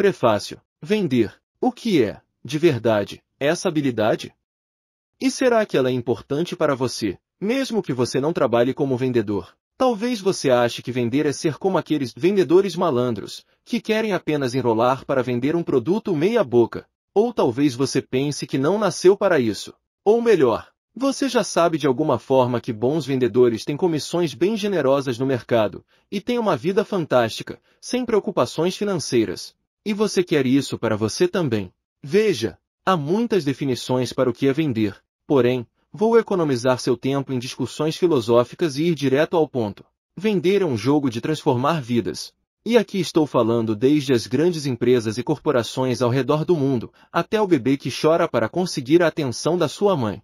Prefácio. Vender. O que é, de verdade, essa habilidade? E será que ela é importante para você, mesmo que você não trabalhe como vendedor? Talvez você ache que vender é ser como aqueles vendedores malandros, que querem apenas enrolar para vender um produto meia-boca. Ou talvez você pense que não nasceu para isso. Ou melhor, você já sabe de alguma forma que bons vendedores têm comissões bem generosas no mercado e têm uma vida fantástica, sem preocupações financeiras. E você quer isso para você também. Veja, há muitas definições para o que é vender, porém, vou economizar seu tempo em discussões filosóficas e ir direto ao ponto. Vender é um jogo de transformar vidas. E aqui estou falando desde as grandes empresas e corporações ao redor do mundo, até o bebê que chora para conseguir a atenção da sua mãe.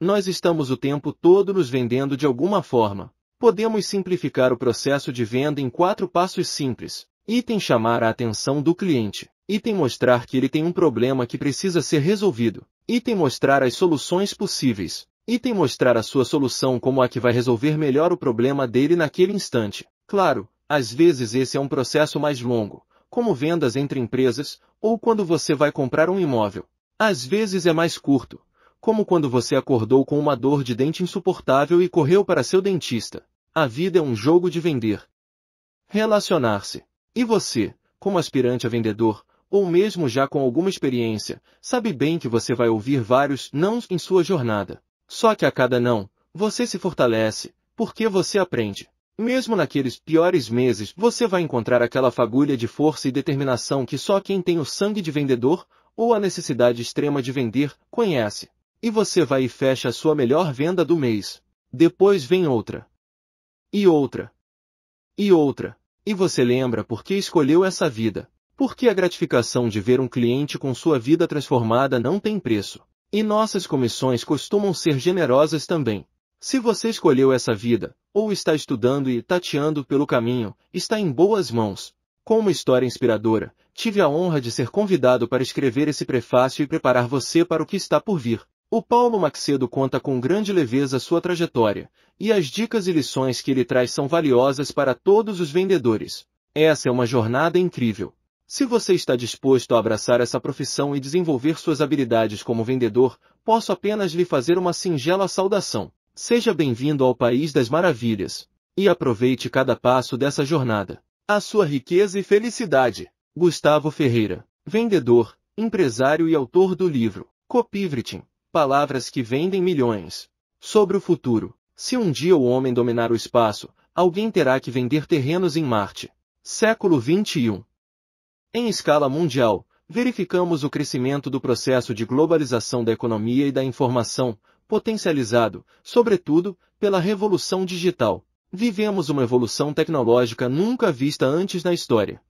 Nós estamos o tempo todo nos vendendo de alguma forma. Podemos simplificar o processo de venda em quatro passos simples. Item chamar a atenção do cliente. Item mostrar que ele tem um problema que precisa ser resolvido. Item mostrar as soluções possíveis. Item mostrar a sua solução como a que vai resolver melhor o problema dele naquele instante. Claro, às vezes esse é um processo mais longo, como vendas entre empresas ou quando você vai comprar um imóvel. Às vezes é mais curto, como quando você acordou com uma dor de dente insuportável e correu para seu dentista. A vida é um jogo de vender. Relacionar-se. E você, como aspirante a vendedor, ou mesmo já com alguma experiência, sabe bem que você vai ouvir vários não em sua jornada. Só que a cada não, você se fortalece, porque você aprende. Mesmo naqueles piores meses, você vai encontrar aquela fagulha de força e determinação que só quem tem o sangue de vendedor ou a necessidade extrema de vender conhece. E você vai e fecha a sua melhor venda do mês. Depois vem outra. E outra. E outra. E você lembra por que escolheu essa vida? Porque a gratificação de ver um cliente com sua vida transformada não tem preço. E nossas comissões costumam ser generosas também. Se você escolheu essa vida, ou está estudando e tateando pelo caminho, está em boas mãos. Com uma história inspiradora, tive a honra de ser convidado para escrever esse prefácio e preparar você para o que está por vir. O Paulo Macedo conta com grande leveza sua trajetória, e as dicas e lições que ele traz são valiosas para todos os vendedores. Essa é uma jornada incrível. Se você está disposto a abraçar essa profissão e desenvolver suas habilidades como vendedor, posso apenas lhe fazer uma singela saudação. Seja bem-vindo ao País das Maravilhas, e aproveite cada passo dessa jornada. A sua riqueza e felicidade. Gustavo Ferreira, vendedor, empresário e autor do livro Copywriting palavras que vendem milhões. Sobre o futuro. Se um dia o homem dominar o espaço, alguém terá que vender terrenos em Marte. Século 21. Em escala mundial, verificamos o crescimento do processo de globalização da economia e da informação, potencializado, sobretudo, pela revolução digital. Vivemos uma evolução tecnológica nunca vista antes na história.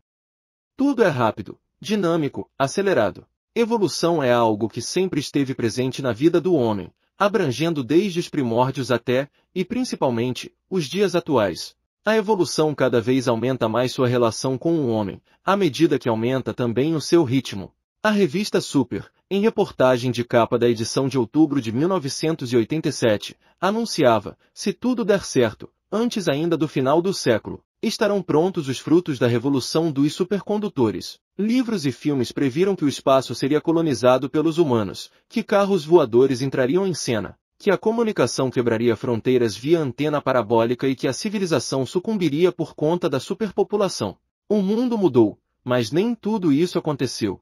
Tudo é rápido, dinâmico, acelerado. Evolução é algo que sempre esteve presente na vida do homem, abrangendo desde os primórdios até, e principalmente, os dias atuais. A evolução cada vez aumenta mais sua relação com o homem, à medida que aumenta também o seu ritmo. A revista Super, em reportagem de capa da edição de outubro de 1987, anunciava, se tudo der certo, antes ainda do final do século, estarão prontos os frutos da revolução dos supercondutores. Livros e filmes previram que o espaço seria colonizado pelos humanos, que carros voadores entrariam em cena, que a comunicação quebraria fronteiras via antena parabólica e que a civilização sucumbiria por conta da superpopulação. O mundo mudou, mas nem tudo isso aconteceu.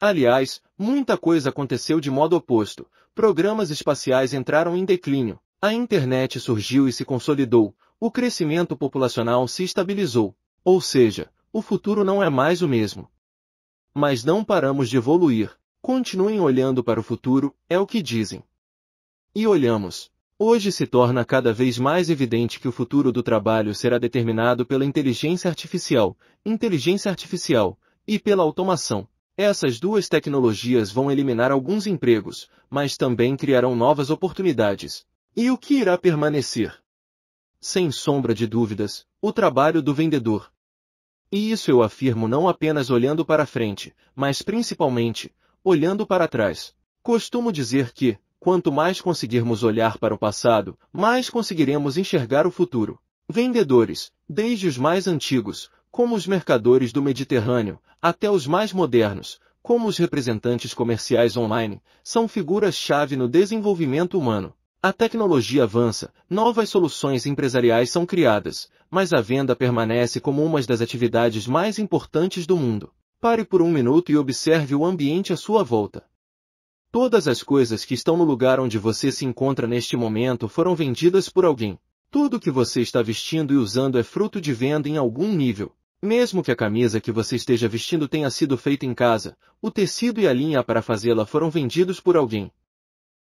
Aliás, muita coisa aconteceu de modo oposto. Programas espaciais entraram em declínio, a internet surgiu e se consolidou, o crescimento populacional se estabilizou. Ou seja, o futuro não é mais o mesmo. Mas não paramos de evoluir. Continuem olhando para o futuro, é o que dizem. E olhamos. Hoje se torna cada vez mais evidente que o futuro do trabalho será determinado pela inteligência artificial, inteligência artificial, e pela automação. Essas duas tecnologias vão eliminar alguns empregos, mas também criarão novas oportunidades. E o que irá permanecer? Sem sombra de dúvidas, o trabalho do vendedor, e isso eu afirmo não apenas olhando para frente, mas principalmente, olhando para trás. Costumo dizer que, quanto mais conseguirmos olhar para o passado, mais conseguiremos enxergar o futuro. Vendedores, desde os mais antigos, como os mercadores do Mediterrâneo, até os mais modernos, como os representantes comerciais online, são figuras-chave no desenvolvimento humano. A tecnologia avança, novas soluções empresariais são criadas, mas a venda permanece como uma das atividades mais importantes do mundo. Pare por um minuto e observe o ambiente à sua volta. Todas as coisas que estão no lugar onde você se encontra neste momento foram vendidas por alguém. Tudo que você está vestindo e usando é fruto de venda em algum nível. Mesmo que a camisa que você esteja vestindo tenha sido feita em casa, o tecido e a linha para fazê-la foram vendidos por alguém.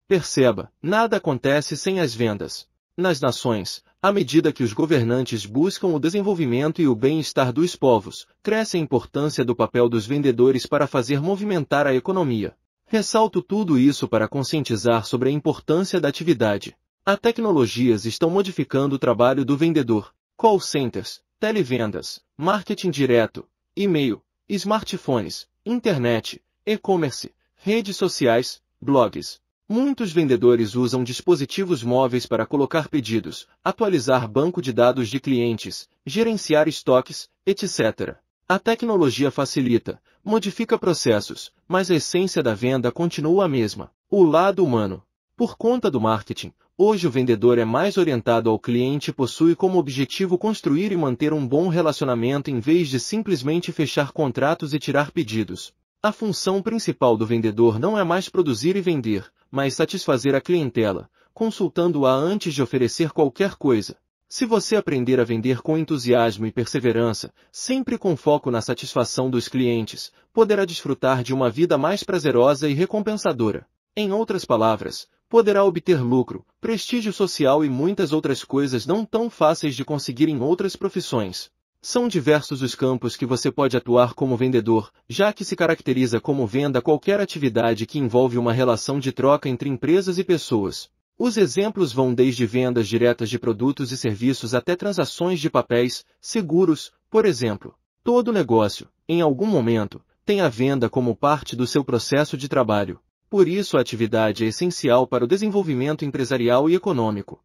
Perceba, nada acontece sem as vendas. Nas nações, à medida que os governantes buscam o desenvolvimento e o bem-estar dos povos, cresce a importância do papel dos vendedores para fazer movimentar a economia. Ressalto tudo isso para conscientizar sobre a importância da atividade. As tecnologias estão modificando o trabalho do vendedor. Call centers, televendas, marketing direto, e-mail, smartphones, internet, e-commerce, redes sociais, blogs, Muitos vendedores usam dispositivos móveis para colocar pedidos, atualizar banco de dados de clientes, gerenciar estoques, etc. A tecnologia facilita, modifica processos, mas a essência da venda continua a mesma, o lado humano. Por conta do marketing, hoje o vendedor é mais orientado ao cliente e possui como objetivo construir e manter um bom relacionamento em vez de simplesmente fechar contratos e tirar pedidos. A função principal do vendedor não é mais produzir e vender, mas satisfazer a clientela, consultando-a antes de oferecer qualquer coisa. Se você aprender a vender com entusiasmo e perseverança, sempre com foco na satisfação dos clientes, poderá desfrutar de uma vida mais prazerosa e recompensadora. Em outras palavras, poderá obter lucro, prestígio social e muitas outras coisas não tão fáceis de conseguir em outras profissões. São diversos os campos que você pode atuar como vendedor, já que se caracteriza como venda qualquer atividade que envolve uma relação de troca entre empresas e pessoas. Os exemplos vão desde vendas diretas de produtos e serviços até transações de papéis, seguros, por exemplo. Todo negócio, em algum momento, tem a venda como parte do seu processo de trabalho. Por isso a atividade é essencial para o desenvolvimento empresarial e econômico.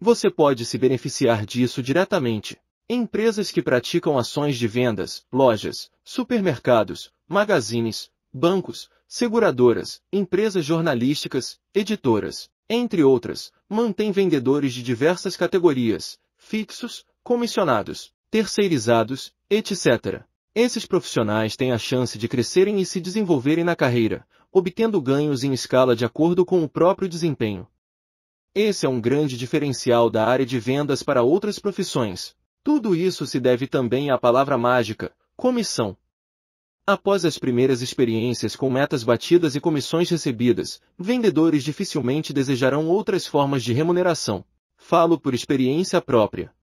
Você pode se beneficiar disso diretamente, Empresas que praticam ações de vendas, lojas, supermercados, magazines, bancos, seguradoras, empresas jornalísticas, editoras, entre outras, mantêm vendedores de diversas categorias, fixos, comissionados, terceirizados, etc. Esses profissionais têm a chance de crescerem e se desenvolverem na carreira, obtendo ganhos em escala de acordo com o próprio desempenho. Esse é um grande diferencial da área de vendas para outras profissões, tudo isso se deve também à palavra mágica, comissão. Após as primeiras experiências com metas batidas e comissões recebidas, vendedores dificilmente desejarão outras formas de remuneração. Falo por experiência própria.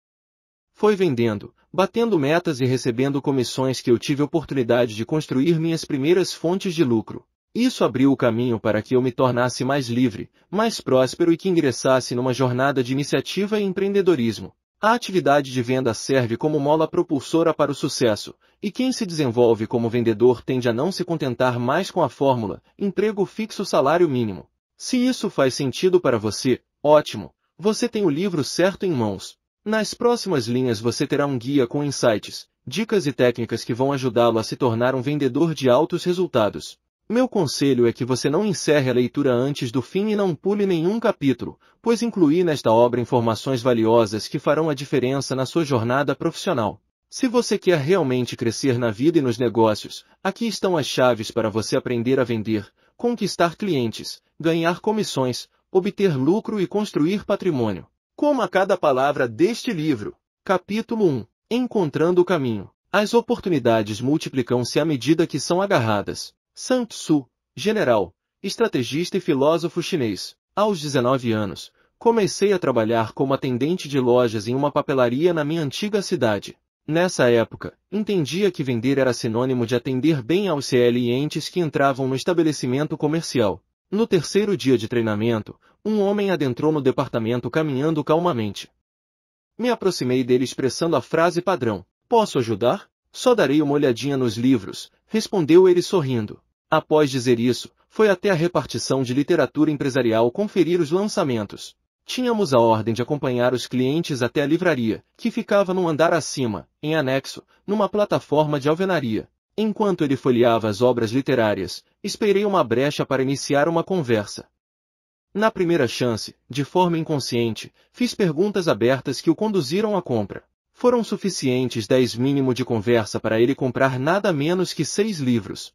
Foi vendendo, batendo metas e recebendo comissões que eu tive oportunidade de construir minhas primeiras fontes de lucro. Isso abriu o caminho para que eu me tornasse mais livre, mais próspero e que ingressasse numa jornada de iniciativa e empreendedorismo. A atividade de venda serve como mola propulsora para o sucesso, e quem se desenvolve como vendedor tende a não se contentar mais com a fórmula emprego fixo salário mínimo. Se isso faz sentido para você, ótimo, você tem o livro certo em mãos. Nas próximas linhas você terá um guia com insights, dicas e técnicas que vão ajudá-lo a se tornar um vendedor de altos resultados. Meu conselho é que você não encerre a leitura antes do fim e não pule nenhum capítulo, pois incluí nesta obra informações valiosas que farão a diferença na sua jornada profissional. Se você quer realmente crescer na vida e nos negócios, aqui estão as chaves para você aprender a vender, conquistar clientes, ganhar comissões, obter lucro e construir patrimônio. Como a cada palavra deste livro. Capítulo 1 Encontrando o caminho. As oportunidades multiplicam-se à medida que são agarradas. Sun Tzu, general, estrategista e filósofo chinês. Aos 19 anos, comecei a trabalhar como atendente de lojas em uma papelaria na minha antiga cidade. Nessa época, entendia que vender era sinônimo de atender bem aos clientes que entravam no estabelecimento comercial. No terceiro dia de treinamento, um homem adentrou no departamento caminhando calmamente. Me aproximei dele expressando a frase padrão: Posso ajudar? Só darei uma olhadinha nos livros, respondeu ele sorrindo. Após dizer isso, foi até a repartição de literatura empresarial conferir os lançamentos. Tínhamos a ordem de acompanhar os clientes até a livraria, que ficava num andar acima, em anexo, numa plataforma de alvenaria. Enquanto ele folheava as obras literárias, esperei uma brecha para iniciar uma conversa. Na primeira chance, de forma inconsciente, fiz perguntas abertas que o conduziram à compra. Foram suficientes dez mínimo de conversa para ele comprar nada menos que seis livros.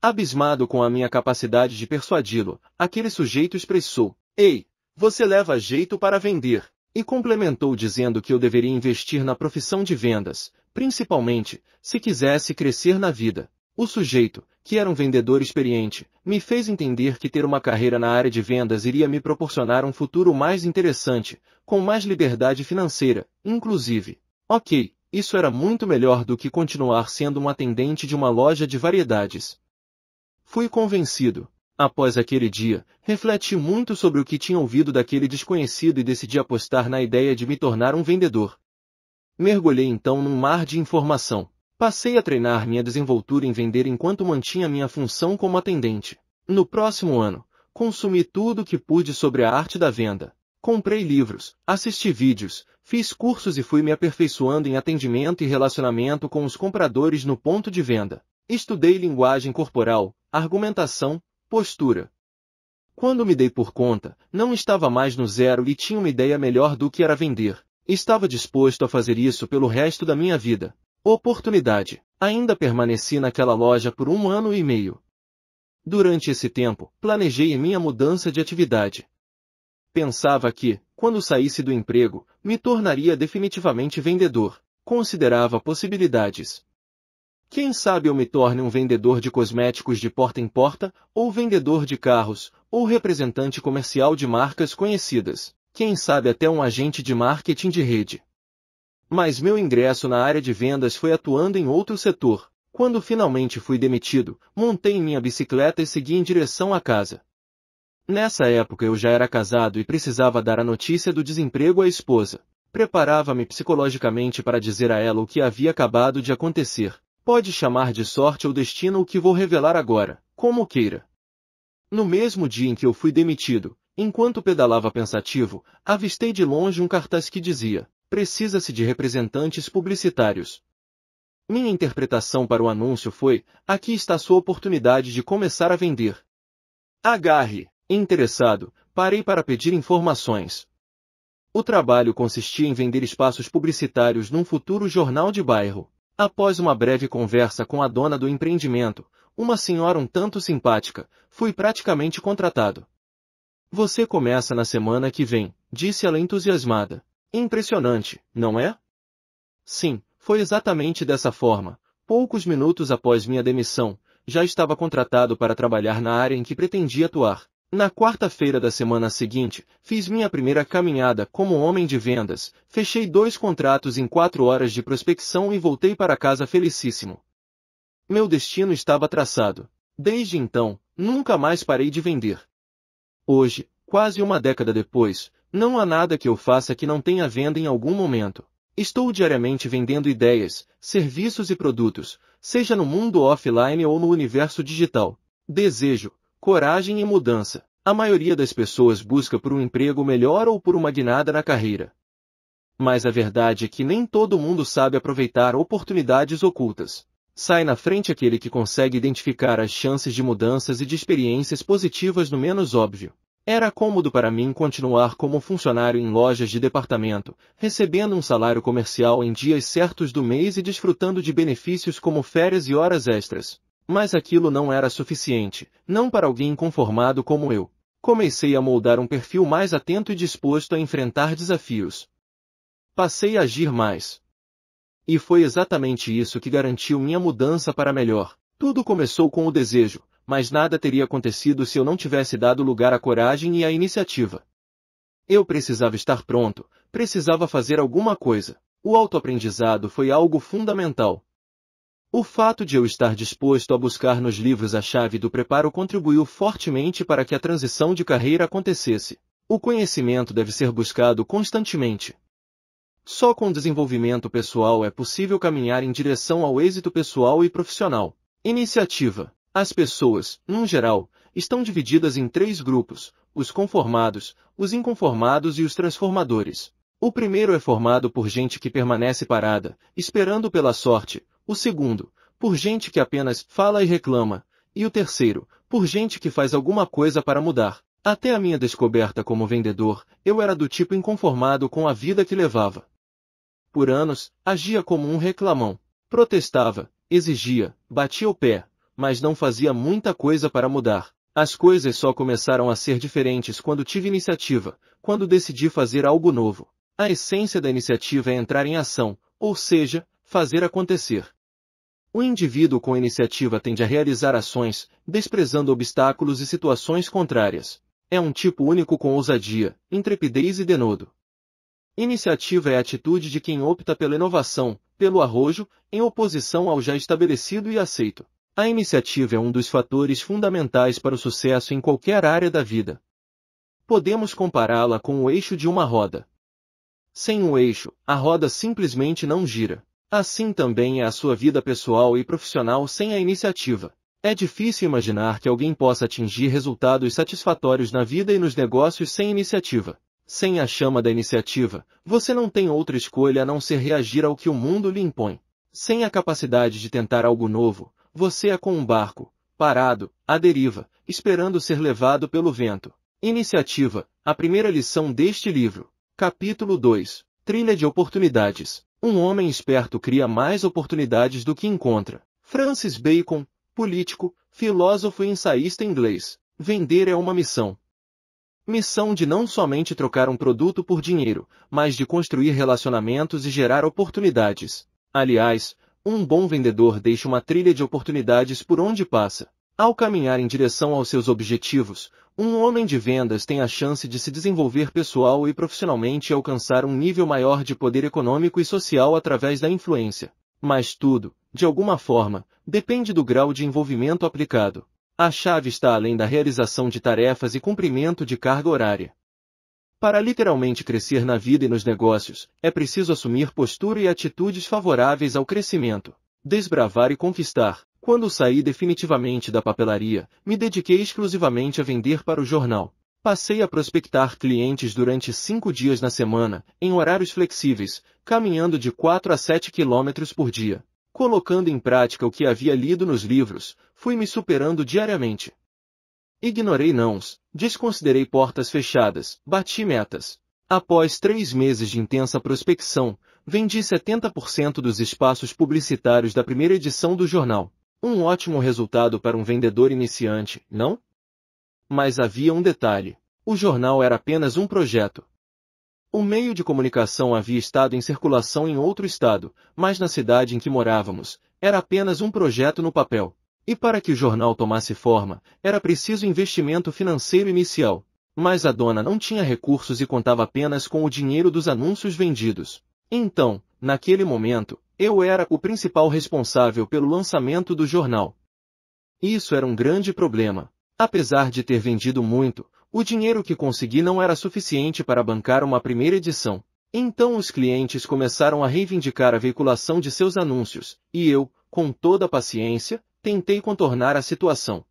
Abismado com a minha capacidade de persuadi-lo, aquele sujeito expressou, Ei, você leva jeito para vender, e complementou dizendo que eu deveria investir na profissão de vendas, principalmente, se quisesse crescer na vida. O sujeito, que era um vendedor experiente, me fez entender que ter uma carreira na área de vendas iria me proporcionar um futuro mais interessante, com mais liberdade financeira, inclusive. Ok, isso era muito melhor do que continuar sendo um atendente de uma loja de variedades. Fui convencido. Após aquele dia, refleti muito sobre o que tinha ouvido daquele desconhecido e decidi apostar na ideia de me tornar um vendedor. Mergulhei então num mar de informação. Passei a treinar minha desenvoltura em vender enquanto mantinha minha função como atendente. No próximo ano, consumi tudo o que pude sobre a arte da venda. Comprei livros, assisti vídeos, fiz cursos e fui me aperfeiçoando em atendimento e relacionamento com os compradores no ponto de venda. Estudei linguagem corporal, argumentação, postura. Quando me dei por conta, não estava mais no zero e tinha uma ideia melhor do que era vender. Estava disposto a fazer isso pelo resto da minha vida. Oportunidade. Ainda permaneci naquela loja por um ano e meio. Durante esse tempo, planejei minha mudança de atividade. Pensava que, quando saísse do emprego, me tornaria definitivamente vendedor. Considerava possibilidades. Quem sabe eu me torne um vendedor de cosméticos de porta em porta, ou vendedor de carros, ou representante comercial de marcas conhecidas. Quem sabe até um agente de marketing de rede mas meu ingresso na área de vendas foi atuando em outro setor. Quando finalmente fui demitido, montei minha bicicleta e segui em direção à casa. Nessa época eu já era casado e precisava dar a notícia do desemprego à esposa. Preparava-me psicologicamente para dizer a ela o que havia acabado de acontecer. Pode chamar de sorte ou destino o que vou revelar agora, como queira. No mesmo dia em que eu fui demitido, enquanto pedalava pensativo, avistei de longe um cartaz que dizia: precisa-se de representantes publicitários. Minha interpretação para o anúncio foi: aqui está sua oportunidade de começar a vender. Agarre, interessado, parei para pedir informações. O trabalho consistia em vender espaços publicitários num futuro jornal de bairro. Após uma breve conversa com a dona do empreendimento, uma senhora um tanto simpática, fui praticamente contratado. Você começa na semana que vem, disse ela entusiasmada. Impressionante, não é? Sim, foi exatamente dessa forma. Poucos minutos após minha demissão, já estava contratado para trabalhar na área em que pretendia atuar. Na quarta-feira da semana seguinte, fiz minha primeira caminhada como homem de vendas, fechei dois contratos em quatro horas de prospecção e voltei para casa felicíssimo. Meu destino estava traçado. Desde então, nunca mais parei de vender. Hoje, quase uma década depois, não há nada que eu faça que não tenha venda em algum momento. Estou diariamente vendendo ideias, serviços e produtos, seja no mundo offline ou no universo digital. Desejo, coragem e mudança. A maioria das pessoas busca por um emprego melhor ou por uma guinada na carreira. Mas a verdade é que nem todo mundo sabe aproveitar oportunidades ocultas. Sai na frente aquele que consegue identificar as chances de mudanças e de experiências positivas no menos óbvio. Era cômodo para mim continuar como funcionário em lojas de departamento, recebendo um salário comercial em dias certos do mês e desfrutando de benefícios como férias e horas extras. Mas aquilo não era suficiente, não para alguém conformado como eu. Comecei a moldar um perfil mais atento e disposto a enfrentar desafios. Passei a agir mais. E foi exatamente isso que garantiu minha mudança para melhor. Tudo começou com o desejo, mas nada teria acontecido se eu não tivesse dado lugar à coragem e à iniciativa. Eu precisava estar pronto, precisava fazer alguma coisa. O autoaprendizado foi algo fundamental. O fato de eu estar disposto a buscar nos livros a chave do preparo contribuiu fortemente para que a transição de carreira acontecesse. O conhecimento deve ser buscado constantemente. Só com desenvolvimento pessoal é possível caminhar em direção ao êxito pessoal e profissional. Iniciativa as pessoas, num geral, estão divididas em três grupos, os conformados, os inconformados e os transformadores. O primeiro é formado por gente que permanece parada, esperando pela sorte, o segundo, por gente que apenas fala e reclama, e o terceiro, por gente que faz alguma coisa para mudar. Até a minha descoberta como vendedor, eu era do tipo inconformado com a vida que levava. Por anos, agia como um reclamão. Protestava, exigia, batia o pé, mas não fazia muita coisa para mudar. As coisas só começaram a ser diferentes quando tive iniciativa, quando decidi fazer algo novo. A essência da iniciativa é entrar em ação, ou seja, fazer acontecer. O indivíduo com iniciativa tende a realizar ações, desprezando obstáculos e situações contrárias. É um tipo único com ousadia, intrepidez e denodo. Iniciativa é a atitude de quem opta pela inovação, pelo arrojo, em oposição ao já estabelecido e aceito. A iniciativa é um dos fatores fundamentais para o sucesso em qualquer área da vida. Podemos compará-la com o eixo de uma roda. Sem o eixo, a roda simplesmente não gira. Assim também é a sua vida pessoal e profissional sem a iniciativa. É difícil imaginar que alguém possa atingir resultados satisfatórios na vida e nos negócios sem iniciativa. Sem a chama da iniciativa, você não tem outra escolha a não ser reagir ao que o mundo lhe impõe. Sem a capacidade de tentar algo novo, você é com um barco, parado, à deriva, esperando ser levado pelo vento. Iniciativa, a primeira lição deste livro. Capítulo 2. Trilha de oportunidades. Um homem esperto cria mais oportunidades do que encontra. Francis Bacon, político, filósofo e ensaísta inglês. Vender é uma missão. Missão de não somente trocar um produto por dinheiro, mas de construir relacionamentos e gerar oportunidades. Aliás, um bom vendedor deixa uma trilha de oportunidades por onde passa. Ao caminhar em direção aos seus objetivos, um homem de vendas tem a chance de se desenvolver pessoal e profissionalmente e alcançar um nível maior de poder econômico e social através da influência. Mas tudo, de alguma forma, depende do grau de envolvimento aplicado. A chave está além da realização de tarefas e cumprimento de carga horária. Para literalmente crescer na vida e nos negócios, é preciso assumir postura e atitudes favoráveis ao crescimento. Desbravar e conquistar. Quando saí definitivamente da papelaria, me dediquei exclusivamente a vender para o jornal. Passei a prospectar clientes durante cinco dias na semana, em horários flexíveis, caminhando de 4 a 7 quilômetros por dia. Colocando em prática o que havia lido nos livros, fui me superando diariamente. Ignorei nãos, desconsiderei portas fechadas, bati metas. Após três meses de intensa prospecção, vendi 70% dos espaços publicitários da primeira edição do jornal. Um ótimo resultado para um vendedor iniciante, não? Mas havia um detalhe. O jornal era apenas um projeto. O meio de comunicação havia estado em circulação em outro estado, mas na cidade em que morávamos, era apenas um projeto no papel. E para que o jornal tomasse forma, era preciso investimento financeiro inicial, mas a dona não tinha recursos e contava apenas com o dinheiro dos anúncios vendidos. Então, naquele momento, eu era o principal responsável pelo lançamento do jornal. Isso era um grande problema. Apesar de ter vendido muito, o dinheiro que consegui não era suficiente para bancar uma primeira edição. Então os clientes começaram a reivindicar a veiculação de seus anúncios, e eu, com toda a paciência, Tentei contornar a situação.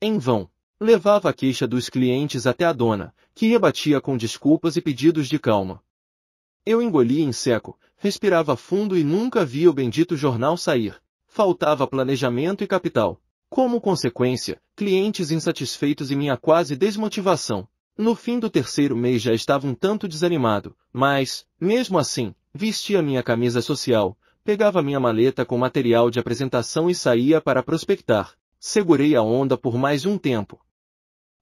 Em vão. Levava a queixa dos clientes até a dona, que rebatia com desculpas e pedidos de calma. Eu engolia em seco, respirava fundo e nunca via o bendito jornal sair. Faltava planejamento e capital. Como consequência, clientes insatisfeitos e minha quase desmotivação. No fim do terceiro mês já estava um tanto desanimado, mas, mesmo assim, vestia minha camisa social, pegava minha maleta com material de apresentação e saía para prospectar. Segurei a onda por mais um tempo.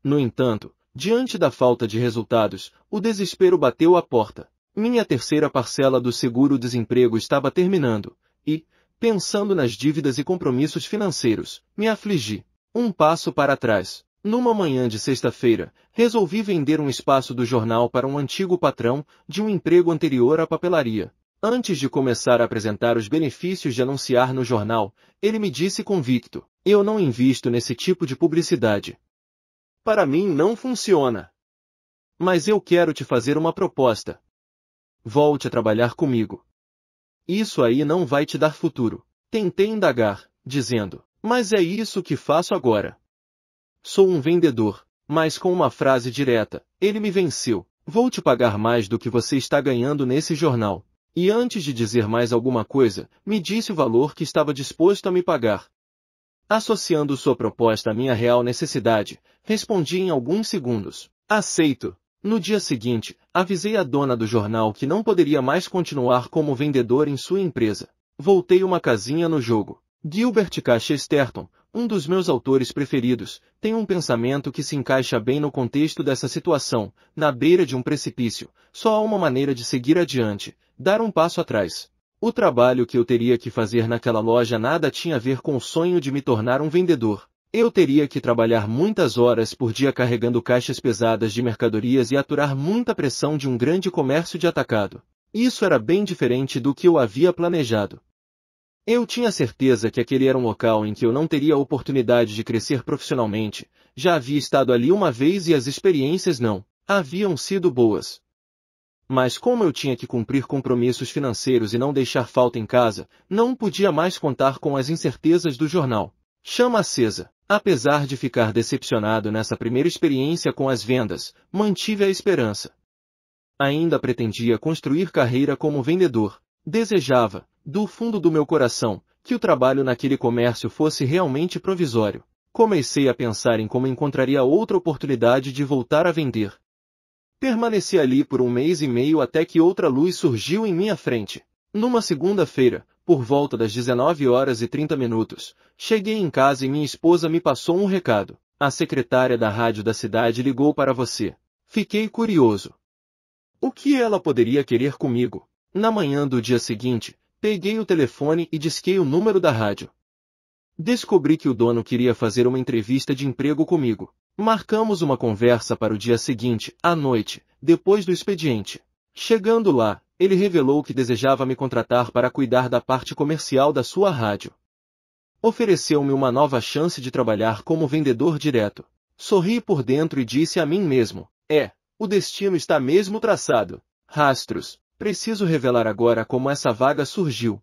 No entanto, diante da falta de resultados, o desespero bateu à porta. Minha terceira parcela do seguro-desemprego estava terminando, e, pensando nas dívidas e compromissos financeiros, me afligi. Um passo para trás. Numa manhã de sexta-feira, resolvi vender um espaço do jornal para um antigo patrão de um emprego anterior à papelaria. Antes de começar a apresentar os benefícios de anunciar no jornal, ele me disse convicto, eu não invisto nesse tipo de publicidade. Para mim não funciona. Mas eu quero te fazer uma proposta. Volte a trabalhar comigo. Isso aí não vai te dar futuro. Tentei indagar, dizendo, mas é isso que faço agora. Sou um vendedor, mas com uma frase direta, ele me venceu. Vou te pagar mais do que você está ganhando nesse jornal, e antes de dizer mais alguma coisa, me disse o valor que estava disposto a me pagar. Associando sua proposta à minha real necessidade, respondi em alguns segundos. Aceito. No dia seguinte, avisei a dona do jornal que não poderia mais continuar como vendedor em sua empresa. Voltei uma casinha no jogo. Gilbert K. Chesterton, um dos meus autores preferidos, tem um pensamento que se encaixa bem no contexto dessa situação, na beira de um precipício, só há uma maneira de seguir adiante, dar um passo atrás. O trabalho que eu teria que fazer naquela loja nada tinha a ver com o sonho de me tornar um vendedor. Eu teria que trabalhar muitas horas por dia carregando caixas pesadas de mercadorias e aturar muita pressão de um grande comércio de atacado. Isso era bem diferente do que eu havia planejado. Eu tinha certeza que aquele era um local em que eu não teria a oportunidade de crescer profissionalmente, já havia estado ali uma vez e as experiências não haviam sido boas. Mas como eu tinha que cumprir compromissos financeiros e não deixar falta em casa, não podia mais contar com as incertezas do jornal. Chama acesa. Apesar de ficar decepcionado nessa primeira experiência com as vendas, mantive a esperança. Ainda pretendia construir carreira como vendedor. Desejava, do fundo do meu coração, que o trabalho naquele comércio fosse realmente provisório. Comecei a pensar em como encontraria outra oportunidade de voltar a vender. Permaneci ali por um mês e meio até que outra luz surgiu em minha frente. Numa segunda-feira, por volta das 19 horas e 30 minutos, cheguei em casa e minha esposa me passou um recado. A secretária da rádio da cidade ligou para você. Fiquei curioso. O que ela poderia querer comigo? Na manhã do dia seguinte, Peguei o telefone e disquei o número da rádio. Descobri que o dono queria fazer uma entrevista de emprego comigo. Marcamos uma conversa para o dia seguinte, à noite, depois do expediente. Chegando lá, ele revelou que desejava me contratar para cuidar da parte comercial da sua rádio. Ofereceu-me uma nova chance de trabalhar como vendedor direto. Sorri por dentro e disse a mim mesmo: É, o destino está mesmo traçado. Rastros, Preciso revelar agora como essa vaga surgiu.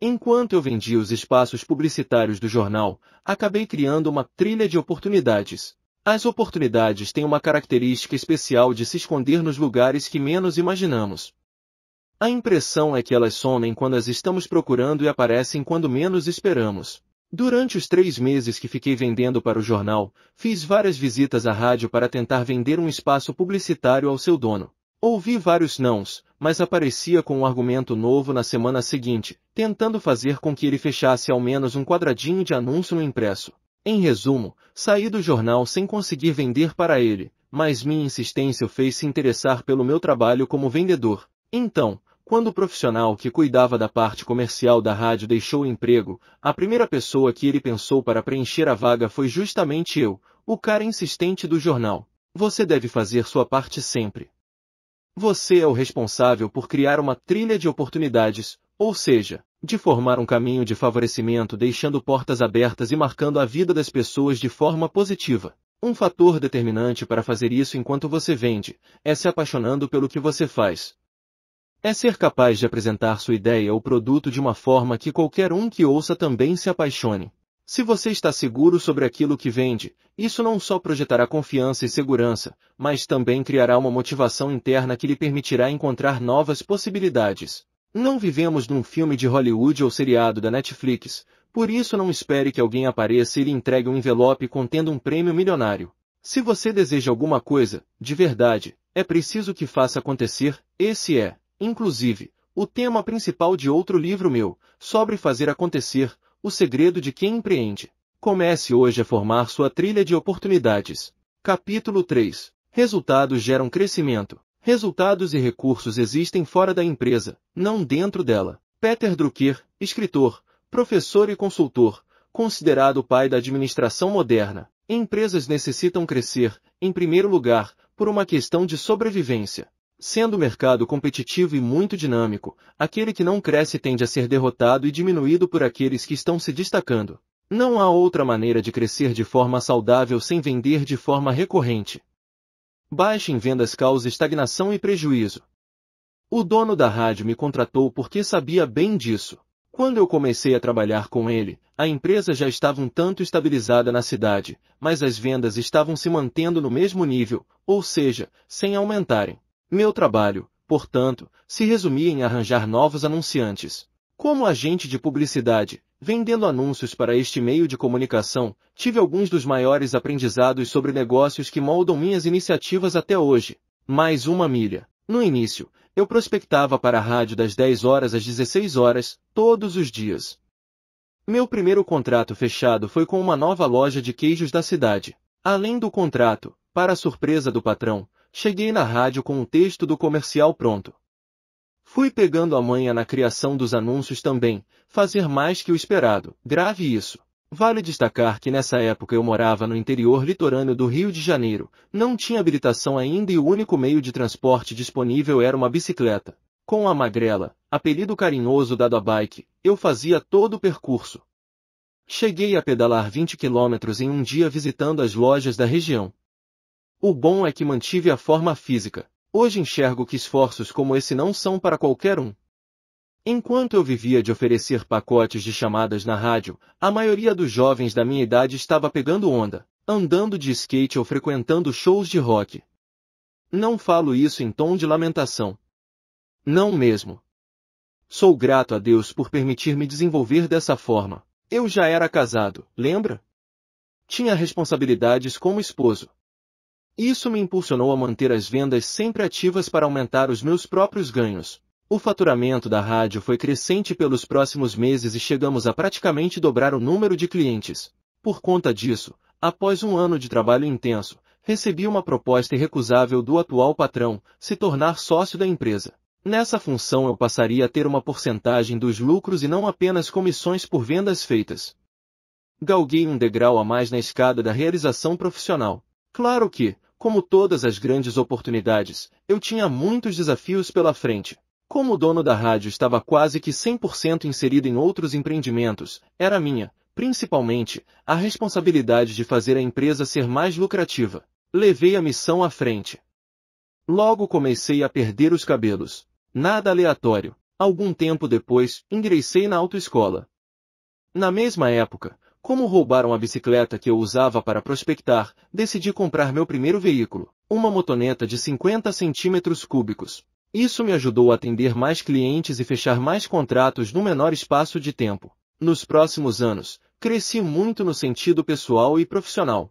Enquanto eu vendia os espaços publicitários do jornal, acabei criando uma trilha de oportunidades. As oportunidades têm uma característica especial de se esconder nos lugares que menos imaginamos. A impressão é que elas somem quando as estamos procurando e aparecem quando menos esperamos. Durante os três meses que fiquei vendendo para o jornal, fiz várias visitas à rádio para tentar vender um espaço publicitário ao seu dono. Ouvi vários nãos, mas aparecia com um argumento novo na semana seguinte, tentando fazer com que ele fechasse ao menos um quadradinho de anúncio no impresso. Em resumo, saí do jornal sem conseguir vender para ele, mas minha insistência o fez se interessar pelo meu trabalho como vendedor. Então, quando o profissional que cuidava da parte comercial da rádio deixou o emprego, a primeira pessoa que ele pensou para preencher a vaga foi justamente eu, o cara insistente do jornal. Você deve fazer sua parte sempre. Você é o responsável por criar uma trilha de oportunidades, ou seja, de formar um caminho de favorecimento deixando portas abertas e marcando a vida das pessoas de forma positiva. Um fator determinante para fazer isso enquanto você vende é se apaixonando pelo que você faz. É ser capaz de apresentar sua ideia ou produto de uma forma que qualquer um que ouça também se apaixone. Se você está seguro sobre aquilo que vende, isso não só projetará confiança e segurança, mas também criará uma motivação interna que lhe permitirá encontrar novas possibilidades. Não vivemos num filme de Hollywood ou seriado da Netflix, por isso não espere que alguém apareça e lhe entregue um envelope contendo um prêmio milionário. Se você deseja alguma coisa, de verdade, é preciso que faça acontecer, esse é, inclusive, o tema principal de outro livro meu, sobre fazer acontecer, o segredo de quem empreende. Comece hoje a formar sua trilha de oportunidades. Capítulo 3. Resultados geram crescimento. Resultados e recursos existem fora da empresa, não dentro dela. Peter Drucker, escritor, professor e consultor, considerado o pai da administração moderna. Empresas necessitam crescer, em primeiro lugar, por uma questão de sobrevivência. Sendo o mercado competitivo e muito dinâmico, aquele que não cresce tende a ser derrotado e diminuído por aqueles que estão se destacando. Não há outra maneira de crescer de forma saudável sem vender de forma recorrente. Baixa em vendas causa estagnação e prejuízo. O dono da rádio me contratou porque sabia bem disso. Quando eu comecei a trabalhar com ele, a empresa já estava um tanto estabilizada na cidade, mas as vendas estavam se mantendo no mesmo nível, ou seja, sem aumentarem. Meu trabalho, portanto, se resumia em arranjar novos anunciantes. Como agente de publicidade, vendendo anúncios para este meio de comunicação, tive alguns dos maiores aprendizados sobre negócios que moldam minhas iniciativas até hoje. Mais uma milha. No início, eu prospectava para a rádio das 10 horas às 16 horas, todos os dias. Meu primeiro contrato fechado foi com uma nova loja de queijos da cidade. Além do contrato, para a surpresa do patrão, cheguei na rádio com o texto do comercial pronto. Fui pegando a manha na criação dos anúncios também, fazer mais que o esperado, grave isso. Vale destacar que nessa época eu morava no interior litorâneo do Rio de Janeiro, não tinha habilitação ainda e o único meio de transporte disponível era uma bicicleta. Com a magrela, apelido carinhoso dado à bike, eu fazia todo o percurso. Cheguei a pedalar 20 quilômetros em um dia visitando as lojas da região, o bom é que mantive a forma física. Hoje enxergo que esforços como esse não são para qualquer um. Enquanto eu vivia de oferecer pacotes de chamadas na rádio, a maioria dos jovens da minha idade estava pegando onda, andando de skate ou frequentando shows de rock. Não falo isso em tom de lamentação. Não mesmo. Sou grato a Deus por permitir-me desenvolver dessa forma. Eu já era casado, lembra? Tinha responsabilidades como esposo, isso me impulsionou a manter as vendas sempre ativas para aumentar os meus próprios ganhos. O faturamento da rádio foi crescente pelos próximos meses e chegamos a praticamente dobrar o número de clientes. Por conta disso, após um ano de trabalho intenso, recebi uma proposta irrecusável do atual patrão, se tornar sócio da empresa. Nessa função eu passaria a ter uma porcentagem dos lucros e não apenas comissões por vendas feitas. Galguei um degrau a mais na escada da realização profissional. Claro que, como todas as grandes oportunidades, eu tinha muitos desafios pela frente. Como o dono da rádio estava quase que 100% inserido em outros empreendimentos, era minha, principalmente, a responsabilidade de fazer a empresa ser mais lucrativa. Levei a missão à frente. Logo comecei a perder os cabelos. Nada aleatório. Algum tempo depois, ingressei na autoescola. Na mesma época, como roubaram a bicicleta que eu usava para prospectar, decidi comprar meu primeiro veículo, uma motoneta de 50 centímetros cúbicos. Isso me ajudou a atender mais clientes e fechar mais contratos no menor espaço de tempo. Nos próximos anos, cresci muito no sentido pessoal e profissional.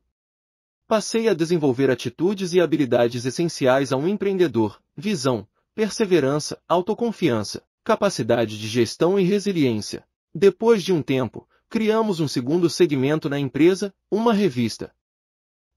Passei a desenvolver atitudes e habilidades essenciais a um empreendedor, visão, perseverança, autoconfiança, capacidade de gestão e resiliência. Depois de um tempo, criamos um segundo segmento na empresa, uma revista.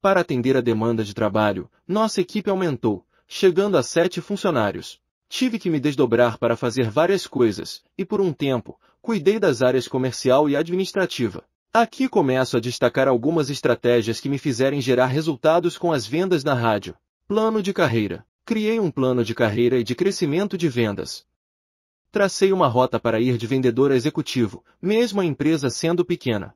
Para atender a demanda de trabalho, nossa equipe aumentou, chegando a sete funcionários. Tive que me desdobrar para fazer várias coisas, e por um tempo, cuidei das áreas comercial e administrativa. Aqui começo a destacar algumas estratégias que me fizeram gerar resultados com as vendas na rádio. Plano de carreira. Criei um plano de carreira e de crescimento de vendas. Tracei uma rota para ir de vendedor a executivo, mesmo a empresa sendo pequena.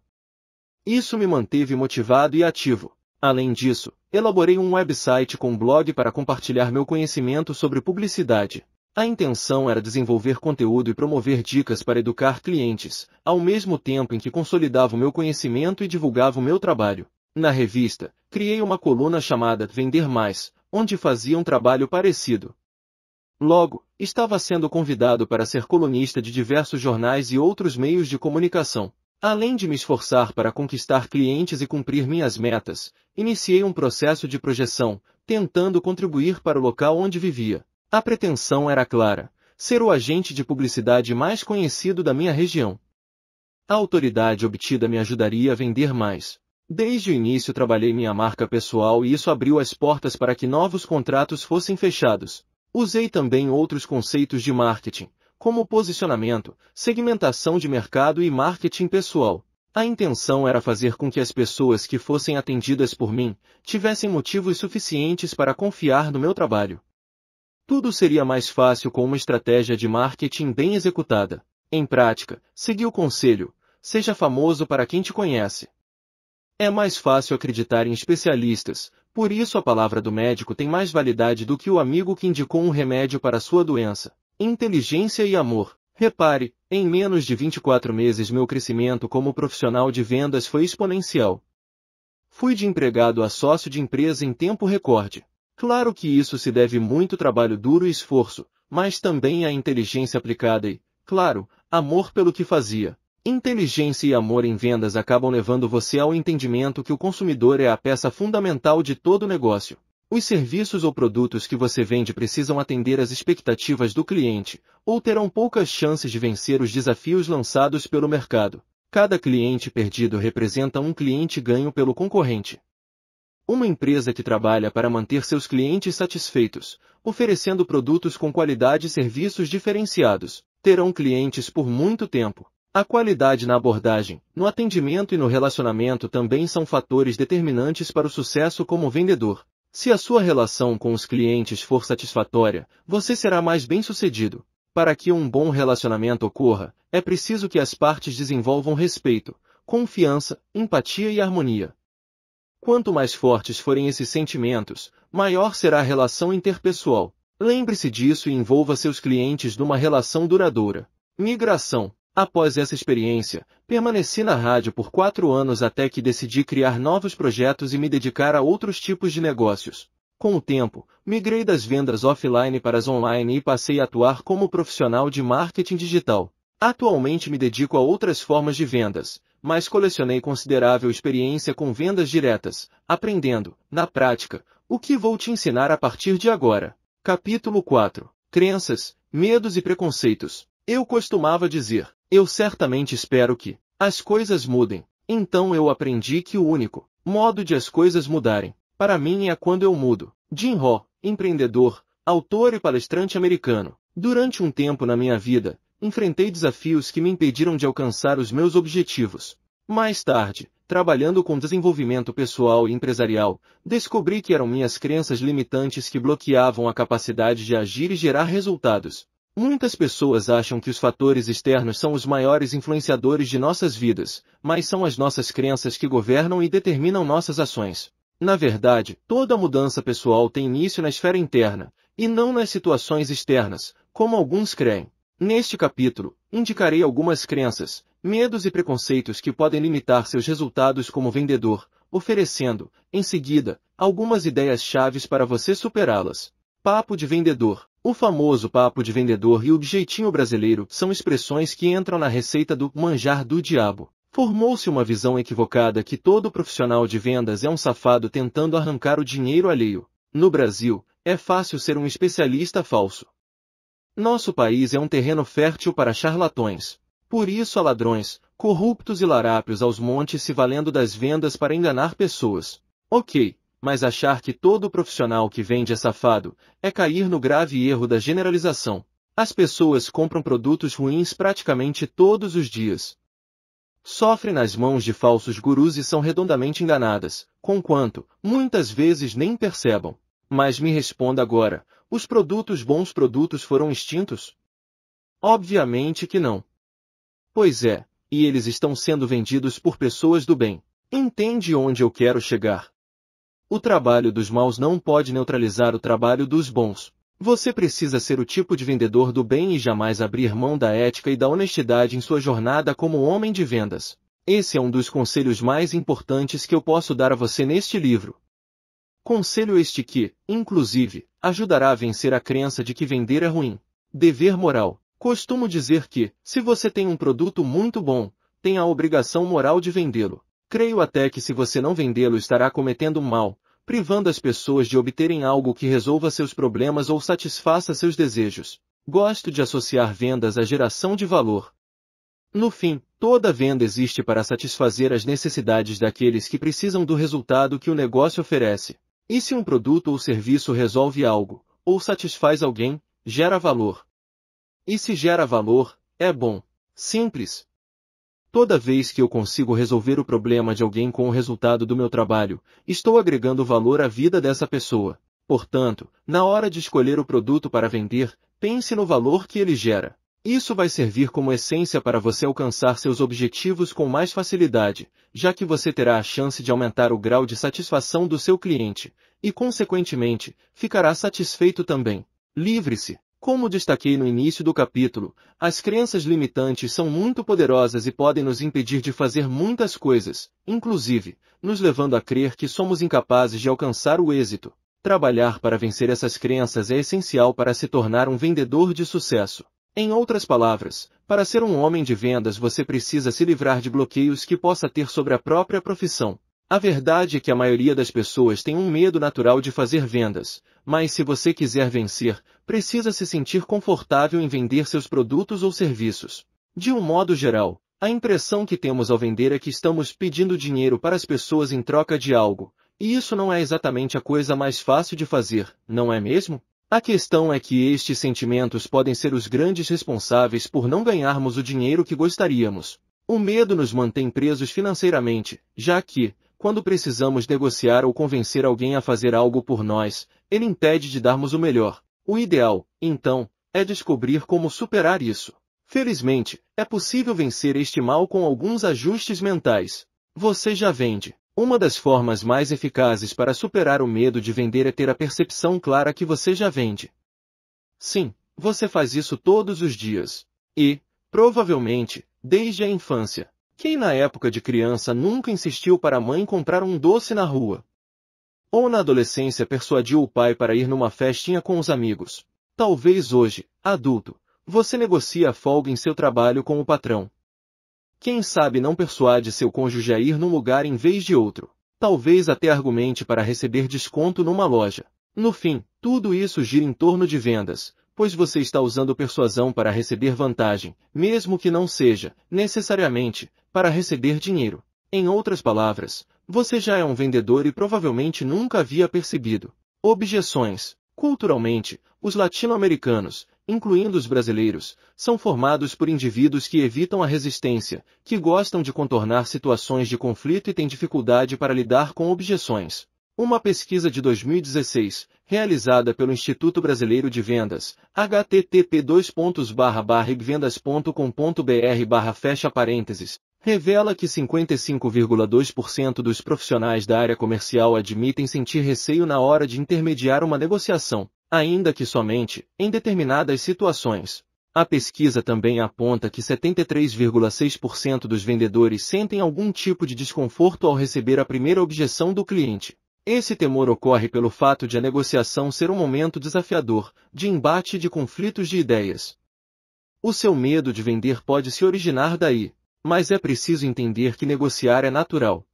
Isso me manteve motivado e ativo. Além disso, elaborei um website com blog para compartilhar meu conhecimento sobre publicidade. A intenção era desenvolver conteúdo e promover dicas para educar clientes, ao mesmo tempo em que consolidava o meu conhecimento e divulgava o meu trabalho. Na revista, criei uma coluna chamada Vender Mais, onde fazia um trabalho parecido. Logo, estava sendo convidado para ser colunista de diversos jornais e outros meios de comunicação. Além de me esforçar para conquistar clientes e cumprir minhas metas, iniciei um processo de projeção, tentando contribuir para o local onde vivia. A pretensão era clara: ser o agente de publicidade mais conhecido da minha região. A autoridade obtida me ajudaria a vender mais. Desde o início trabalhei minha marca pessoal e isso abriu as portas para que novos contratos fossem fechados. Usei também outros conceitos de marketing, como posicionamento, segmentação de mercado e marketing pessoal. A intenção era fazer com que as pessoas que fossem atendidas por mim tivessem motivos suficientes para confiar no meu trabalho. Tudo seria mais fácil com uma estratégia de marketing bem executada. Em prática, segui o conselho: seja famoso para quem te conhece. É mais fácil acreditar em especialistas, por isso a palavra do médico tem mais validade do que o amigo que indicou um remédio para sua doença. Inteligência e amor. Repare, em menos de 24 meses meu crescimento como profissional de vendas foi exponencial. Fui de empregado a sócio de empresa em tempo recorde. Claro que isso se deve muito trabalho duro e esforço, mas também à inteligência aplicada e, claro, amor pelo que fazia. Inteligência e amor em vendas acabam levando você ao entendimento que o consumidor é a peça fundamental de todo negócio. Os serviços ou produtos que você vende precisam atender às expectativas do cliente, ou terão poucas chances de vencer os desafios lançados pelo mercado. Cada cliente perdido representa um cliente ganho pelo concorrente. Uma empresa que trabalha para manter seus clientes satisfeitos, oferecendo produtos com qualidade e serviços diferenciados, terão clientes por muito tempo. A qualidade na abordagem, no atendimento e no relacionamento também são fatores determinantes para o sucesso como vendedor. Se a sua relação com os clientes for satisfatória, você será mais bem-sucedido. Para que um bom relacionamento ocorra, é preciso que as partes desenvolvam respeito, confiança, empatia e harmonia. Quanto mais fortes forem esses sentimentos, maior será a relação interpessoal. Lembre-se disso e envolva seus clientes numa relação duradoura. Migração Após essa experiência, permaneci na rádio por quatro anos até que decidi criar novos projetos e me dedicar a outros tipos de negócios. Com o tempo, migrei das vendas offline para as online e passei a atuar como profissional de marketing digital. Atualmente me dedico a outras formas de vendas, mas colecionei considerável experiência com vendas diretas, aprendendo, na prática, o que vou te ensinar a partir de agora. Capítulo 4 Crenças, Medos e Preconceitos Eu costumava dizer, eu certamente espero que as coisas mudem. Então eu aprendi que o único modo de as coisas mudarem, para mim é quando eu mudo. Jim Ho, empreendedor, autor e palestrante americano. Durante um tempo na minha vida, enfrentei desafios que me impediram de alcançar os meus objetivos. Mais tarde, trabalhando com desenvolvimento pessoal e empresarial, descobri que eram minhas crenças limitantes que bloqueavam a capacidade de agir e gerar resultados. Muitas pessoas acham que os fatores externos são os maiores influenciadores de nossas vidas, mas são as nossas crenças que governam e determinam nossas ações. Na verdade, toda mudança pessoal tem início na esfera interna, e não nas situações externas, como alguns creem. Neste capítulo, indicarei algumas crenças, medos e preconceitos que podem limitar seus resultados como vendedor, oferecendo, em seguida, algumas ideias chaves para você superá-las. Papo de vendedor. O famoso papo de vendedor e o jeitinho brasileiro são expressões que entram na receita do manjar do diabo. Formou-se uma visão equivocada que todo profissional de vendas é um safado tentando arrancar o dinheiro alheio. No Brasil, é fácil ser um especialista falso. Nosso país é um terreno fértil para charlatões. Por isso há ladrões, corruptos e larápios aos montes se valendo das vendas para enganar pessoas. Ok, mas achar que todo profissional que vende é safado é cair no grave erro da generalização. As pessoas compram produtos ruins praticamente todos os dias. Sofrem nas mãos de falsos gurus e são redondamente enganadas, conquanto, muitas vezes nem percebam. Mas me responda agora, os produtos bons produtos foram extintos? Obviamente que não. Pois é, e eles estão sendo vendidos por pessoas do bem. Entende onde eu quero chegar? O trabalho dos maus não pode neutralizar o trabalho dos bons. Você precisa ser o tipo de vendedor do bem e jamais abrir mão da ética e da honestidade em sua jornada como homem de vendas. Esse é um dos conselhos mais importantes que eu posso dar a você neste livro. Conselho este que, inclusive, ajudará a vencer a crença de que vender é ruim. Dever moral. Costumo dizer que, se você tem um produto muito bom, tem a obrigação moral de vendê-lo. Creio até que se você não vendê-lo estará cometendo um mal, privando as pessoas de obterem algo que resolva seus problemas ou satisfaça seus desejos. Gosto de associar vendas à geração de valor. No fim, toda venda existe para satisfazer as necessidades daqueles que precisam do resultado que o negócio oferece. E se um produto ou serviço resolve algo, ou satisfaz alguém, gera valor. E se gera valor, é bom. Simples. Toda vez que eu consigo resolver o problema de alguém com o resultado do meu trabalho, estou agregando valor à vida dessa pessoa. Portanto, na hora de escolher o produto para vender, pense no valor que ele gera. Isso vai servir como essência para você alcançar seus objetivos com mais facilidade, já que você terá a chance de aumentar o grau de satisfação do seu cliente, e, consequentemente, ficará satisfeito também. Livre-se, como destaquei no início do capítulo, as crenças limitantes são muito poderosas e podem nos impedir de fazer muitas coisas, inclusive, nos levando a crer que somos incapazes de alcançar o êxito. Trabalhar para vencer essas crenças é essencial para se tornar um vendedor de sucesso. Em outras palavras, para ser um homem de vendas você precisa se livrar de bloqueios que possa ter sobre a própria profissão, a verdade é que a maioria das pessoas tem um medo natural de fazer vendas, mas se você quiser vencer, precisa se sentir confortável em vender seus produtos ou serviços. De um modo geral, a impressão que temos ao vender é que estamos pedindo dinheiro para as pessoas em troca de algo, e isso não é exatamente a coisa mais fácil de fazer, não é mesmo? A questão é que estes sentimentos podem ser os grandes responsáveis por não ganharmos o dinheiro que gostaríamos. O medo nos mantém presos financeiramente, já que, quando precisamos negociar ou convencer alguém a fazer algo por nós, ele impede de darmos o melhor. O ideal, então, é descobrir como superar isso. Felizmente, é possível vencer este mal com alguns ajustes mentais. Você já vende. Uma das formas mais eficazes para superar o medo de vender é ter a percepção clara que você já vende. Sim, você faz isso todos os dias. E, provavelmente, desde a infância. Quem na época de criança nunca insistiu para a mãe comprar um doce na rua? Ou na adolescência persuadiu o pai para ir numa festinha com os amigos? Talvez hoje, adulto, você negocia a folga em seu trabalho com o patrão. Quem sabe não persuade seu cônjuge a ir num lugar em vez de outro. Talvez até argumente para receber desconto numa loja. No fim, tudo isso gira em torno de vendas, pois você está usando persuasão para receber vantagem, mesmo que não seja, necessariamente, para receber dinheiro. Em outras palavras, você já é um vendedor e provavelmente nunca havia percebido. Objeções. Culturalmente, os latino-americanos, incluindo os brasileiros, são formados por indivíduos que evitam a resistência, que gostam de contornar situações de conflito e têm dificuldade para lidar com objeções. Uma pesquisa de 2016, realizada pelo Instituto Brasileiro de Vendas, http://vendas.com.br/, fecha parênteses, revela que 55,2% dos profissionais da área comercial admitem sentir receio na hora de intermediar uma negociação, ainda que somente em determinadas situações. A pesquisa também aponta que 73,6% dos vendedores sentem algum tipo de desconforto ao receber a primeira objeção do cliente. Esse temor ocorre pelo fato de a negociação ser um momento desafiador, de embate e de conflitos de ideias. O seu medo de vender pode se originar daí, mas é preciso entender que negociar é natural.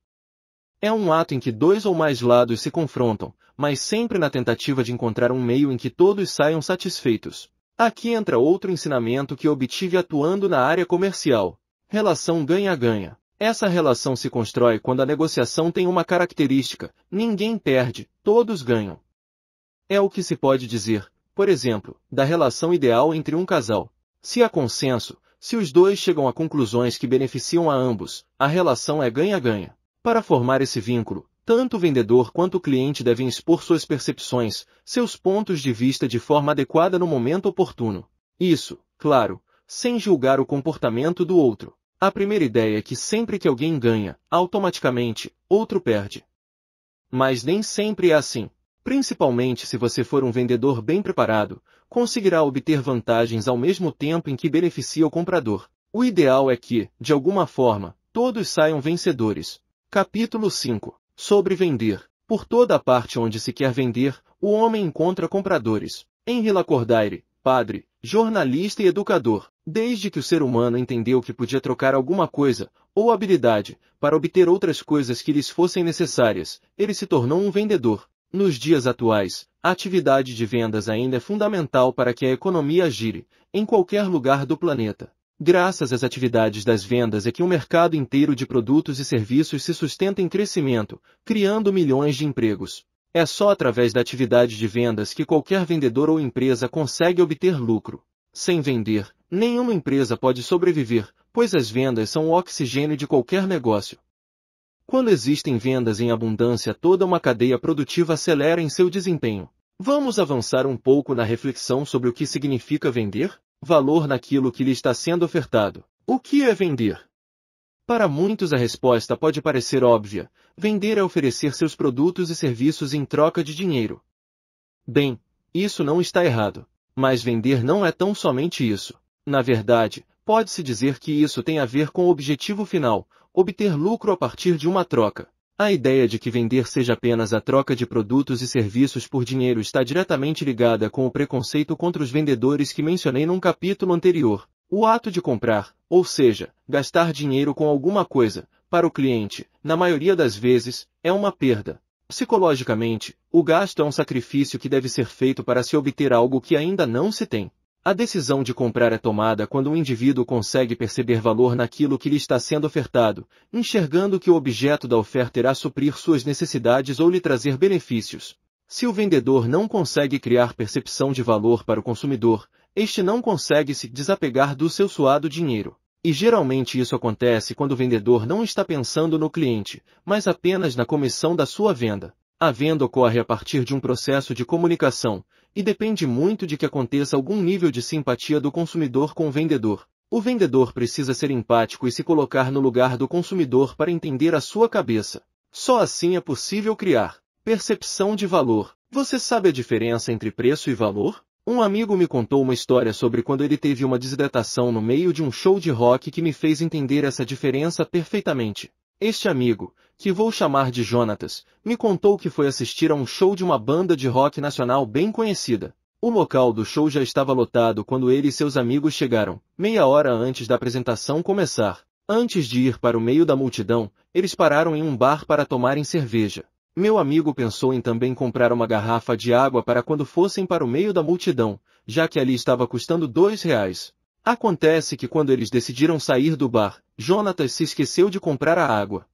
É um ato em que dois ou mais lados se confrontam, mas sempre na tentativa de encontrar um meio em que todos saiam satisfeitos. Aqui entra outro ensinamento que obtive atuando na área comercial: relação ganha-ganha. Essa relação se constrói quando a negociação tem uma característica: ninguém perde, todos ganham. É o que se pode dizer, por exemplo, da relação ideal entre um casal. Se há consenso, se os dois chegam a conclusões que beneficiam a ambos, a relação é ganha-ganha. Para formar esse vínculo, tanto o vendedor quanto o cliente devem expor suas percepções, seus pontos de vista de forma adequada no momento oportuno. Isso, claro, sem julgar o comportamento do outro. A primeira ideia é que sempre que alguém ganha, automaticamente, outro perde. Mas nem sempre é assim. Principalmente se você for um vendedor bem preparado, conseguirá obter vantagens ao mesmo tempo em que beneficia o comprador. O ideal é que, de alguma forma, todos saiam vencedores. Capítulo 5 Sobre vender. Por toda a parte onde se quer vender, o homem encontra compradores. Henri Lacordaire, padre, jornalista e educador, Desde que o ser humano entendeu que podia trocar alguma coisa, ou habilidade, para obter outras coisas que lhes fossem necessárias, ele se tornou um vendedor. Nos dias atuais, a atividade de vendas ainda é fundamental para que a economia gire, em qualquer lugar do planeta. Graças às atividades das vendas é que o um mercado inteiro de produtos e serviços se sustenta em crescimento, criando milhões de empregos. É só através da atividade de vendas que qualquer vendedor ou empresa consegue obter lucro. Sem vender, Nenhuma empresa pode sobreviver, pois as vendas são o oxigênio de qualquer negócio. Quando existem vendas em abundância, toda uma cadeia produtiva acelera em seu desempenho. Vamos avançar um pouco na reflexão sobre o que significa vender? Valor naquilo que lhe está sendo ofertado. O que é vender? Para muitos a resposta pode parecer óbvia. Vender é oferecer seus produtos e serviços em troca de dinheiro. Bem, isso não está errado. Mas vender não é tão somente isso. Na verdade, pode-se dizer que isso tem a ver com o objetivo final, obter lucro a partir de uma troca. A ideia de que vender seja apenas a troca de produtos e serviços por dinheiro está diretamente ligada com o preconceito contra os vendedores que mencionei num capítulo anterior. O ato de comprar, ou seja, gastar dinheiro com alguma coisa, para o cliente, na maioria das vezes, é uma perda. Psicologicamente, o gasto é um sacrifício que deve ser feito para se obter algo que ainda não se tem. A decisão de comprar é tomada quando o indivíduo consegue perceber valor naquilo que lhe está sendo ofertado, enxergando que o objeto da oferta irá suprir suas necessidades ou lhe trazer benefícios. Se o vendedor não consegue criar percepção de valor para o consumidor, este não consegue se desapegar do seu suado dinheiro. E geralmente isso acontece quando o vendedor não está pensando no cliente, mas apenas na comissão da sua venda. A venda ocorre a partir de um processo de comunicação, e depende muito de que aconteça algum nível de simpatia do consumidor com o vendedor. O vendedor precisa ser empático e se colocar no lugar do consumidor para entender a sua cabeça. Só assim é possível criar percepção de valor. Você sabe a diferença entre preço e valor? Um amigo me contou uma história sobre quando ele teve uma desidratação no meio de um show de rock que me fez entender essa diferença perfeitamente. Este amigo, que vou chamar de Jonatas, me contou que foi assistir a um show de uma banda de rock nacional bem conhecida. O local do show já estava lotado quando ele e seus amigos chegaram, meia hora antes da apresentação começar. Antes de ir para o meio da multidão, eles pararam em um bar para tomarem cerveja. Meu amigo pensou em também comprar uma garrafa de água para quando fossem para o meio da multidão, já que ali estava custando dois reais. Acontece que quando eles decidiram sair do bar, Jonatas se esqueceu de comprar a água.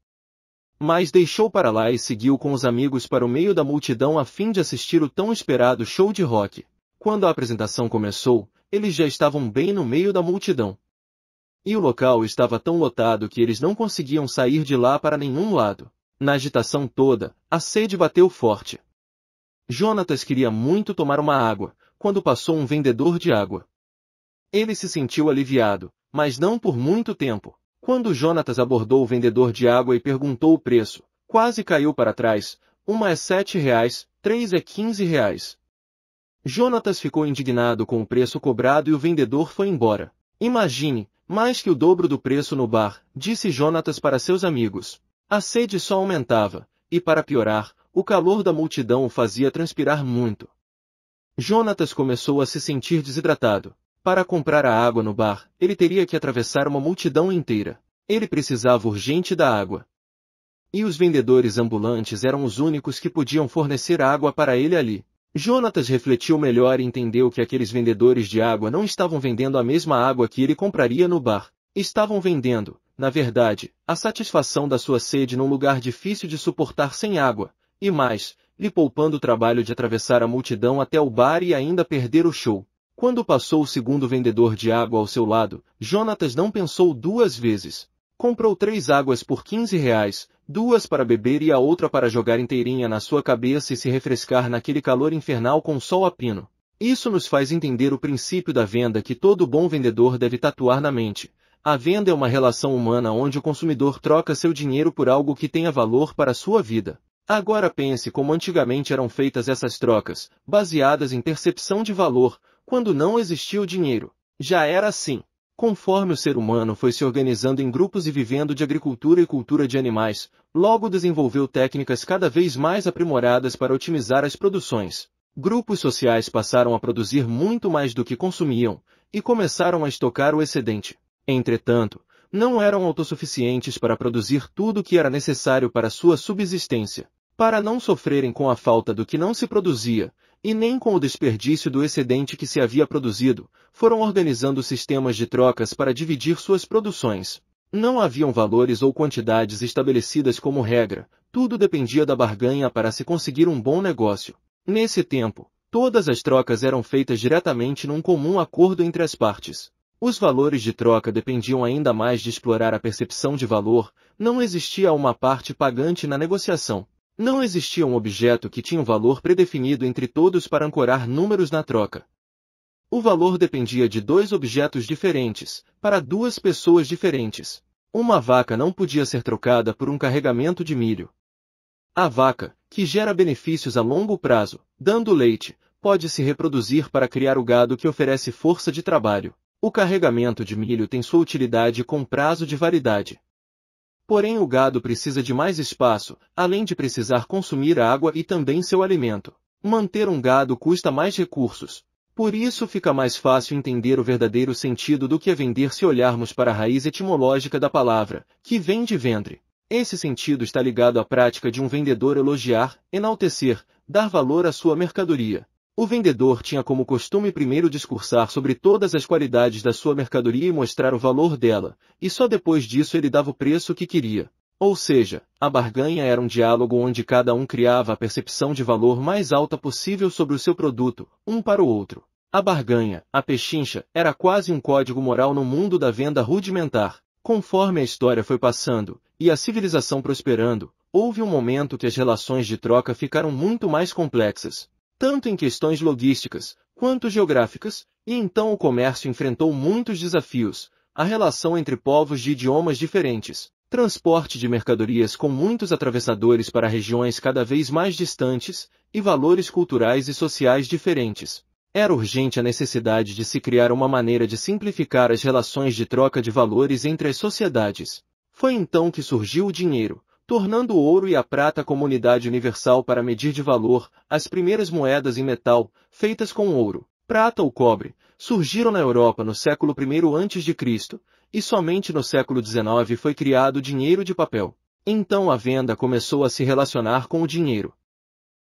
Mas deixou para lá e seguiu com os amigos para o meio da multidão a fim de assistir o tão esperado show de rock. Quando a apresentação começou, eles já estavam bem no meio da multidão. E o local estava tão lotado que eles não conseguiam sair de lá para nenhum lado. Na agitação toda, a sede bateu forte. Jonatas queria muito tomar uma água, quando passou um vendedor de água. Ele se sentiu aliviado, mas não por muito tempo. Quando Jonatas abordou o vendedor de água e perguntou o preço, quase caiu para trás, uma é sete reais, três é quinze reais. Jonatas ficou indignado com o preço cobrado e o vendedor foi embora. Imagine, mais que o dobro do preço no bar, disse Jonatas para seus amigos. A sede só aumentava, e para piorar, o calor da multidão o fazia transpirar muito. Jonatas começou a se sentir desidratado. Para comprar a água no bar, ele teria que atravessar uma multidão inteira. Ele precisava urgente da água. E os vendedores ambulantes eram os únicos que podiam fornecer água para ele ali. Jonatas refletiu melhor e entendeu que aqueles vendedores de água não estavam vendendo a mesma água que ele compraria no bar. Estavam vendendo, na verdade, a satisfação da sua sede num lugar difícil de suportar sem água, e mais, lhe poupando o trabalho de atravessar a multidão até o bar e ainda perder o show. Quando passou o segundo vendedor de água ao seu lado, Jonatas não pensou duas vezes. Comprou três águas por 15 reais, duas para beber e a outra para jogar inteirinha na sua cabeça e se refrescar naquele calor infernal com sol a pino. Isso nos faz entender o princípio da venda que todo bom vendedor deve tatuar na mente. A venda é uma relação humana onde o consumidor troca seu dinheiro por algo que tenha valor para a sua vida. Agora pense como antigamente eram feitas essas trocas, baseadas em percepção de valor, quando não existia o dinheiro. Já era assim. Conforme o ser humano foi se organizando em grupos e vivendo de agricultura e cultura de animais, logo desenvolveu técnicas cada vez mais aprimoradas para otimizar as produções. Grupos sociais passaram a produzir muito mais do que consumiam e começaram a estocar o excedente. Entretanto, não eram autossuficientes para produzir tudo o que era necessário para sua subsistência para não sofrerem com a falta do que não se produzia, e nem com o desperdício do excedente que se havia produzido, foram organizando sistemas de trocas para dividir suas produções. Não haviam valores ou quantidades estabelecidas como regra, tudo dependia da barganha para se conseguir um bom negócio. Nesse tempo, todas as trocas eram feitas diretamente num comum acordo entre as partes. Os valores de troca dependiam ainda mais de explorar a percepção de valor, não existia uma parte pagante na negociação. Não existia um objeto que tinha um valor predefinido entre todos para ancorar números na troca. O valor dependia de dois objetos diferentes, para duas pessoas diferentes. Uma vaca não podia ser trocada por um carregamento de milho. A vaca, que gera benefícios a longo prazo, dando leite, pode se reproduzir para criar o gado que oferece força de trabalho. O carregamento de milho tem sua utilidade com prazo de validade. Porém o gado precisa de mais espaço, além de precisar consumir água e também seu alimento. Manter um gado custa mais recursos. Por isso fica mais fácil entender o verdadeiro sentido do que é vender se olharmos para a raiz etimológica da palavra, que vem de ventre. Esse sentido está ligado à prática de um vendedor elogiar, enaltecer, dar valor à sua mercadoria. O vendedor tinha como costume primeiro discursar sobre todas as qualidades da sua mercadoria e mostrar o valor dela, e só depois disso ele dava o preço que queria. Ou seja, a barganha era um diálogo onde cada um criava a percepção de valor mais alta possível sobre o seu produto, um para o outro. A barganha, a pechincha, era quase um código moral no mundo da venda rudimentar. Conforme a história foi passando, e a civilização prosperando, houve um momento que as relações de troca ficaram muito mais complexas, tanto em questões logísticas quanto geográficas, e então o comércio enfrentou muitos desafios, a relação entre povos de idiomas diferentes, transporte de mercadorias com muitos atravessadores para regiões cada vez mais distantes e valores culturais e sociais diferentes. Era urgente a necessidade de se criar uma maneira de simplificar as relações de troca de valores entre as sociedades. Foi então que surgiu o dinheiro, tornando o ouro e a prata comunidade universal para medir de valor, as primeiras moedas em metal, feitas com ouro, prata ou cobre, surgiram na Europa no século I a.C., e somente no século XIX foi criado o dinheiro de papel. Então a venda começou a se relacionar com o dinheiro.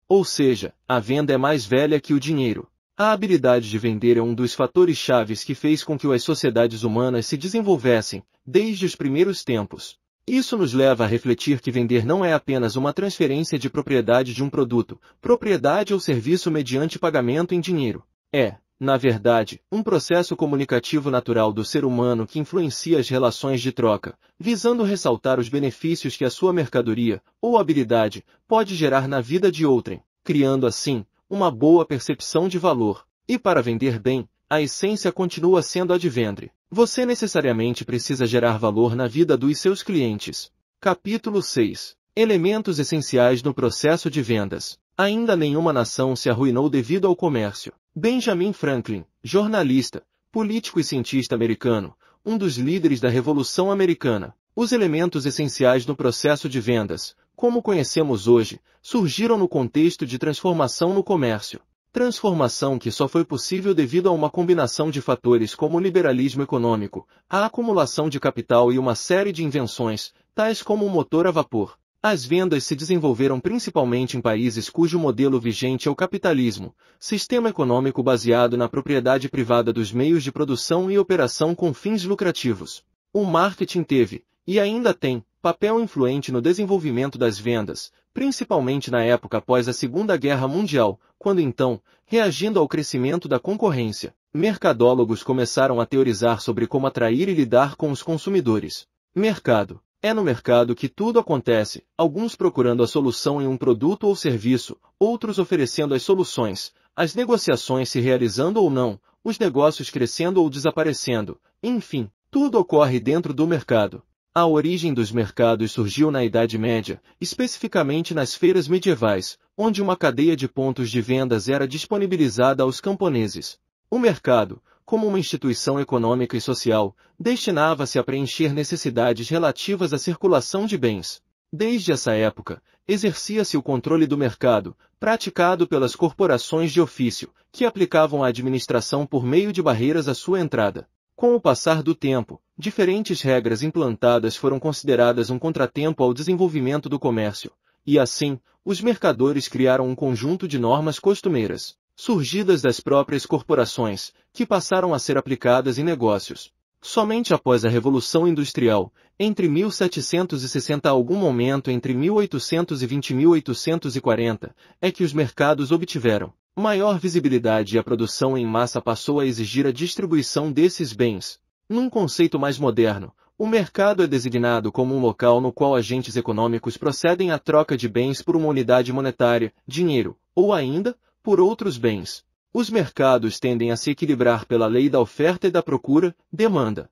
Ou seja, a venda é mais velha que o dinheiro. A habilidade de vender é um dos fatores chaves que fez com que as sociedades humanas se desenvolvessem, desde os primeiros tempos. Isso nos leva a refletir que vender não é apenas uma transferência de propriedade de um produto, propriedade ou serviço mediante pagamento em dinheiro. É, na verdade, um processo comunicativo natural do ser humano que influencia as relações de troca, visando ressaltar os benefícios que a sua mercadoria, ou habilidade, pode gerar na vida de outrem, criando assim, uma boa percepção de valor. E para vender bem, a essência continua sendo a de vendre. Você necessariamente precisa gerar valor na vida dos seus clientes. Capítulo 6 Elementos essenciais no processo de vendas. Ainda nenhuma nação se arruinou devido ao comércio. Benjamin Franklin, jornalista, político e cientista americano, um dos líderes da Revolução Americana. Os elementos essenciais no processo de vendas, como conhecemos hoje, surgiram no contexto de transformação no comércio transformação que só foi possível devido a uma combinação de fatores como o liberalismo econômico, a acumulação de capital e uma série de invenções, tais como o motor a vapor. As vendas se desenvolveram principalmente em países cujo modelo vigente é o capitalismo, sistema econômico baseado na propriedade privada dos meios de produção e operação com fins lucrativos. O marketing teve, e ainda tem, papel influente no desenvolvimento das vendas, principalmente na época após a Segunda Guerra Mundial, quando então, reagindo ao crescimento da concorrência, mercadólogos começaram a teorizar sobre como atrair e lidar com os consumidores. Mercado. É no mercado que tudo acontece, alguns procurando a solução em um produto ou serviço, outros oferecendo as soluções, as negociações se realizando ou não, os negócios crescendo ou desaparecendo, enfim, tudo ocorre dentro do mercado. A origem dos mercados surgiu na Idade Média, especificamente nas feiras medievais, onde uma cadeia de pontos de vendas era disponibilizada aos camponeses. O mercado, como uma instituição econômica e social, destinava-se a preencher necessidades relativas à circulação de bens. Desde essa época, exercia-se o controle do mercado, praticado pelas corporações de ofício, que aplicavam a administração por meio de barreiras à sua entrada. Com o passar do tempo, diferentes regras implantadas foram consideradas um contratempo ao desenvolvimento do comércio, e assim, os mercadores criaram um conjunto de normas costumeiras, surgidas das próprias corporações, que passaram a ser aplicadas em negócios. Somente após a Revolução Industrial, entre 1760 a algum momento entre 1820 e 1840, é que os mercados obtiveram, maior visibilidade e a produção em massa passou a exigir a distribuição desses bens. Num conceito mais moderno, o mercado é designado como um local no qual agentes econômicos procedem à troca de bens por uma unidade monetária, dinheiro, ou ainda, por outros bens. Os mercados tendem a se equilibrar pela lei da oferta e da procura, demanda.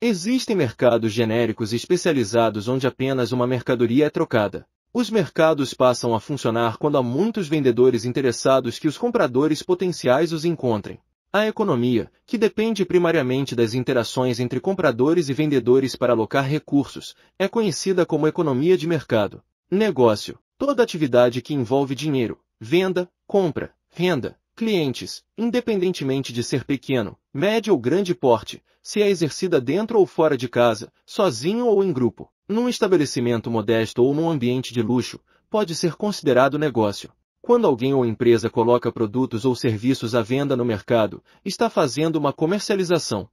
Existem mercados genéricos e especializados onde apenas uma mercadoria é trocada. Os mercados passam a funcionar quando há muitos vendedores interessados que os compradores potenciais os encontrem. A economia, que depende primariamente das interações entre compradores e vendedores para alocar recursos, é conhecida como economia de mercado. Negócio. Toda atividade que envolve dinheiro, venda, compra, renda, clientes, independentemente de ser pequeno, médio ou grande porte, se é exercida dentro ou fora de casa, sozinho ou em grupo. Num estabelecimento modesto ou num ambiente de luxo, pode ser considerado negócio. Quando alguém ou empresa coloca produtos ou serviços à venda no mercado, está fazendo uma comercialização.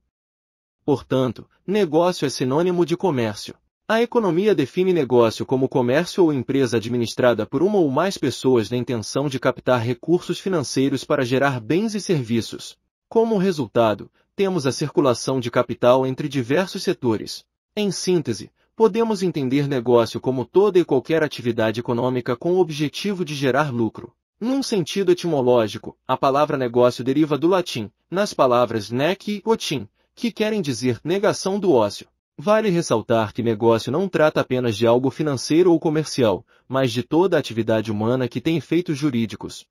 Portanto, negócio é sinônimo de comércio. A economia define negócio como comércio ou empresa administrada por uma ou mais pessoas na intenção de captar recursos financeiros para gerar bens e serviços. Como resultado, temos a circulação de capital entre diversos setores. Em síntese, podemos entender negócio como toda e qualquer atividade econômica com o objetivo de gerar lucro. Num sentido etimológico, a palavra negócio deriva do latim, nas palavras nec e otim, que querem dizer negação do ócio. Vale ressaltar que negócio não trata apenas de algo financeiro ou comercial, mas de toda a atividade humana que tem efeitos jurídicos.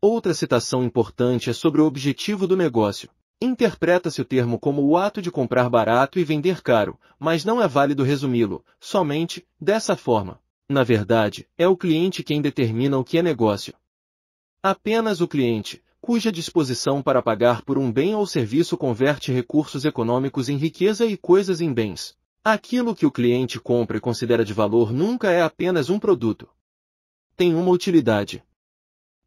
Outra citação importante é sobre o objetivo do negócio. Interpreta-se o termo como o ato de comprar barato e vender caro, mas não é válido resumi-lo, somente, dessa forma. Na verdade, é o cliente quem determina o que é negócio. Apenas o cliente, cuja disposição para pagar por um bem ou serviço converte recursos econômicos em riqueza e coisas em bens. Aquilo que o cliente compra e considera de valor nunca é apenas um produto. Tem uma utilidade.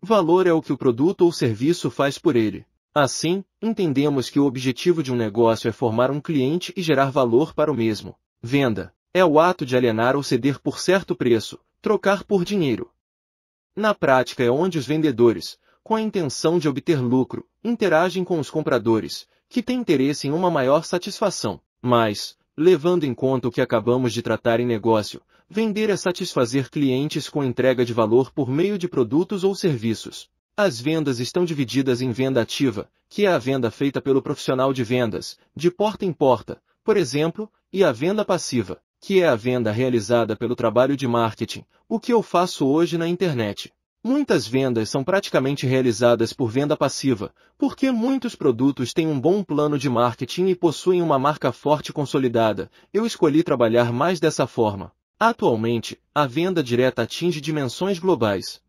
Valor é o que o produto ou serviço faz por ele, Assim, entendemos que o objetivo de um negócio é formar um cliente e gerar valor para o mesmo. Venda é o ato de alienar ou ceder por certo preço, trocar por dinheiro. Na prática é onde os vendedores, com a intenção de obter lucro, interagem com os compradores, que têm interesse em uma maior satisfação. Mas, levando em conta o que acabamos de tratar em negócio, vender é satisfazer clientes com entrega de valor por meio de produtos ou serviços. As vendas estão divididas em venda ativa, que é a venda feita pelo profissional de vendas, de porta em porta, por exemplo, e a venda passiva, que é a venda realizada pelo trabalho de marketing, o que eu faço hoje na internet. Muitas vendas são praticamente realizadas por venda passiva, porque muitos produtos têm um bom plano de marketing e possuem uma marca forte consolidada. Eu escolhi trabalhar mais dessa forma. Atualmente, a venda direta atinge dimensões globais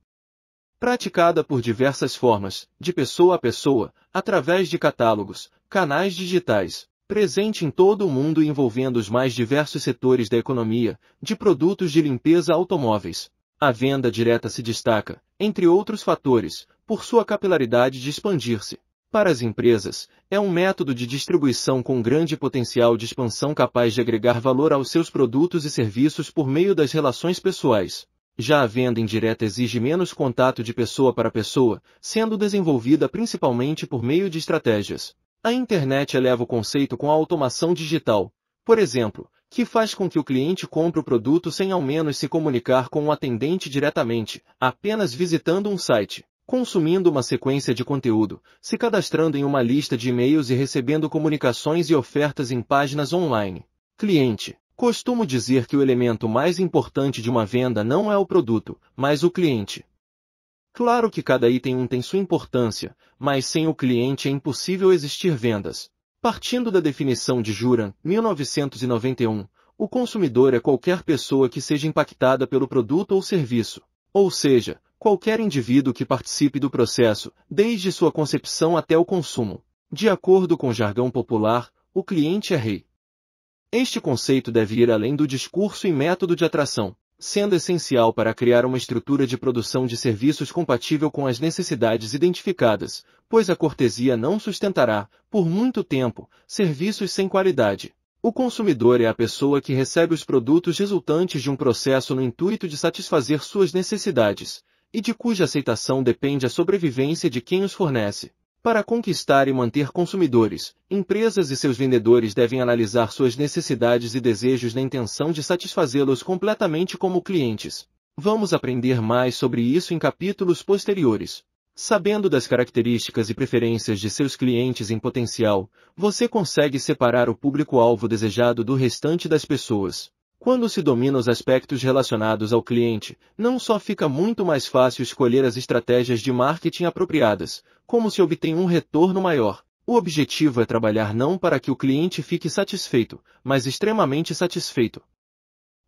praticada por diversas formas, de pessoa a pessoa, através de catálogos, canais digitais, presente em todo o mundo envolvendo os mais diversos setores da economia, de produtos de limpeza automóveis. A venda direta se destaca, entre outros fatores, por sua capilaridade de expandir-se. Para as empresas, é um método de distribuição com grande potencial de expansão capaz de agregar valor aos seus produtos e serviços por meio das relações pessoais. Já a venda indireta exige menos contato de pessoa para pessoa, sendo desenvolvida principalmente por meio de estratégias. A internet eleva o conceito com a automação digital, por exemplo, que faz com que o cliente compre o produto sem ao menos se comunicar com o atendente diretamente, apenas visitando um site consumindo uma sequência de conteúdo, se cadastrando em uma lista de e-mails e recebendo comunicações e ofertas em páginas online. Cliente, Costumo dizer que o elemento mais importante de uma venda não é o produto, mas o cliente. Claro que cada item um tem sua importância, mas sem o cliente é impossível existir vendas. Partindo da definição de Juran, 1991, o consumidor é qualquer pessoa que seja impactada pelo produto ou serviço. Ou seja, qualquer indivíduo que participe do processo, desde sua concepção até o consumo. De acordo com o jargão popular, o cliente é rei. Este conceito deve ir além do discurso e método de atração, sendo essencial para criar uma estrutura de produção de serviços compatível com as necessidades identificadas, pois a cortesia não sustentará, por muito tempo, serviços sem qualidade. O consumidor é a pessoa que recebe os produtos resultantes de um processo no intuito de satisfazer suas necessidades, e de cuja aceitação depende a sobrevivência de quem os fornece. Para conquistar e manter consumidores, empresas e seus vendedores devem analisar suas necessidades e desejos na intenção de satisfazê-los completamente como clientes. Vamos aprender mais sobre isso em capítulos posteriores. Sabendo das características e preferências de seus clientes em potencial, você consegue separar o público-alvo desejado do restante das pessoas. Quando se domina os aspectos relacionados ao cliente, não só fica muito mais fácil escolher as estratégias de marketing apropriadas, como se obtém um retorno maior. O objetivo é trabalhar não para que o cliente fique satisfeito, mas extremamente satisfeito.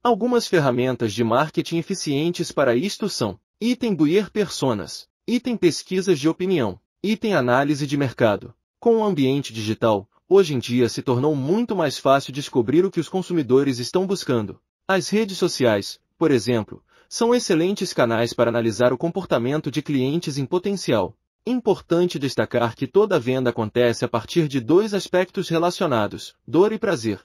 Algumas ferramentas de marketing eficientes para isto são Item Buyer Personas, Item Pesquisas de Opinião, Item Análise de Mercado. Com o ambiente digital, hoje em dia se tornou muito mais fácil descobrir o que os consumidores estão buscando. As redes sociais, por exemplo, são excelentes canais para analisar o comportamento de clientes em potencial. Importante destacar que toda venda acontece a partir de dois aspectos relacionados, dor e prazer.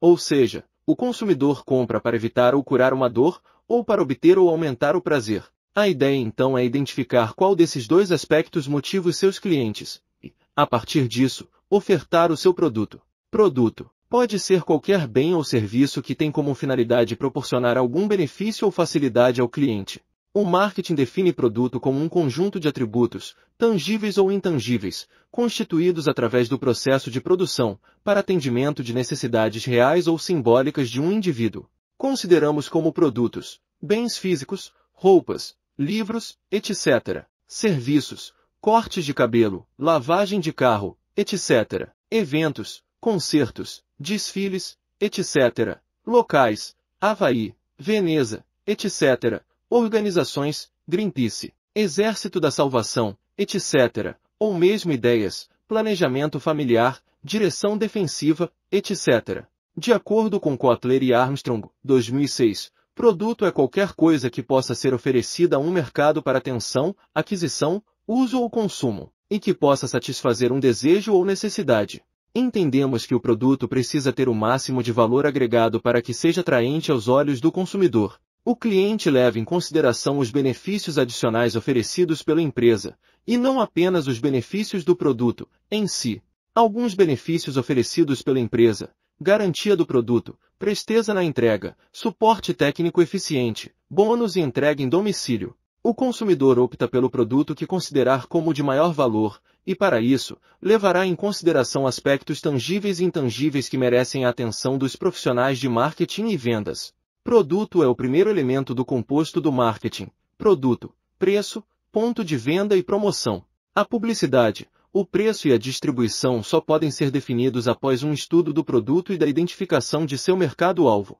Ou seja, o consumidor compra para evitar ou curar uma dor, ou para obter ou aumentar o prazer. A ideia então é identificar qual desses dois aspectos motiva os seus clientes e, a partir disso, Ofertar o seu produto. Produto. Pode ser qualquer bem ou serviço que tem como finalidade proporcionar algum benefício ou facilidade ao cliente. O marketing define produto como um conjunto de atributos, tangíveis ou intangíveis, constituídos através do processo de produção, para atendimento de necessidades reais ou simbólicas de um indivíduo. Consideramos como produtos, bens físicos, roupas, livros, etc. Serviços, cortes de cabelo, lavagem de carro, etc., eventos, concertos, desfiles, etc., locais, Havaí, Veneza, etc., organizações, Greenpeace, Exército da Salvação, etc., ou mesmo ideias, planejamento familiar, direção defensiva, etc. De acordo com Kotler e Armstrong, 2006, produto é qualquer coisa que possa ser oferecida a um mercado para atenção, aquisição, uso ou consumo e que possa satisfazer um desejo ou necessidade. Entendemos que o produto precisa ter o máximo de valor agregado para que seja atraente aos olhos do consumidor. O cliente leva em consideração os benefícios adicionais oferecidos pela empresa, e não apenas os benefícios do produto em si. Alguns benefícios oferecidos pela empresa, garantia do produto, presteza na entrega, suporte técnico eficiente, bônus e entrega em domicílio, o consumidor opta pelo produto que considerar como de maior valor, e para isso, levará em consideração aspectos tangíveis e intangíveis que merecem a atenção dos profissionais de marketing e vendas. Produto é o primeiro elemento do composto do marketing: produto, preço, ponto de venda e promoção. A publicidade, o preço e a distribuição só podem ser definidos após um estudo do produto e da identificação de seu mercado-alvo.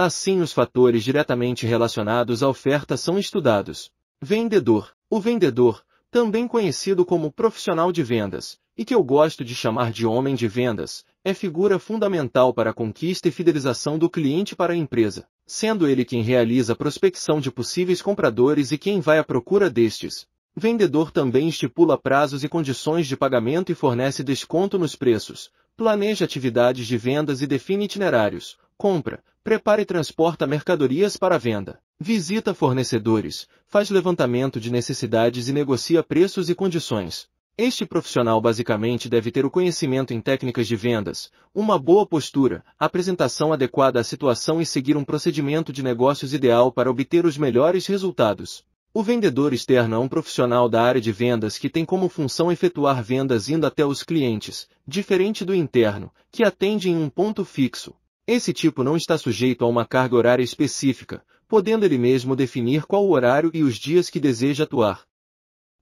Assim os fatores diretamente relacionados à oferta são estudados. Vendedor. O vendedor, também conhecido como profissional de vendas, e que eu gosto de chamar de homem de vendas, é figura fundamental para a conquista e fidelização do cliente para a empresa, sendo ele quem realiza a prospecção de possíveis compradores e quem vai à procura destes. Vendedor também estipula prazos e condições de pagamento e fornece desconto nos preços, planeja atividades de vendas e define itinerários, compra, prepara e transporta mercadorias para venda, visita fornecedores, faz levantamento de necessidades e negocia preços e condições. Este profissional basicamente deve ter o conhecimento em técnicas de vendas, uma boa postura, apresentação adequada à situação e seguir um procedimento de negócios ideal para obter os melhores resultados. O vendedor externo é um profissional da área de vendas que tem como função efetuar vendas indo até os clientes, diferente do interno, que atende em um ponto fixo. Esse tipo não está sujeito a uma carga horária específica, podendo ele mesmo definir qual o horário e os dias que deseja atuar.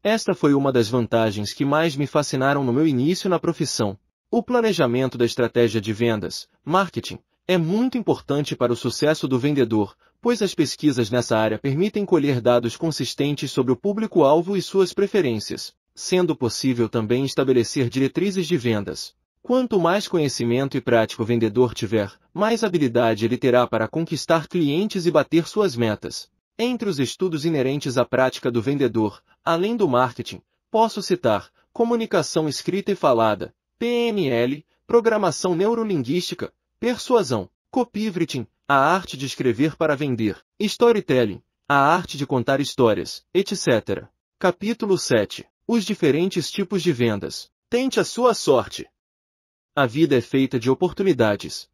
Esta foi uma das vantagens que mais me fascinaram no meu início na profissão. O planejamento da estratégia de vendas, marketing, é muito importante para o sucesso do vendedor, pois as pesquisas nessa área permitem colher dados consistentes sobre o público-alvo e suas preferências, sendo possível também estabelecer diretrizes de vendas, Quanto mais conhecimento e prático o vendedor tiver, mais habilidade ele terá para conquistar clientes e bater suas metas. Entre os estudos inerentes à prática do vendedor, além do marketing, posso citar comunicação escrita e falada, PNL, programação neurolinguística, persuasão, copywriting, a arte de escrever para vender, storytelling, a arte de contar histórias, etc. Capítulo 7. Os diferentes tipos de vendas. Tente a sua sorte. A vida é feita de oportunidades.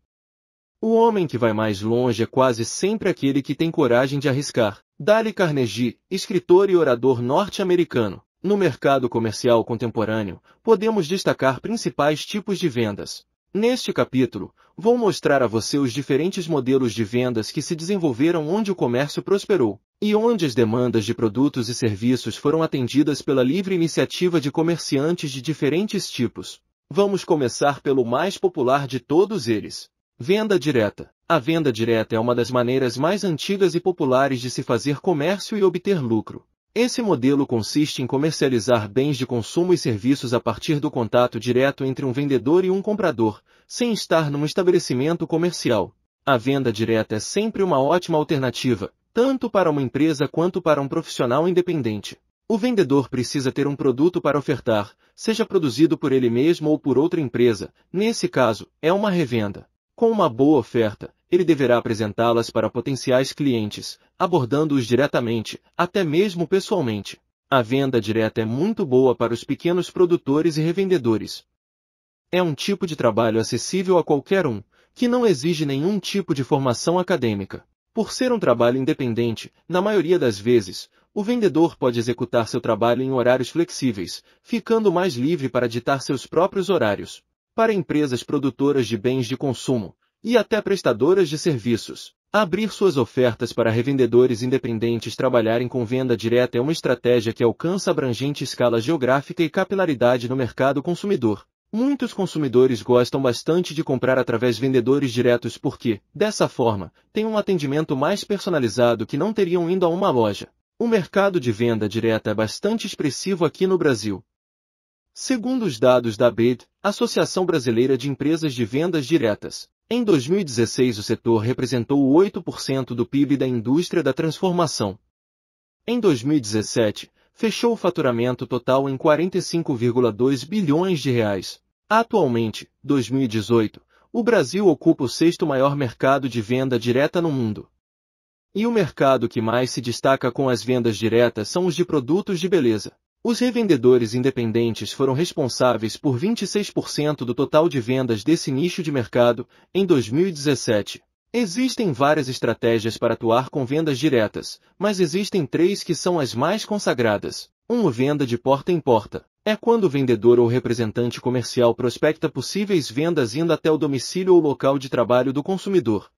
O homem que vai mais longe é quase sempre aquele que tem coragem de arriscar. Dale Carnegie, escritor e orador norte-americano. No mercado comercial contemporâneo, podemos destacar principais tipos de vendas. Neste capítulo, vou mostrar a você os diferentes modelos de vendas que se desenvolveram onde o comércio prosperou e onde as demandas de produtos e serviços foram atendidas pela livre iniciativa de comerciantes de diferentes tipos. Vamos começar pelo mais popular de todos eles. Venda direta. A venda direta é uma das maneiras mais antigas e populares de se fazer comércio e obter lucro. Esse modelo consiste em comercializar bens de consumo e serviços a partir do contato direto entre um vendedor e um comprador, sem estar num estabelecimento comercial. A venda direta é sempre uma ótima alternativa, tanto para uma empresa quanto para um profissional independente. O vendedor precisa ter um produto para ofertar, seja produzido por ele mesmo ou por outra empresa, nesse caso, é uma revenda. Com uma boa oferta, ele deverá apresentá-las para potenciais clientes, abordando-os diretamente, até mesmo pessoalmente. A venda direta é muito boa para os pequenos produtores e revendedores. É um tipo de trabalho acessível a qualquer um, que não exige nenhum tipo de formação acadêmica. Por ser um trabalho independente, na maioria das vezes, o vendedor pode executar seu trabalho em horários flexíveis, ficando mais livre para ditar seus próprios horários. Para empresas produtoras de bens de consumo e até prestadoras de serviços, abrir suas ofertas para revendedores independentes trabalharem com venda direta é uma estratégia que alcança abrangente escala geográfica e capilaridade no mercado consumidor. Muitos consumidores gostam bastante de comprar através vendedores diretos porque, dessa forma, têm um atendimento mais personalizado que não teriam indo a uma loja. O mercado de venda direta é bastante expressivo aqui no Brasil. Segundo os dados da BED, Associação Brasileira de Empresas de Vendas Diretas, em 2016 o setor representou 8% do PIB da indústria da transformação. Em 2017, fechou o faturamento total em 45,2 bilhões de reais. Atualmente, 2018, o Brasil ocupa o sexto maior mercado de venda direta no mundo. E o mercado que mais se destaca com as vendas diretas são os de produtos de beleza. Os revendedores independentes foram responsáveis por 26% do total de vendas desse nicho de mercado em 2017. Existem várias estratégias para atuar com vendas diretas, mas existem três que são as mais consagradas. 1. Venda de porta em porta. É quando o vendedor ou representante comercial prospecta possíveis vendas indo até o domicílio ou local de trabalho do consumidor.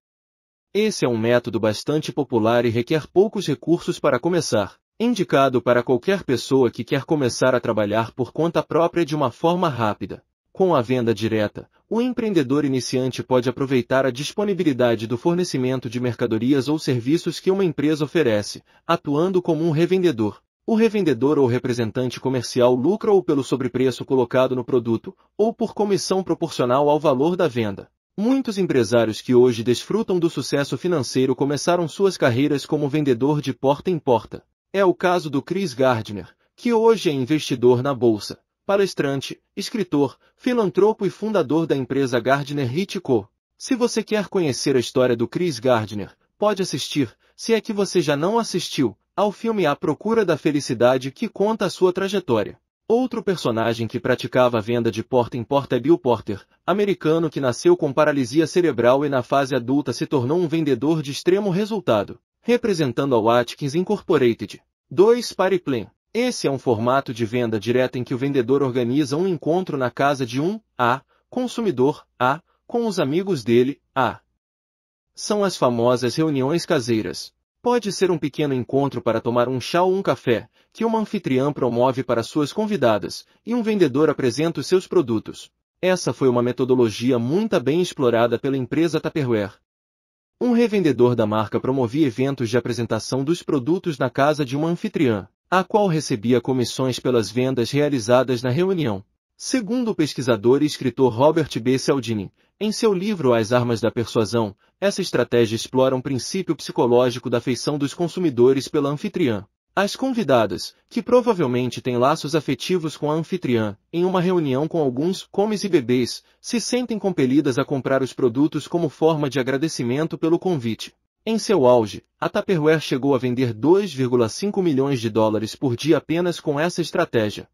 Esse é um método bastante popular e requer poucos recursos para começar, indicado para qualquer pessoa que quer começar a trabalhar por conta própria de uma forma rápida. Com a venda direta, o empreendedor iniciante pode aproveitar a disponibilidade do fornecimento de mercadorias ou serviços que uma empresa oferece, atuando como um revendedor. O revendedor ou representante comercial lucra ou pelo sobrepreço colocado no produto, ou por comissão proporcional ao valor da venda. Muitos empresários que hoje desfrutam do sucesso financeiro começaram suas carreiras como vendedor de porta em porta. É o caso do Chris Gardner, que hoje é investidor na bolsa, palestrante, escritor, filantropo e fundador da empresa Gardner Hitco. Se você quer conhecer a história do Chris Gardner, pode assistir, se é que você já não assistiu, ao filme A Procura da Felicidade que conta a sua trajetória. Outro personagem que praticava a venda de porta em porta é Bill Porter, americano que nasceu com paralisia cerebral e na fase adulta se tornou um vendedor de extremo resultado, representando a Atkins Incorporated. 2. Pariplan. Esse é um formato de venda direta em que o vendedor organiza um encontro na casa de um A, consumidor A, com os amigos dele A. São as famosas reuniões caseiras. Pode ser um pequeno encontro para tomar um chá ou um café, que uma anfitriã promove para suas convidadas, e um vendedor apresenta os seus produtos. Essa foi uma metodologia muito bem explorada pela empresa Tupperware. Um revendedor da marca promovia eventos de apresentação dos produtos na casa de uma anfitriã, a qual recebia comissões pelas vendas realizadas na reunião. Segundo o pesquisador e escritor Robert B. Cialdini, em seu livro As Armas da Persuasão, essa estratégia explora um princípio psicológico da afeição dos consumidores pela anfitriã. As convidadas, que provavelmente têm laços afetivos com a anfitriã, em uma reunião com alguns comes e bebês, se sentem compelidas a comprar os produtos como forma de agradecimento pelo convite. Em seu auge, a Tupperware chegou a vender 2,5 milhões de dólares por dia apenas com essa estratégia.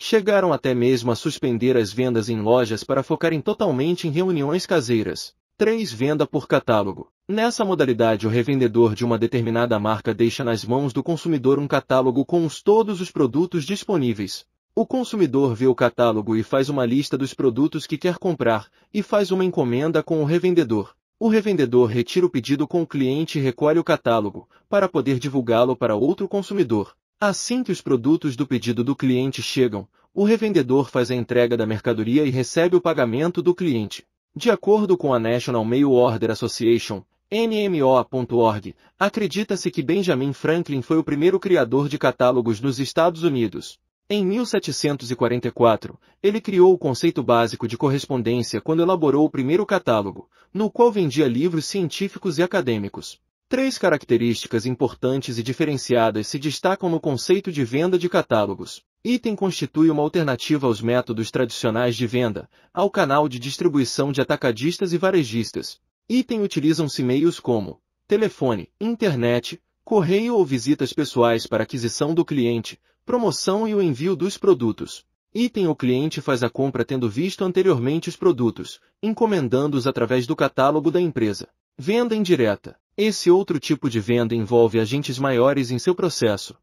Chegaram até mesmo a suspender as vendas em lojas para focarem totalmente em reuniões caseiras. 3. Venda por catálogo. Nessa modalidade, o revendedor de uma determinada marca deixa nas mãos do consumidor um catálogo com os todos os produtos disponíveis. O consumidor vê o catálogo e faz uma lista dos produtos que quer comprar, e faz uma encomenda com o revendedor. O revendedor retira o pedido com o cliente e recolhe o catálogo, para poder divulgá-lo para outro consumidor. Assim que os produtos do pedido do cliente chegam, o revendedor faz a entrega da mercadoria e recebe o pagamento do cliente. De acordo com a National Mail Order Association, NMO.org, acredita-se que Benjamin Franklin foi o primeiro criador de catálogos nos Estados Unidos. Em 1744, ele criou o conceito básico de correspondência quando elaborou o primeiro catálogo, no qual vendia livros científicos e acadêmicos. Três características importantes e diferenciadas se destacam no conceito de venda de catálogos. Item constitui uma alternativa aos métodos tradicionais de venda, ao canal de distribuição de atacadistas e varejistas. Item utilizam-se meios como telefone, internet, correio ou visitas pessoais para aquisição do cliente, promoção e o envio dos produtos. Item o cliente faz a compra tendo visto anteriormente os produtos, encomendando-os através do catálogo da empresa. Venda indireta. Esse outro tipo de venda envolve agentes maiores em seu processo.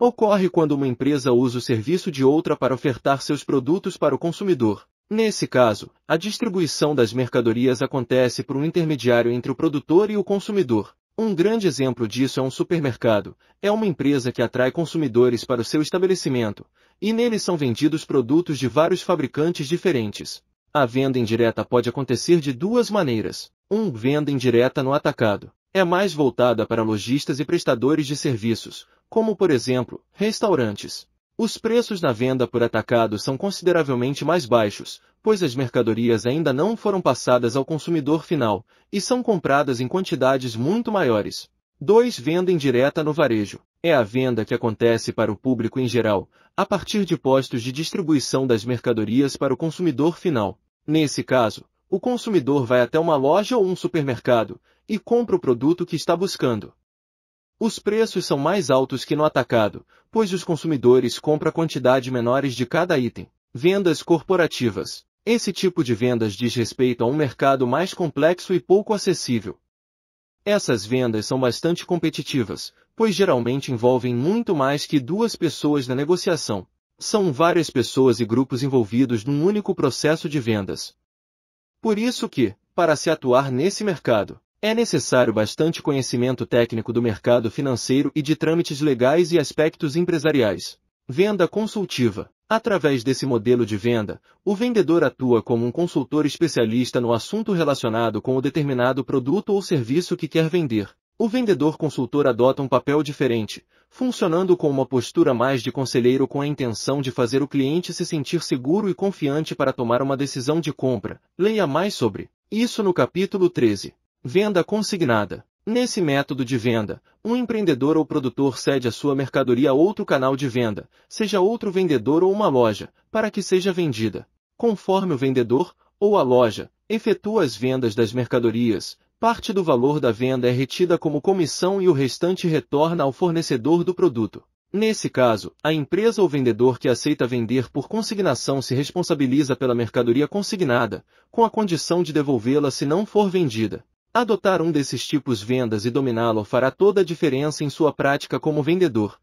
Ocorre quando uma empresa usa o serviço de outra para ofertar seus produtos para o consumidor. Nesse caso, a distribuição das mercadorias acontece por um intermediário entre o produtor e o consumidor. Um grande exemplo disso é um supermercado. É uma empresa que atrai consumidores para o seu estabelecimento, e neles são vendidos produtos de vários fabricantes diferentes. A venda indireta pode acontecer de duas maneiras. 1. Venda indireta no atacado. É mais voltada para lojistas e prestadores de serviços, como por exemplo, restaurantes. Os preços na venda por atacado são consideravelmente mais baixos, pois as mercadorias ainda não foram passadas ao consumidor final e são compradas em quantidades muito maiores. 2. Venda indireta no varejo. É a venda que acontece para o público em geral, a partir de postos de distribuição das mercadorias para o consumidor final. Nesse caso, o consumidor vai até uma loja ou um supermercado e compra o produto que está buscando. Os preços são mais altos que no atacado, pois os consumidores compram quantidades menores de cada item. Vendas corporativas. Esse tipo de vendas diz respeito a um mercado mais complexo e pouco acessível. Essas vendas são bastante competitivas, pois geralmente envolvem muito mais que duas pessoas na negociação. São várias pessoas e grupos envolvidos num único processo de vendas, por isso que, para se atuar nesse mercado, é necessário bastante conhecimento técnico do mercado financeiro e de trâmites legais e aspectos empresariais. Venda consultiva. Através desse modelo de venda, o vendedor atua como um consultor especialista no assunto relacionado com o determinado produto ou serviço que quer vender, o vendedor consultor adota um papel diferente, funcionando com uma postura mais de conselheiro com a intenção de fazer o cliente se sentir seguro e confiante para tomar uma decisão de compra. Leia mais sobre isso no capítulo 13. Venda consignada. Nesse método de venda, um empreendedor ou produtor cede a sua mercadoria a outro canal de venda, seja outro vendedor ou uma loja, para que seja vendida. Conforme o vendedor, ou a loja, efetua as vendas das mercadorias, parte do valor da venda é retida como comissão e o restante retorna ao fornecedor do produto. Nesse caso, a empresa ou vendedor que aceita vender por consignação se responsabiliza pela mercadoria consignada, com a condição de devolvê-la se não for vendida. Adotar um desses tipos vendas e dominá-lo fará toda a diferença em sua prática como vendedor.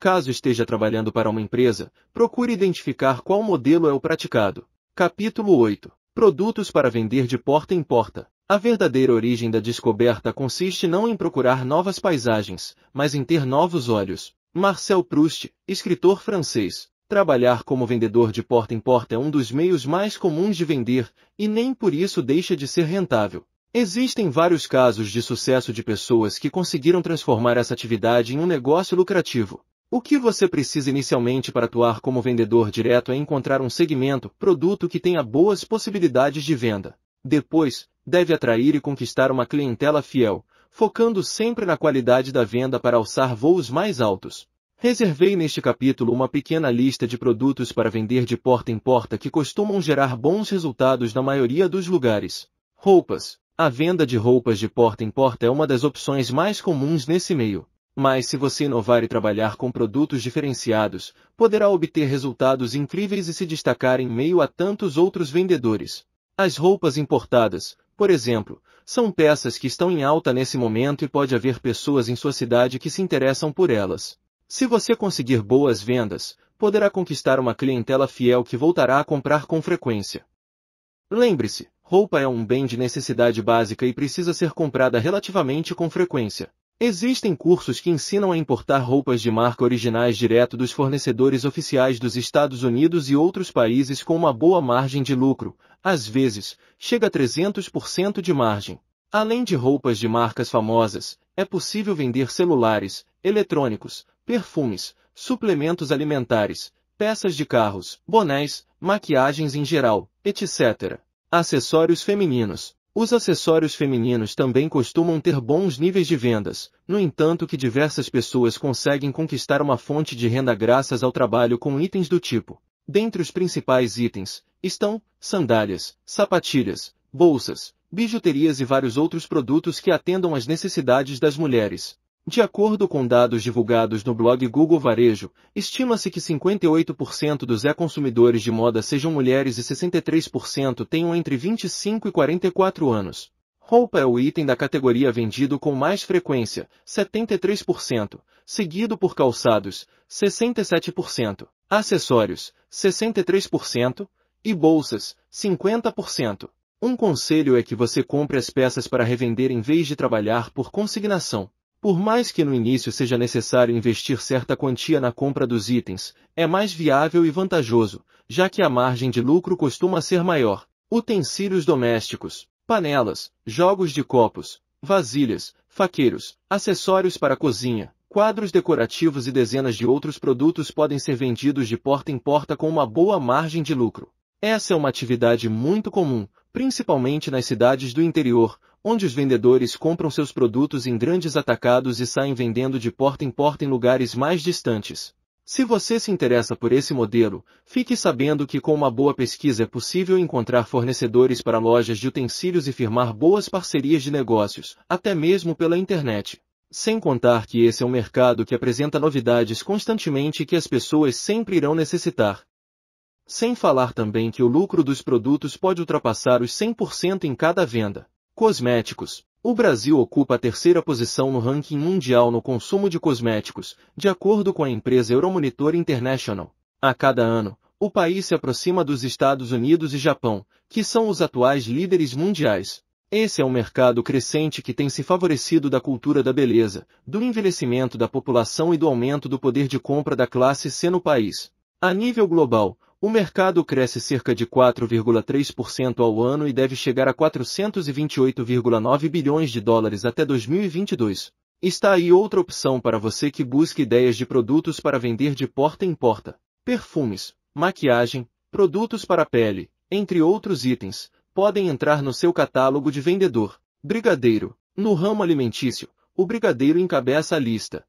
Caso esteja trabalhando para uma empresa, procure identificar qual modelo é o praticado. Capítulo 8. Produtos para vender de porta em porta. A verdadeira origem da descoberta consiste não em procurar novas paisagens, mas em ter novos olhos. Marcel Proust, escritor francês, trabalhar como vendedor de porta em porta é um dos meios mais comuns de vender, e nem por isso deixa de ser rentável. Existem vários casos de sucesso de pessoas que conseguiram transformar essa atividade em um negócio lucrativo. O que você precisa inicialmente para atuar como vendedor direto é encontrar um segmento, produto que tenha boas possibilidades de venda. Depois, deve atrair e conquistar uma clientela fiel, focando sempre na qualidade da venda para alçar voos mais altos. Reservei neste capítulo uma pequena lista de produtos para vender de porta em porta que costumam gerar bons resultados na maioria dos lugares. Roupas. A venda de roupas de porta em porta é uma das opções mais comuns nesse meio. Mas se você inovar e trabalhar com produtos diferenciados, poderá obter resultados incríveis e se destacar em meio a tantos outros vendedores. As roupas importadas, por exemplo, são peças que estão em alta nesse momento e pode haver pessoas em sua cidade que se interessam por elas. Se você conseguir boas vendas, poderá conquistar uma clientela fiel que voltará a comprar com frequência. Lembre-se, roupa é um bem de necessidade básica e precisa ser comprada relativamente com frequência. Existem cursos que ensinam a importar roupas de marca originais direto dos fornecedores oficiais dos Estados Unidos e outros países com uma boa margem de lucro, às vezes, chega a 300% de margem. Além de roupas de marcas famosas, é possível vender celulares, eletrônicos, perfumes, suplementos alimentares, peças de carros, bonés, maquiagens em geral, etc. Acessórios femininos. Os acessórios femininos também costumam ter bons níveis de vendas, no entanto que diversas pessoas conseguem conquistar uma fonte de renda graças ao trabalho com itens do tipo. Dentre os principais itens, estão sandálias, sapatilhas, bolsas, bijuterias e vários outros produtos que atendam às necessidades das mulheres. De acordo com dados divulgados no blog Google Varejo, estima-se que 58% dos e-consumidores de moda sejam mulheres e 63% tenham entre 25 e 44 anos. Roupa é o item da categoria vendido com mais frequência, 73%, seguido por calçados, 67%, acessórios, 63% e bolsas, 50%. Um conselho é que você compre as peças para revender em vez de trabalhar por consignação. Por mais que no início seja necessário investir certa quantia na compra dos itens, é mais viável e vantajoso, já que a margem de lucro costuma ser maior. Utensílios domésticos, panelas, jogos de copos, vasilhas, faqueiros, acessórios para cozinha, quadros decorativos e dezenas de outros produtos podem ser vendidos de porta em porta com uma boa margem de lucro. Essa é uma atividade muito comum, principalmente nas cidades do interior, onde os vendedores compram seus produtos em grandes atacados e saem vendendo de porta em porta em lugares mais distantes. Se você se interessa por esse modelo, fique sabendo que com uma boa pesquisa é possível encontrar fornecedores para lojas de utensílios e firmar boas parcerias de negócios, até mesmo pela internet. Sem contar que esse é um mercado que apresenta novidades constantemente que as pessoas sempre irão necessitar. Sem falar também que o lucro dos produtos pode ultrapassar os 100% em cada venda. Cosméticos. O Brasil ocupa a terceira posição no ranking mundial no consumo de cosméticos, de acordo com a empresa Euromonitor International. A cada ano, o país se aproxima dos Estados Unidos e Japão, que são os atuais líderes mundiais. Esse é um mercado crescente que tem se favorecido da cultura da beleza, do envelhecimento da população e do aumento do poder de compra da classe C no país. A nível global, o mercado cresce cerca de 4,3% ao ano e deve chegar a 428,9 bilhões de dólares até 2022. Está aí outra opção para você que busca ideias de produtos para vender de porta em porta. Perfumes, maquiagem, produtos para pele, entre outros itens, podem entrar no seu catálogo de vendedor. Brigadeiro. No ramo alimentício, o brigadeiro encabeça a lista,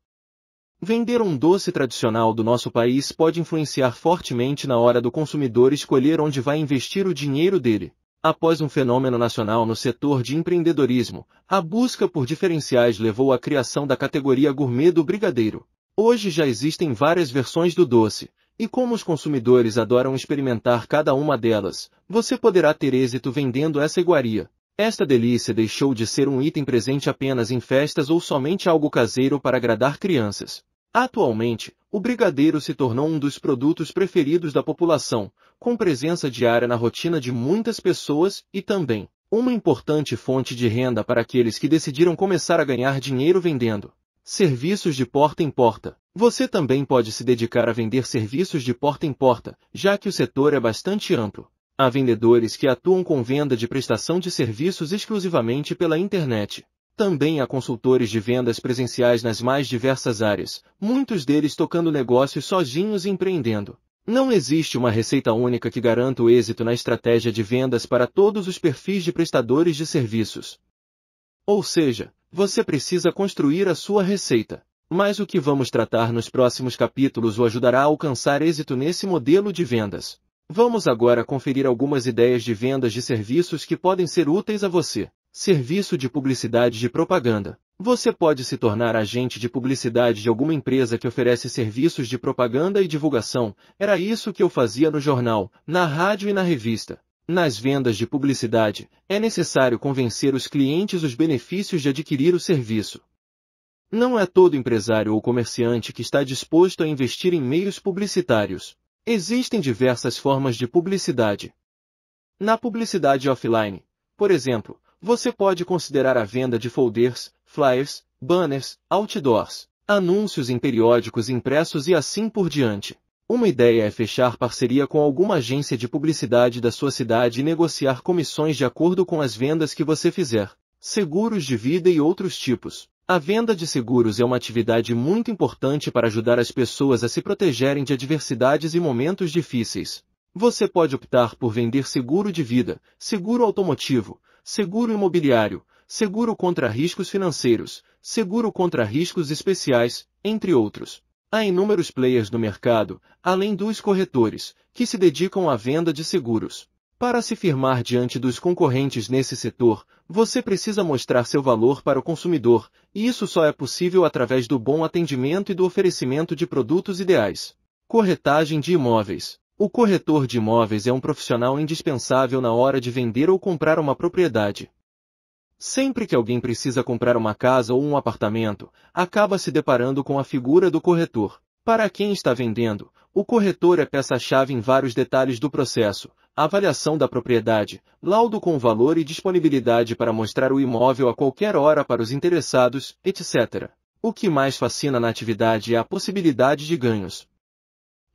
Vender um doce tradicional do nosso país pode influenciar fortemente na hora do consumidor escolher onde vai investir o dinheiro dele. Após um fenômeno nacional no setor de empreendedorismo, a busca por diferenciais levou à criação da categoria gourmet do brigadeiro. Hoje já existem várias versões do doce, e como os consumidores adoram experimentar cada uma delas, você poderá ter êxito vendendo essa iguaria. Esta delícia deixou de ser um item presente apenas em festas ou somente algo caseiro para agradar crianças. Atualmente, o brigadeiro se tornou um dos produtos preferidos da população, com presença diária na rotina de muitas pessoas e também uma importante fonte de renda para aqueles que decidiram começar a ganhar dinheiro vendendo serviços de porta em porta. Você também pode se dedicar a vender serviços de porta em porta, já que o setor é bastante amplo. Há vendedores que atuam com venda de prestação de serviços exclusivamente pela internet, também há consultores de vendas presenciais nas mais diversas áreas, muitos deles tocando negócios sozinhos e empreendendo. Não existe uma receita única que garanta o êxito na estratégia de vendas para todos os perfis de prestadores de serviços. Ou seja, você precisa construir a sua receita. Mas o que vamos tratar nos próximos capítulos o ajudará a alcançar êxito nesse modelo de vendas. Vamos agora conferir algumas ideias de vendas de serviços que podem ser úteis a você. Serviço de Publicidade de Propaganda. Você pode se tornar agente de publicidade de alguma empresa que oferece serviços de propaganda e divulgação. Era isso que eu fazia no jornal, na rádio e na revista. Nas vendas de publicidade, é necessário convencer os clientes os benefícios de adquirir o serviço. Não é todo empresário ou comerciante que está disposto a investir em meios publicitários. Existem diversas formas de publicidade. Na publicidade offline, por exemplo, você pode considerar a venda de folders, flyers, banners, outdoors, anúncios em periódicos impressos e assim por diante. Uma ideia é fechar parceria com alguma agência de publicidade da sua cidade e negociar comissões de acordo com as vendas que você fizer. Seguros de vida e outros tipos. A venda de seguros é uma atividade muito importante para ajudar as pessoas a se protegerem de adversidades e momentos difíceis. Você pode optar por vender seguro de vida, seguro automotivo, seguro imobiliário, seguro contra riscos financeiros, seguro contra riscos especiais, entre outros. Há inúmeros players no mercado, além dos corretores, que se dedicam à venda de seguros. Para se firmar diante dos concorrentes nesse setor, você precisa mostrar seu valor para o consumidor, e isso só é possível através do bom atendimento e do oferecimento de produtos ideais. Corretagem de imóveis. O corretor de imóveis é um profissional indispensável na hora de vender ou comprar uma propriedade. Sempre que alguém precisa comprar uma casa ou um apartamento, acaba se deparando com a figura do corretor. Para quem está vendendo, o corretor é peça-chave em vários detalhes do processo, avaliação da propriedade, laudo com valor e disponibilidade para mostrar o imóvel a qualquer hora para os interessados, etc. O que mais fascina na atividade é a possibilidade de ganhos.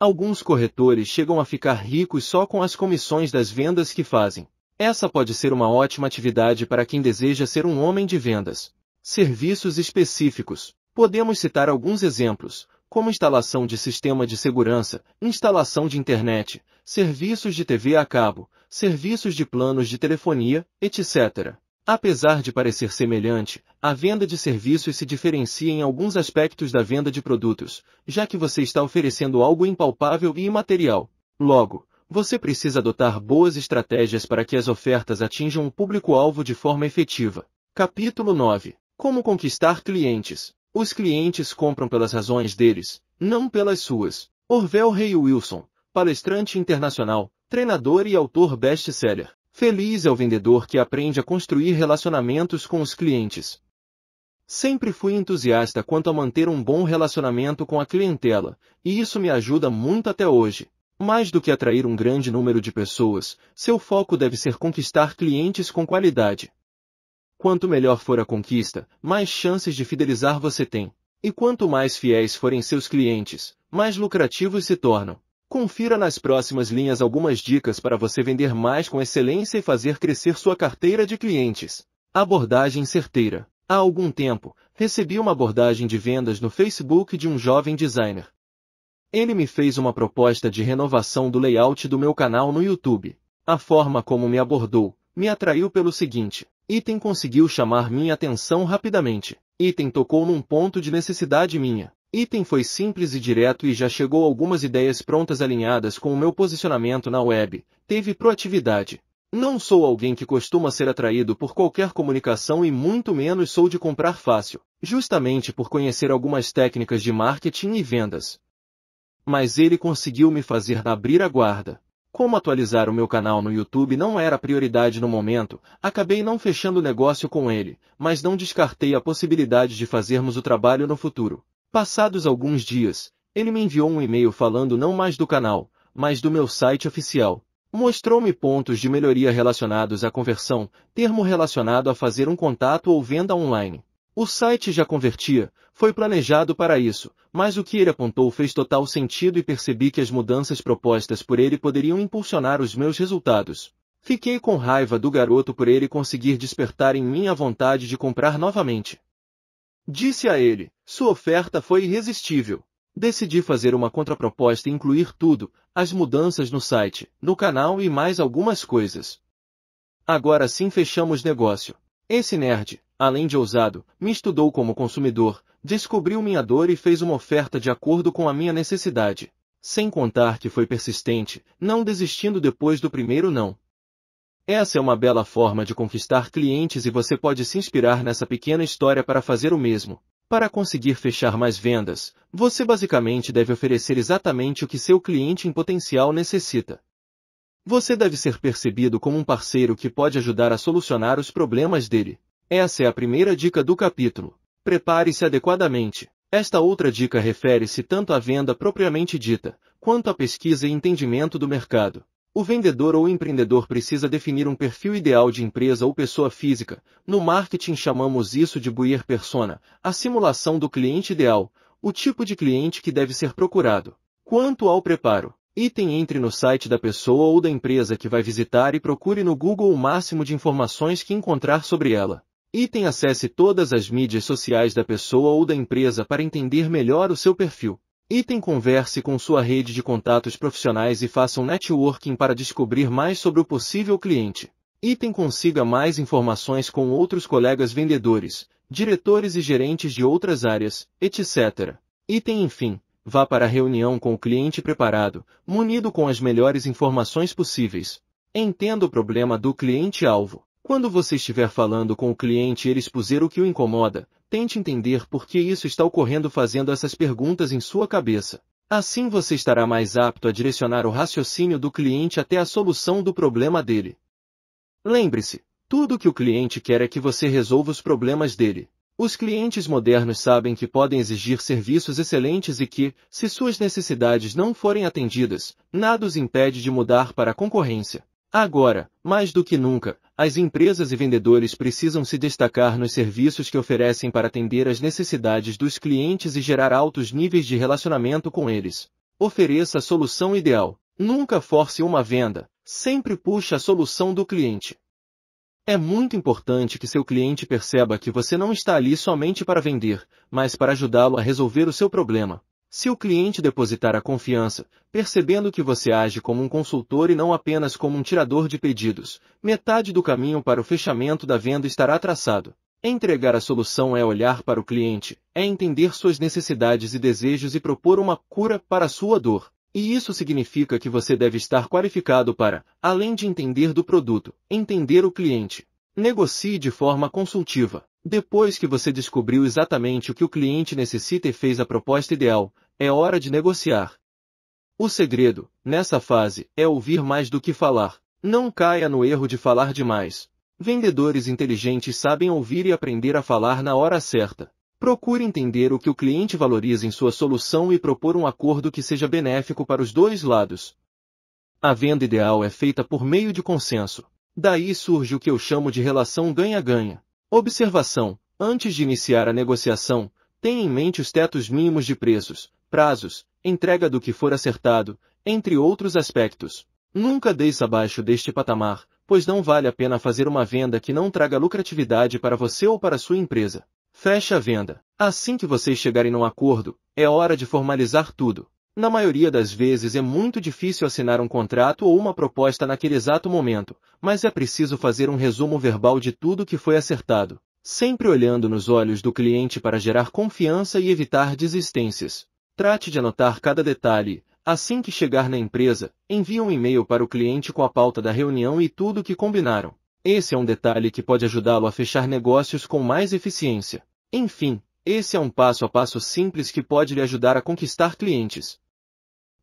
Alguns corretores chegam a ficar ricos só com as comissões das vendas que fazem. Essa pode ser uma ótima atividade para quem deseja ser um homem de vendas. Serviços específicos. Podemos citar alguns exemplos, como instalação de sistema de segurança, instalação de internet, serviços de TV a cabo, serviços de planos de telefonia, etc. Apesar de parecer semelhante, a venda de serviços se diferencia em alguns aspectos da venda de produtos, já que você está oferecendo algo impalpável e imaterial. Logo, você precisa adotar boas estratégias para que as ofertas atinjam o público-alvo de forma efetiva. Capítulo 9 Como conquistar clientes? Os clientes compram pelas razões deles, não pelas suas. Orvel Ray Wilson, palestrante internacional, treinador e autor best-seller. Feliz é o vendedor que aprende a construir relacionamentos com os clientes. Sempre fui entusiasta quanto a manter um bom relacionamento com a clientela, e isso me ajuda muito até hoje. Mais do que atrair um grande número de pessoas, seu foco deve ser conquistar clientes com qualidade. Quanto melhor for a conquista, mais chances de fidelizar você tem. E quanto mais fiéis forem seus clientes, mais lucrativos se tornam. Confira nas próximas linhas algumas dicas para você vender mais com excelência e fazer crescer sua carteira de clientes. Abordagem certeira. Há algum tempo, recebi uma abordagem de vendas no Facebook de um jovem designer. Ele me fez uma proposta de renovação do layout do meu canal no YouTube. A forma como me abordou me atraiu pelo seguinte: item conseguiu chamar minha atenção rapidamente. Item tocou num ponto de necessidade minha. Item foi simples e direto e já chegou algumas ideias prontas alinhadas com o meu posicionamento na web, teve proatividade. Não sou alguém que costuma ser atraído por qualquer comunicação e muito menos sou de comprar fácil, justamente por conhecer algumas técnicas de marketing e vendas. Mas ele conseguiu me fazer abrir a guarda. Como atualizar o meu canal no YouTube não era prioridade no momento, acabei não fechando o negócio com ele, mas não descartei a possibilidade de fazermos o trabalho no futuro. Passados alguns dias, ele me enviou um e-mail falando não mais do canal, mas do meu site oficial. Mostrou-me pontos de melhoria relacionados à conversão, termo relacionado a fazer um contato ou venda online. O site já convertia, foi planejado para isso, mas o que ele apontou fez total sentido e percebi que as mudanças propostas por ele poderiam impulsionar os meus resultados. Fiquei com raiva do garoto por ele conseguir despertar em mim a vontade de comprar novamente. Disse a ele: Sua oferta foi irresistível. Decidi fazer uma contraproposta e incluir tudo, as mudanças no site, no canal e mais algumas coisas. Agora sim fechamos negócio. Esse nerd, além de ousado, me estudou como consumidor, descobriu minha dor e fez uma oferta de acordo com a minha necessidade. Sem contar que foi persistente, não desistindo depois do primeiro não. Essa é uma bela forma de conquistar clientes e você pode se inspirar nessa pequena história para fazer o mesmo. Para conseguir fechar mais vendas, você basicamente deve oferecer exatamente o que seu cliente em potencial necessita. Você deve ser percebido como um parceiro que pode ajudar a solucionar os problemas dele. Essa é a primeira dica do capítulo. Prepare-se adequadamente. Esta outra dica refere-se tanto à venda propriamente dita, quanto à pesquisa e entendimento do mercado. O vendedor ou empreendedor precisa definir um perfil ideal de empresa ou pessoa física. No marketing chamamos isso de buyer persona, a simulação do cliente ideal, o tipo de cliente que deve ser procurado. Quanto ao preparo, item entre no site da pessoa ou da empresa que vai visitar e procure no Google o máximo de informações que encontrar sobre ela. Item acesse todas as mídias sociais da pessoa ou da empresa para entender melhor o seu perfil. Item converse com sua rede de contatos profissionais e faça um networking para descobrir mais sobre o possível cliente. Item consiga mais informações com outros colegas vendedores, diretores e gerentes de outras áreas, etc. Item enfim, vá para a reunião com o cliente preparado, munido com as melhores informações possíveis. Entenda o problema do cliente-alvo. Quando você estiver falando com o cliente e ele expuser o que o incomoda, tente entender por que isso está ocorrendo fazendo essas perguntas em sua cabeça. Assim você estará mais apto a direcionar o raciocínio do cliente até a solução do problema dele. Lembre-se, tudo o que o cliente quer é que você resolva os problemas dele. Os clientes modernos sabem que podem exigir serviços excelentes e que, se suas necessidades não forem atendidas, nada os impede de mudar para a concorrência. Agora, mais do que nunca, as empresas e vendedores precisam se destacar nos serviços que oferecem para atender às necessidades dos clientes e gerar altos níveis de relacionamento com eles. Ofereça a solução ideal. Nunca force uma venda, sempre puxe a solução do cliente. É muito importante que seu cliente perceba que você não está ali somente para vender, mas para ajudá-lo a resolver o seu problema. Se o cliente depositar a confiança, percebendo que você age como um consultor e não apenas como um tirador de pedidos, metade do caminho para o fechamento da venda estará traçado. Entregar a solução é olhar para o cliente, é entender suas necessidades e desejos e propor uma cura para a sua dor. E isso significa que você deve estar qualificado para, além de entender do produto, entender o cliente. Negocie de forma consultiva. Depois que você descobriu exatamente o que o cliente necessita e fez a proposta ideal, é hora de negociar. O segredo, nessa fase, é ouvir mais do que falar. Não caia no erro de falar demais. Vendedores inteligentes sabem ouvir e aprender a falar na hora certa. Procure entender o que o cliente valoriza em sua solução e propor um acordo que seja benéfico para os dois lados. A venda ideal é feita por meio de consenso. Daí surge o que eu chamo de relação ganha-ganha. Observação: Antes de iniciar a negociação, tenha em mente os tetos mínimos de preços, prazos, entrega do que for acertado, entre outros aspectos. Nunca deixe abaixo deste patamar, pois não vale a pena fazer uma venda que não traga lucratividade para você ou para sua empresa. Feche a venda. Assim que vocês chegarem num acordo, é hora de formalizar tudo. Na maioria das vezes é muito difícil assinar um contrato ou uma proposta naquele exato momento, mas é preciso fazer um resumo verbal de tudo que foi acertado, sempre olhando nos olhos do cliente para gerar confiança e evitar desistências. Trate de anotar cada detalhe. Assim que chegar na empresa, envie um e-mail para o cliente com a pauta da reunião e tudo o que combinaram. Esse é um detalhe que pode ajudá-lo a fechar negócios com mais eficiência. Enfim, esse é um passo a passo simples que pode lhe ajudar a conquistar clientes.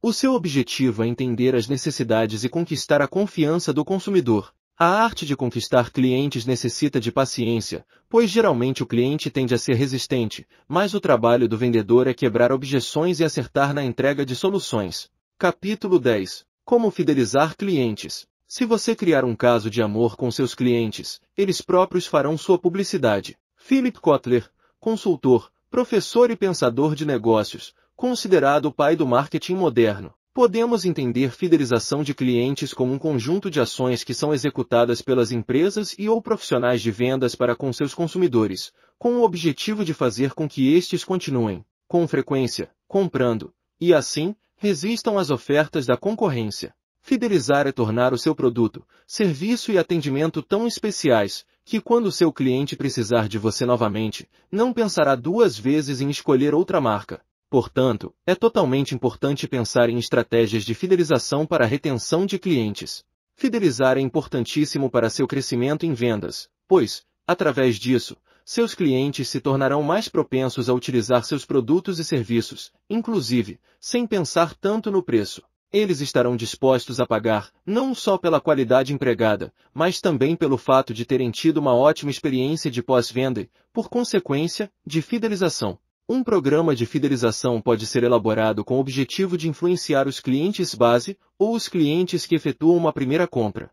O seu objetivo é entender as necessidades e conquistar a confiança do consumidor. A arte de conquistar clientes necessita de paciência, pois geralmente o cliente tende a ser resistente, mas o trabalho do vendedor é quebrar objeções e acertar na entrega de soluções. Capítulo 10 Como fidelizar clientes. Se você criar um caso de amor com seus clientes, eles próprios farão sua publicidade. Philip Kotler, consultor, professor e pensador de negócios, Considerado o pai do marketing moderno, podemos entender fidelização de clientes como um conjunto de ações que são executadas pelas empresas e ou profissionais de vendas para com seus consumidores, com o objetivo de fazer com que estes continuem, com frequência, comprando, e assim, resistam às ofertas da concorrência. Fidelizar é tornar o seu produto, serviço e atendimento tão especiais que quando seu cliente precisar de você novamente, não pensará duas vezes em escolher outra marca. Portanto, é totalmente importante pensar em estratégias de fidelização para a retenção de clientes. Fidelizar é importantíssimo para seu crescimento em vendas, pois, através disso, seus clientes se tornarão mais propensos a utilizar seus produtos e serviços, inclusive, sem pensar tanto no preço. Eles estarão dispostos a pagar, não só pela qualidade empregada, mas também pelo fato de terem tido uma ótima experiência de pós-venda e, por consequência, de fidelização. Um programa de fidelização pode ser elaborado com o objetivo de influenciar os clientes base ou os clientes que efetuam uma primeira compra.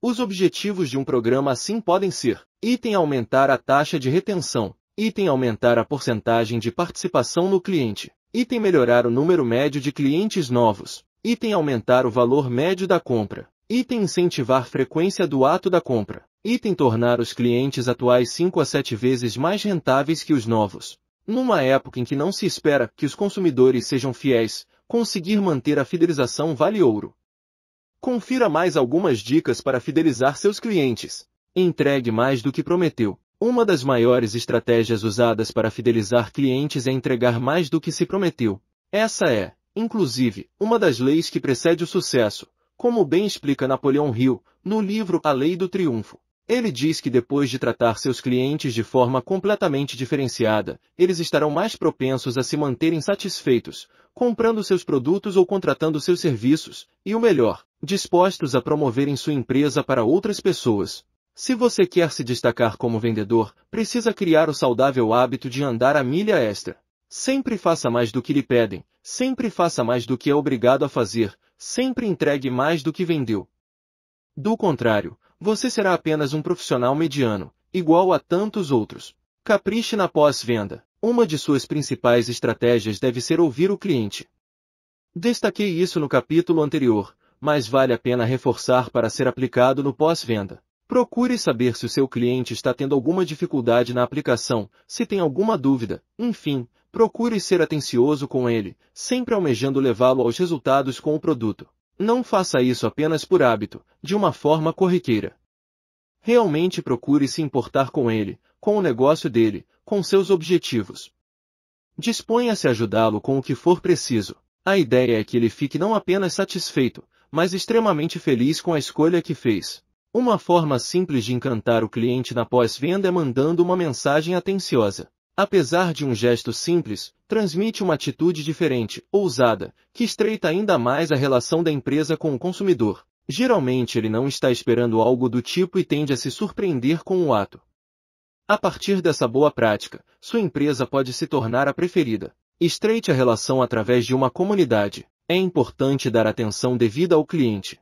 Os objetivos de um programa assim podem ser item aumentar a taxa de retenção, item aumentar a porcentagem de participação no cliente, item melhorar o número médio de clientes novos, item aumentar o valor médio da compra, item incentivar frequência do ato da compra, item tornar os clientes atuais 5 a 7 vezes mais rentáveis que os novos, numa época em que não se espera que os consumidores sejam fiéis, conseguir manter a fidelização vale ouro. Confira mais algumas dicas para fidelizar seus clientes. Entregue mais do que prometeu. Uma das maiores estratégias usadas para fidelizar clientes é entregar mais do que se prometeu. Essa é, inclusive, uma das leis que precede o sucesso, como bem explica Napoleão Hill, no livro A Lei do Triunfo. Ele diz que depois de tratar seus clientes de forma completamente diferenciada, eles estarão mais propensos a se manterem satisfeitos, comprando seus produtos ou contratando seus serviços, e o melhor, dispostos a promoverem sua empresa para outras pessoas. Se você quer se destacar como vendedor, precisa criar o saudável hábito de andar a milha extra. Sempre faça mais do que lhe pedem, sempre faça mais do que é obrigado a fazer, sempre entregue mais do que vendeu. Do contrário, você será apenas um profissional mediano, igual a tantos outros. Capriche na pós-venda. Uma de suas principais estratégias deve ser ouvir o cliente. Destaquei isso no capítulo anterior, mas vale a pena reforçar para ser aplicado no pós-venda. Procure saber se o seu cliente está tendo alguma dificuldade na aplicação, se tem alguma dúvida, enfim, procure ser atencioso com ele, sempre almejando levá-lo aos resultados com o produto. Não faça isso apenas por hábito, de uma forma corriqueira. Realmente procure se importar com ele, com o negócio dele, com seus objetivos. Disponha-se a ajudá-lo com o que for preciso. A ideia é que ele fique não apenas satisfeito, mas extremamente feliz com a escolha que fez. Uma forma simples de encantar o cliente na pós-venda é mandando uma mensagem atenciosa. Apesar de um gesto simples, transmite uma atitude diferente, ousada, que estreita ainda mais a relação da empresa com o consumidor. Geralmente ele não está esperando algo do tipo e tende a se surpreender com o ato. A partir dessa boa prática, sua empresa pode se tornar a preferida. Estreite a relação através de uma comunidade. É importante dar atenção devida ao cliente.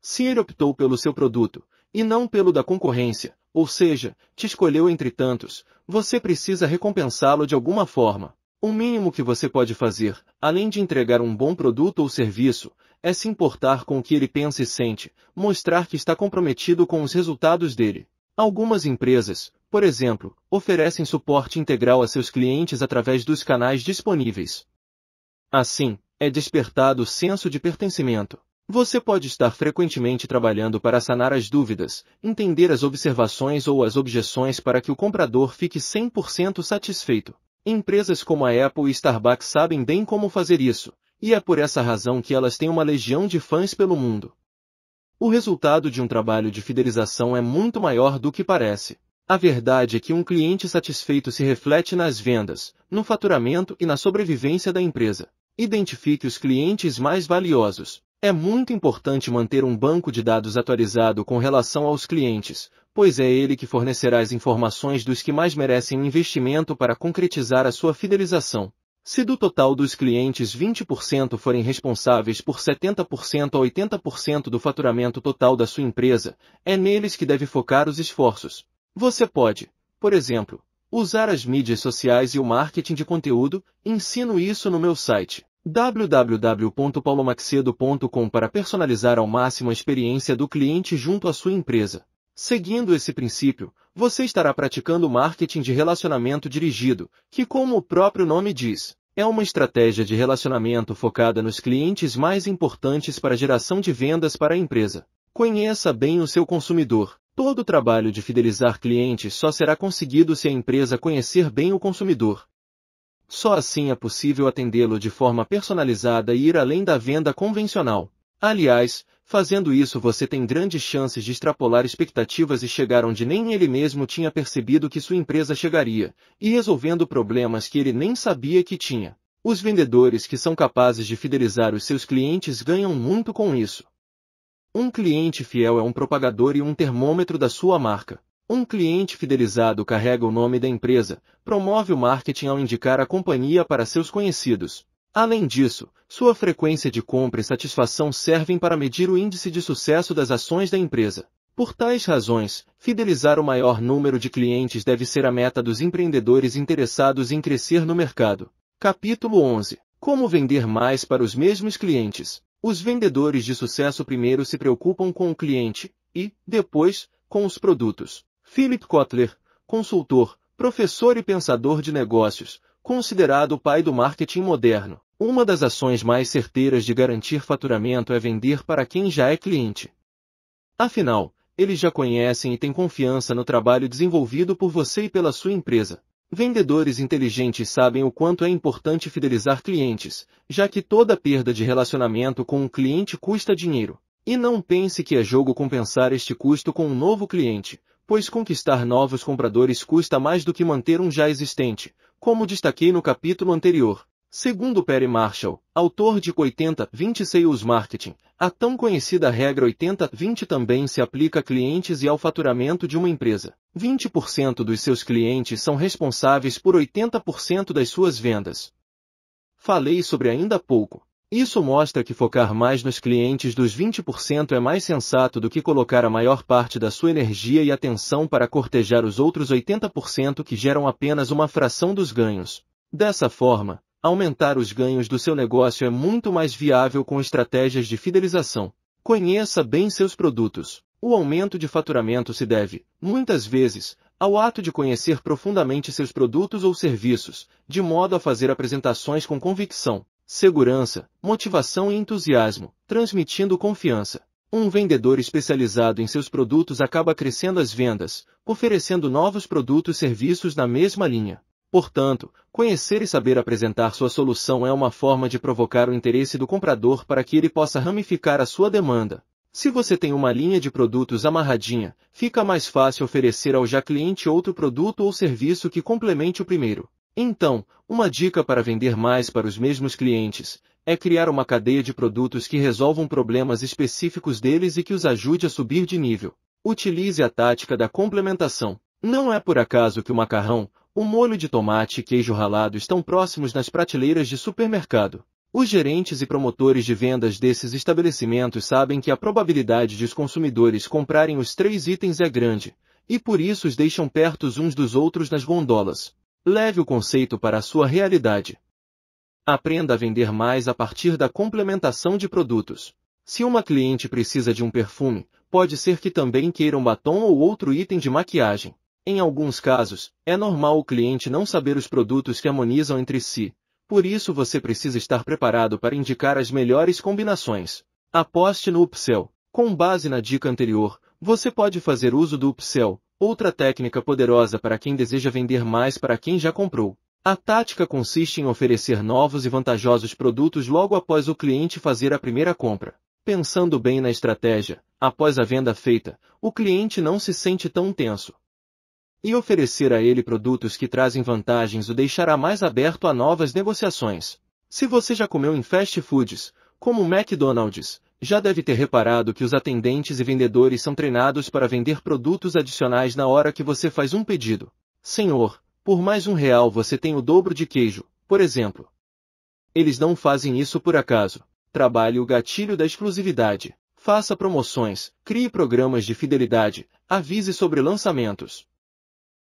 Se ele optou pelo seu produto, e não pelo da concorrência, ou seja, te escolheu entre tantos, você precisa recompensá-lo de alguma forma. O mínimo que você pode fazer, além de entregar um bom produto ou serviço, é se importar com o que ele pensa e sente, mostrar que está comprometido com os resultados dele. Algumas empresas, por exemplo, oferecem suporte integral a seus clientes através dos canais disponíveis. Assim, é despertado o senso de pertencimento. Você pode estar frequentemente trabalhando para sanar as dúvidas, entender as observações ou as objeções para que o comprador fique 100% satisfeito. Empresas como a Apple e Starbucks sabem bem como fazer isso, e é por essa razão que elas têm uma legião de fãs pelo mundo. O resultado de um trabalho de fidelização é muito maior do que parece. A verdade é que um cliente satisfeito se reflete nas vendas, no faturamento e na sobrevivência da empresa. Identifique os clientes mais valiosos. É muito importante manter um banco de dados atualizado com relação aos clientes, pois é ele que fornecerá as informações dos que mais merecem um investimento para concretizar a sua fidelização. Se do total dos clientes 20% forem responsáveis por 70% a 80% do faturamento total da sua empresa, é neles que deve focar os esforços. Você pode, por exemplo, usar as mídias sociais e o marketing de conteúdo, ensino isso no meu site www.paulomaxedo.com para personalizar ao máximo a experiência do cliente junto à sua empresa. Seguindo esse princípio, você estará praticando marketing de relacionamento dirigido, que como o próprio nome diz, é uma estratégia de relacionamento focada nos clientes mais importantes para a geração de vendas para a empresa. Conheça bem o seu consumidor, Todo o trabalho de fidelizar clientes só será conseguido se a empresa conhecer bem o consumidor. Só assim é possível atendê-lo de forma personalizada e ir além da venda convencional. Aliás, fazendo isso você tem grandes chances de extrapolar expectativas e chegar onde nem ele mesmo tinha percebido que sua empresa chegaria, e resolvendo problemas que ele nem sabia que tinha. Os vendedores que são capazes de fidelizar os seus clientes ganham muito com isso. Um cliente fiel é um propagador e um termômetro da sua marca. Um cliente fidelizado carrega o nome da empresa, promove o marketing ao indicar a companhia para seus conhecidos. Além disso, sua frequência de compra e satisfação servem para medir o índice de sucesso das ações da empresa. Por tais razões, fidelizar o maior número de clientes deve ser a meta dos empreendedores interessados em crescer no mercado. Capítulo 11 Como vender mais para os mesmos clientes os vendedores de sucesso primeiro se preocupam com o cliente e, depois, com os produtos. Philip Kotler, consultor, professor e pensador de negócios, considerado o pai do marketing moderno. Uma das ações mais certeiras de garantir faturamento é vender para quem já é cliente. Afinal, eles já conhecem e têm confiança no trabalho desenvolvido por você e pela sua empresa. Vendedores inteligentes sabem o quanto é importante fidelizar clientes, já que toda perda de relacionamento com um cliente custa dinheiro. E não pense que é jogo compensar este custo com um novo cliente, pois conquistar novos compradores custa mais do que manter um já existente, como destaquei no capítulo anterior. Segundo Perry Marshall, autor de 80-20 Sales Marketing, a tão conhecida regra 80-20 também se aplica a clientes e ao faturamento de uma empresa. 20% dos seus clientes são responsáveis por 80% das suas vendas. Falei sobre ainda há pouco. Isso mostra que focar mais nos clientes dos 20% é mais sensato do que colocar a maior parte da sua energia e atenção para cortejar os outros 80% que geram apenas uma fração dos ganhos. Dessa forma, Aumentar os ganhos do seu negócio é muito mais viável com estratégias de fidelização. Conheça bem seus produtos. O aumento de faturamento se deve, muitas vezes, ao ato de conhecer profundamente seus produtos ou serviços, de modo a fazer apresentações com convicção, segurança, motivação e entusiasmo, transmitindo confiança. Um vendedor especializado em seus produtos acaba crescendo as vendas, oferecendo novos produtos e serviços na mesma linha. Portanto, conhecer e saber apresentar sua solução é uma forma de provocar o interesse do comprador para que ele possa ramificar a sua demanda. Se você tem uma linha de produtos amarradinha, fica mais fácil oferecer ao já cliente outro produto ou serviço que complemente o primeiro. Então, uma dica para vender mais para os mesmos clientes é criar uma cadeia de produtos que resolvam problemas específicos deles e que os ajude a subir de nível. Utilize a tática da complementação. Não é por acaso que o macarrão, o molho de tomate e queijo ralado estão próximos nas prateleiras de supermercado. Os gerentes e promotores de vendas desses estabelecimentos sabem que a probabilidade de os consumidores comprarem os três itens é grande, e por isso os deixam pertos uns dos outros nas gondolas. Leve o conceito para a sua realidade. Aprenda a vender mais a partir da complementação de produtos. Se uma cliente precisa de um perfume, pode ser que também queira um batom ou outro item de maquiagem. Em alguns casos, é normal o cliente não saber os produtos que harmonizam entre si. Por isso você precisa estar preparado para indicar as melhores combinações. Aposte no upsell. Com base na dica anterior, você pode fazer uso do upsell, outra técnica poderosa para quem deseja vender mais para quem já comprou. A tática consiste em oferecer novos e vantajosos produtos logo após o cliente fazer a primeira compra. Pensando bem na estratégia, após a venda feita, o cliente não se sente tão tenso e oferecer a ele produtos que trazem vantagens o deixará mais aberto a novas negociações. Se você já comeu em fast foods, como o McDonald's, já deve ter reparado que os atendentes e vendedores são treinados para vender produtos adicionais na hora que você faz um pedido. Senhor, por mais um real você tem o dobro de queijo, por exemplo. Eles não fazem isso por acaso. Trabalhe o gatilho da exclusividade. Faça promoções, crie programas de fidelidade, avise sobre lançamentos.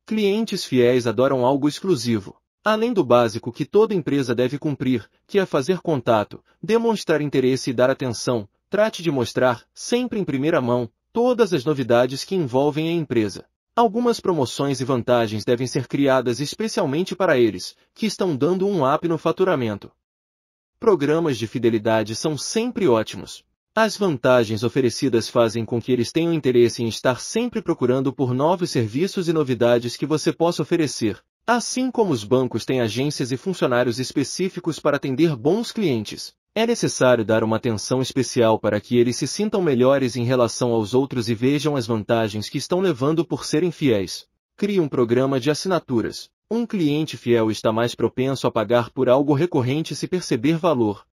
Clientes fiéis adoram algo exclusivo. Além do básico que toda empresa deve cumprir, que é fazer contato, demonstrar interesse e dar atenção, trate de mostrar, sempre em primeira mão, todas as novidades que envolvem a empresa. Algumas promoções e vantagens devem ser criadas especialmente para eles, que estão dando um up no faturamento. Programas de fidelidade são sempre ótimos, as vantagens oferecidas fazem com que eles tenham interesse em estar sempre procurando por novos serviços e novidades que você possa oferecer, assim como os bancos têm agências e funcionários específicos para atender bons clientes. É necessário dar uma atenção especial para que eles se sintam melhores em relação aos outros e vejam as vantagens que estão levando por serem fiéis. Crie um programa de assinaturas. Um cliente fiel está mais propenso a pagar por algo recorrente se perceber valor,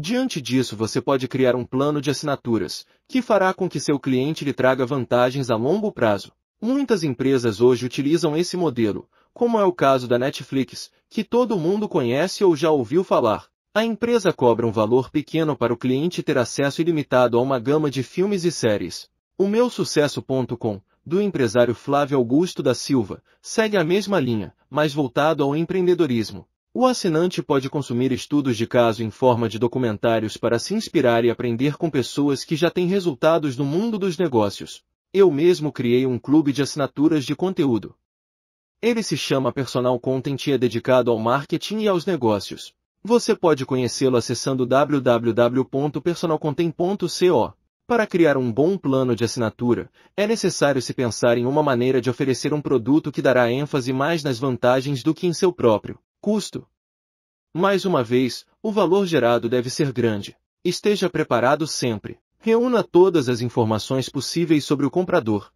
Diante disso, você pode criar um plano de assinaturas, que fará com que seu cliente lhe traga vantagens a longo prazo. Muitas empresas hoje utilizam esse modelo, como é o caso da Netflix, que todo mundo conhece ou já ouviu falar. A empresa cobra um valor pequeno para o cliente ter acesso ilimitado a uma gama de filmes e séries. O meu sucesso.com, do empresário Flávio Augusto da Silva, segue a mesma linha, mas voltado ao empreendedorismo. O assinante pode consumir estudos de caso em forma de documentários para se inspirar e aprender com pessoas que já têm resultados no mundo dos negócios. Eu mesmo criei um clube de assinaturas de conteúdo. Ele se chama Personal Content e é dedicado ao marketing e aos negócios. Você pode conhecê-lo acessando www.personalcontent.co. Para criar um bom plano de assinatura, é necessário se pensar em uma maneira de oferecer um produto que dará ênfase mais nas vantagens do que em seu próprio custo. Mais uma vez, o valor gerado deve ser grande. Esteja preparado sempre. Reúna todas as informações possíveis sobre o comprador.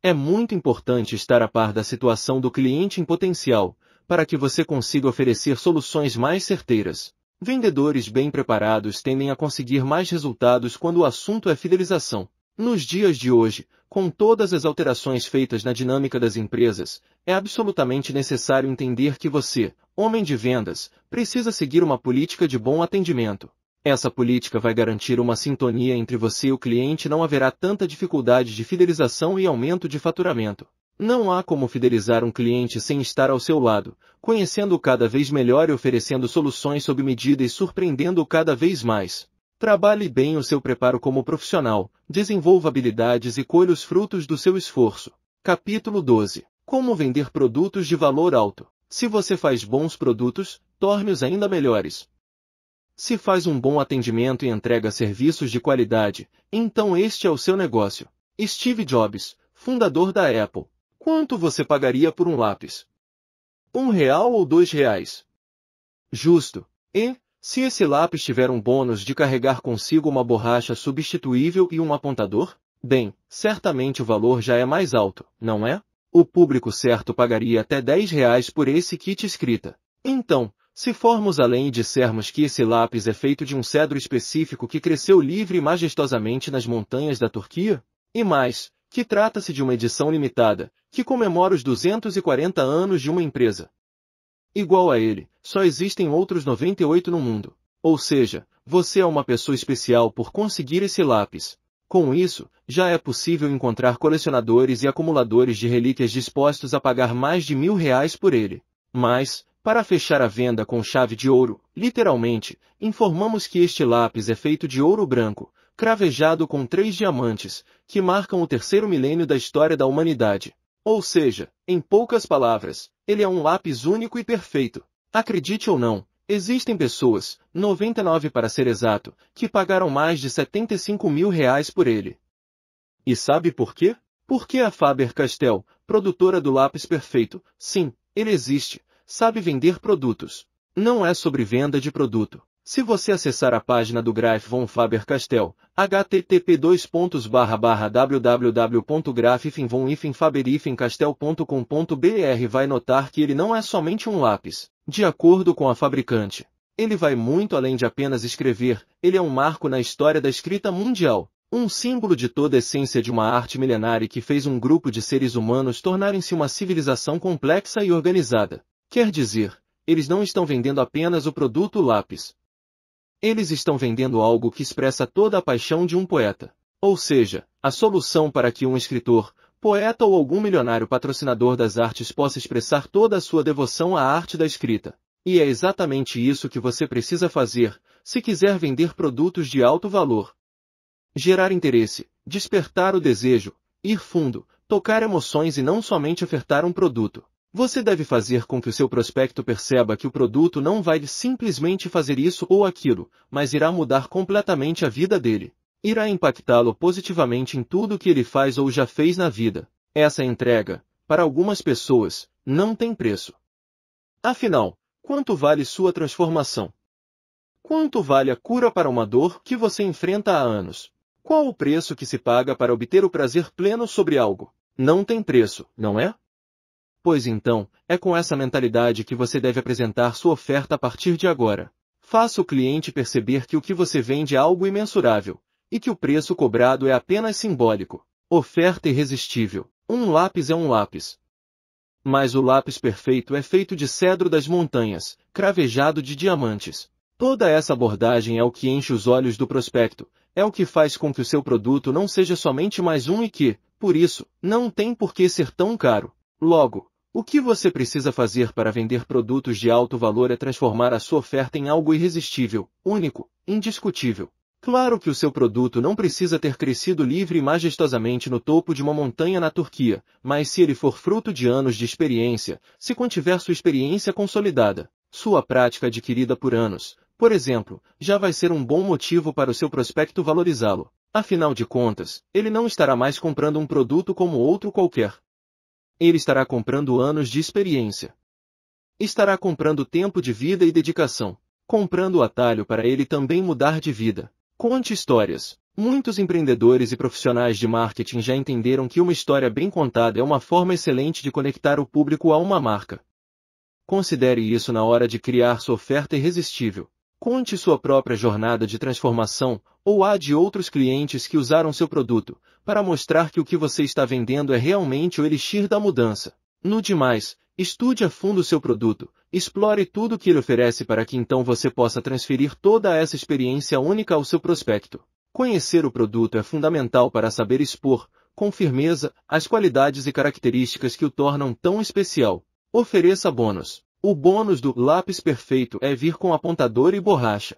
É muito importante estar a par da situação do cliente em potencial, para que você consiga oferecer soluções mais certeiras. Vendedores bem preparados tendem a conseguir mais resultados quando o assunto é fidelização. Nos dias de hoje, com todas as alterações feitas na dinâmica das empresas, é absolutamente necessário entender que você, homem de vendas, precisa seguir uma política de bom atendimento. Essa política vai garantir uma sintonia entre você e o cliente não haverá tanta dificuldade de fidelização e aumento de faturamento. Não há como fidelizar um cliente sem estar ao seu lado, conhecendo-o cada vez melhor e oferecendo soluções sob medida e surpreendendo-o cada vez mais. Trabalhe bem o seu preparo como profissional, desenvolva habilidades e colhe os frutos do seu esforço. Capítulo 12. Como vender produtos de valor alto. Se você faz bons produtos, torne-os ainda melhores. Se faz um bom atendimento e entrega serviços de qualidade, então este é o seu negócio. Steve Jobs, fundador da Apple. Quanto você pagaria por um lápis? Um real ou dois reais? Justo. E, se esse lápis tiver um bônus de carregar consigo uma borracha substituível e um apontador, bem, certamente o valor já é mais alto, não é? O público certo pagaria até 10 reais por esse kit escrita. Então, se formos além e dissermos que esse lápis é feito de um cedro específico que cresceu livre e majestosamente nas montanhas da Turquia, e mais, que trata-se de uma edição limitada, que comemora os 240 anos de uma empresa, igual a ele, só existem outros 98 no mundo. Ou seja, você é uma pessoa especial por conseguir esse lápis. Com isso, já é possível encontrar colecionadores e acumuladores de relíquias dispostos a pagar mais de mil reais por ele. Mas, para fechar a venda com chave de ouro, literalmente, informamos que este lápis é feito de ouro branco, cravejado com três diamantes, que marcam o terceiro milênio da história da humanidade. Ou seja, em poucas palavras, ele é um lápis único e perfeito. Acredite ou não, existem pessoas, 99 para ser exato, que pagaram mais de 75 mil reais por ele. E sabe por quê? Porque a Faber-Castell, produtora do lápis perfeito, sim, ele existe, sabe vender produtos. Não é sobre venda de produto. Se você acessar a página do Graf von Faber-Castell, http://www.graf-von-faber-castell.com.br vai notar que ele não é somente um lápis. De acordo com a fabricante, ele vai muito além de apenas escrever, ele é um marco na história da escrita mundial, um símbolo de toda a essência de uma arte milenária que fez um grupo de seres humanos tornarem-se uma civilização complexa e organizada. Quer dizer, eles não estão vendendo apenas o produto lápis, eles estão vendendo algo que expressa toda a paixão de um poeta. Ou seja, a solução para que um escritor, poeta ou algum milionário patrocinador das artes possa expressar toda a sua devoção à arte da escrita. E é exatamente isso que você precisa fazer, se quiser vender produtos de alto valor. Gerar interesse, despertar o desejo, ir fundo, tocar emoções e não somente ofertar um produto. Você deve fazer com que o seu prospecto perceba que o produto não vai simplesmente fazer isso ou aquilo, mas irá mudar completamente a vida dele. Irá impactá-lo positivamente em tudo o que ele faz ou já fez na vida. Essa entrega, para algumas pessoas, não tem preço. Afinal, quanto vale sua transformação? Quanto vale a cura para uma dor que você enfrenta há anos? Qual o preço que se paga para obter o prazer pleno sobre algo? Não tem preço, não é? Pois então, é com essa mentalidade que você deve apresentar sua oferta a partir de agora. Faça o cliente perceber que o que você vende é algo imensurável, e que o preço cobrado é apenas simbólico. Oferta irresistível. Um lápis é um lápis. Mas o lápis perfeito é feito de cedro das montanhas, cravejado de diamantes. Toda essa abordagem é o que enche os olhos do prospecto, é o que faz com que o seu produto não seja somente mais um e que, por isso, não tem por que ser tão caro. Logo, o que você precisa fazer para vender produtos de alto valor é transformar a sua oferta em algo irresistível, único, indiscutível. Claro que o seu produto não precisa ter crescido livre e majestosamente no topo de uma montanha na Turquia, mas se ele for fruto de anos de experiência, se contiver sua experiência consolidada, sua prática adquirida por anos, por exemplo, já vai ser um bom motivo para o seu prospecto valorizá-lo. Afinal de contas, ele não estará mais comprando um produto como outro qualquer, ele estará comprando anos de experiência. Estará comprando tempo de vida e dedicação, comprando o atalho para ele também mudar de vida. Conte histórias. Muitos empreendedores e profissionais de marketing já entenderam que uma história bem contada é uma forma excelente de conectar o público a uma marca. Considere isso na hora de criar sua oferta irresistível. Conte sua própria jornada de transformação ou a de outros clientes que usaram seu produto, para mostrar que o que você está vendendo é realmente o elixir da mudança. No demais, estude a fundo seu produto, explore tudo o que ele oferece para que então você possa transferir toda essa experiência única ao seu prospecto. Conhecer o produto é fundamental para saber expor, com firmeza, as qualidades e características que o tornam tão especial. Ofereça bônus. O bônus do lápis perfeito é vir com apontador e borracha.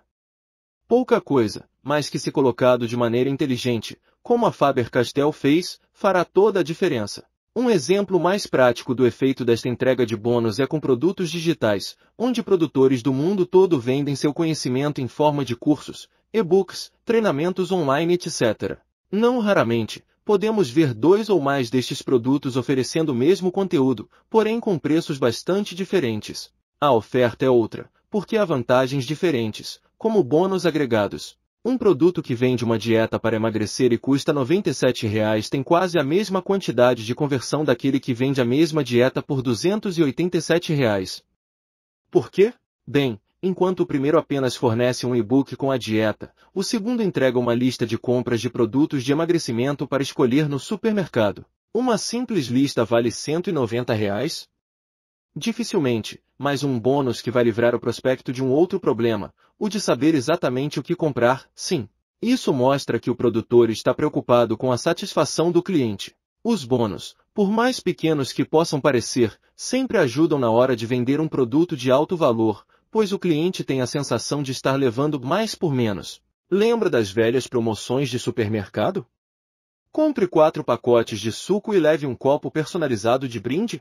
Pouca coisa, mas que se colocado de maneira inteligente, como a Faber-Castell fez, fará toda a diferença. Um exemplo mais prático do efeito desta entrega de bônus é com produtos digitais, onde produtores do mundo todo vendem seu conhecimento em forma de cursos, e-books, treinamentos online, etc. Não raramente, podemos ver dois ou mais destes produtos oferecendo o mesmo conteúdo, porém com preços bastante diferentes. A oferta é outra, porque há vantagens diferentes, como bônus agregados. Um produto que vende uma dieta para emagrecer e custa R$ 97,00 tem quase a mesma quantidade de conversão daquele que vende a mesma dieta por R$ 287,00. Por quê? Bem, Enquanto o primeiro apenas fornece um e-book com a dieta, o segundo entrega uma lista de compras de produtos de emagrecimento para escolher no supermercado. Uma simples lista vale R$ 190? Reais? Dificilmente, mas um bônus que vai livrar o prospecto de um outro problema, o de saber exatamente o que comprar, sim. Isso mostra que o produtor está preocupado com a satisfação do cliente. Os bônus, por mais pequenos que possam parecer, sempre ajudam na hora de vender um produto de alto valor, pois o cliente tem a sensação de estar levando mais por menos. Lembra das velhas promoções de supermercado? Compre quatro pacotes de suco e leve um copo personalizado de brinde?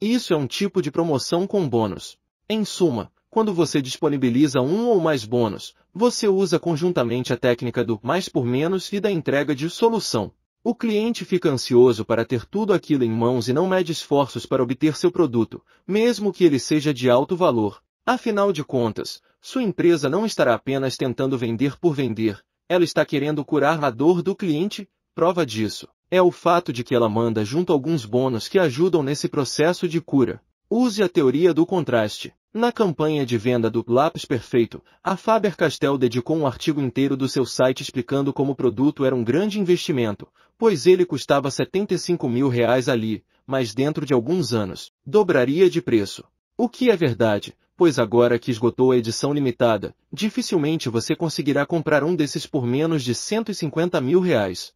Isso é um tipo de promoção com bônus. Em suma, quando você disponibiliza um ou mais bônus, você usa conjuntamente a técnica do mais por menos e da entrega de solução. O cliente fica ansioso para ter tudo aquilo em mãos e não mede esforços para obter seu produto, mesmo que ele seja de alto valor. Afinal de contas, sua empresa não estará apenas tentando vender por vender, ela está querendo curar a dor do cliente, prova disso é o fato de que ela manda junto alguns bônus que ajudam nesse processo de cura. Use a teoria do contraste. Na campanha de venda do Lápis Perfeito, a Faber-Castell dedicou um artigo inteiro do seu site explicando como o produto era um grande investimento, pois ele custava 75 mil reais ali, mas dentro de alguns anos, dobraria de preço. O que é verdade, pois agora que esgotou a edição limitada, dificilmente você conseguirá comprar um desses por menos de 150 mil reais.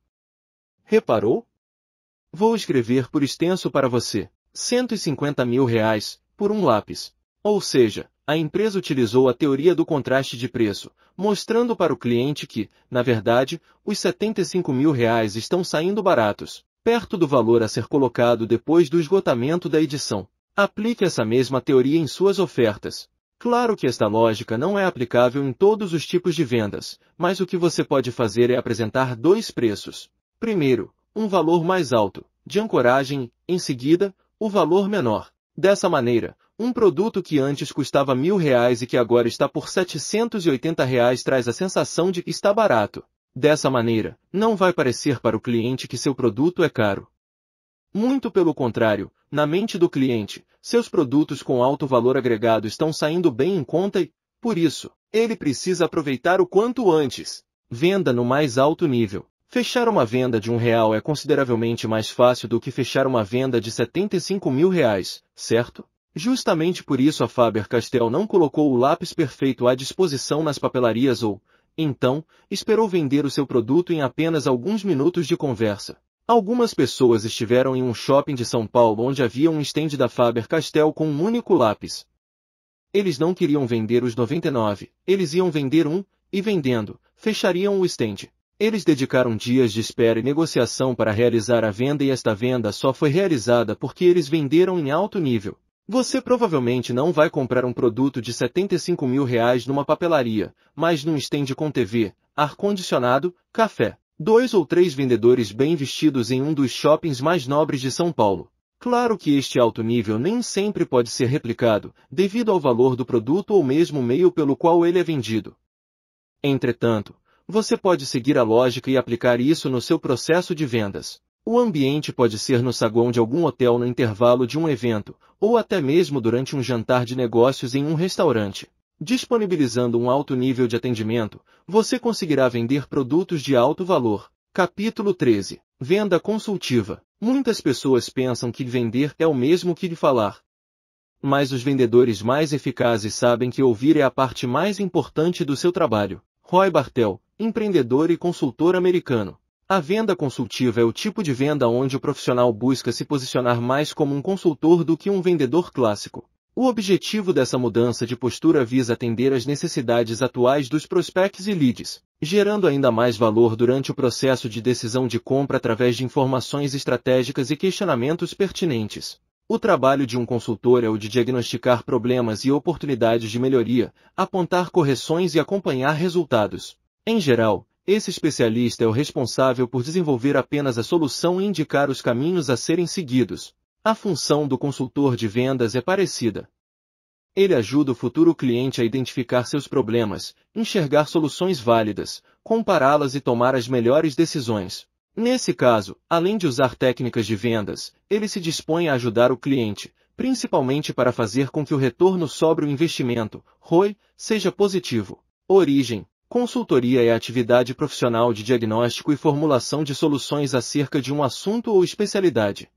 Reparou? Vou escrever por extenso para você, 150 mil reais, por um lápis. Ou seja, a empresa utilizou a teoria do contraste de preço, mostrando para o cliente que, na verdade, os 75 mil reais estão saindo baratos, perto do valor a ser colocado depois do esgotamento da edição. Aplique essa mesma teoria em suas ofertas. Claro que esta lógica não é aplicável em todos os tipos de vendas, mas o que você pode fazer é apresentar dois preços. Primeiro, um valor mais alto, de ancoragem, em seguida, o valor menor. Dessa maneira, um produto que antes custava mil reais e que agora está por 780 reais traz a sensação de que está barato. Dessa maneira, não vai parecer para o cliente que seu produto é caro. Muito pelo contrário, na mente do cliente, seus produtos com alto valor agregado estão saindo bem em conta e, por isso, ele precisa aproveitar o quanto antes. Venda no mais alto nível. Fechar uma venda de um real é consideravelmente mais fácil do que fechar uma venda de 75 mil reais, certo? Justamente por isso a Faber-Castell não colocou o lápis perfeito à disposição nas papelarias ou, então, esperou vender o seu produto em apenas alguns minutos de conversa. Algumas pessoas estiveram em um shopping de São Paulo onde havia um estende da Faber-Castell com um único lápis. Eles não queriam vender os 99, eles iam vender um, e vendendo, fechariam o estende. Eles dedicaram dias de espera e negociação para realizar a venda e esta venda só foi realizada porque eles venderam em alto nível. Você provavelmente não vai comprar um produto de 75 mil reais numa papelaria, mas num estende com TV, ar-condicionado, café, dois ou três vendedores bem vestidos em um dos shoppings mais nobres de São Paulo. Claro que este alto nível nem sempre pode ser replicado, devido ao valor do produto ou mesmo meio pelo qual ele é vendido. Entretanto, você pode seguir a lógica e aplicar isso no seu processo de vendas. O ambiente pode ser no saguão de algum hotel no intervalo de um evento, ou até mesmo durante um jantar de negócios em um restaurante. Disponibilizando um alto nível de atendimento, você conseguirá vender produtos de alto valor. Capítulo 13 Venda consultiva. Muitas pessoas pensam que vender é o mesmo que falar. Mas os vendedores mais eficazes sabem que ouvir é a parte mais importante do seu trabalho. Roy Bartel, empreendedor e consultor americano. A venda consultiva é o tipo de venda onde o profissional busca se posicionar mais como um consultor do que um vendedor clássico. O objetivo dessa mudança de postura visa atender às necessidades atuais dos prospects e leads, gerando ainda mais valor durante o processo de decisão de compra através de informações estratégicas e questionamentos pertinentes. O trabalho de um consultor é o de diagnosticar problemas e oportunidades de melhoria, apontar correções e acompanhar resultados. Em geral, esse especialista é o responsável por desenvolver apenas a solução e indicar os caminhos a serem seguidos, a função do consultor de vendas é parecida. Ele ajuda o futuro cliente a identificar seus problemas, enxergar soluções válidas, compará-las e tomar as melhores decisões. Nesse caso, além de usar técnicas de vendas, ele se dispõe a ajudar o cliente, principalmente para fazer com que o retorno sobre o investimento, ROI, seja positivo. Origem Consultoria é a atividade profissional de diagnóstico e formulação de soluções acerca de um assunto ou especialidade.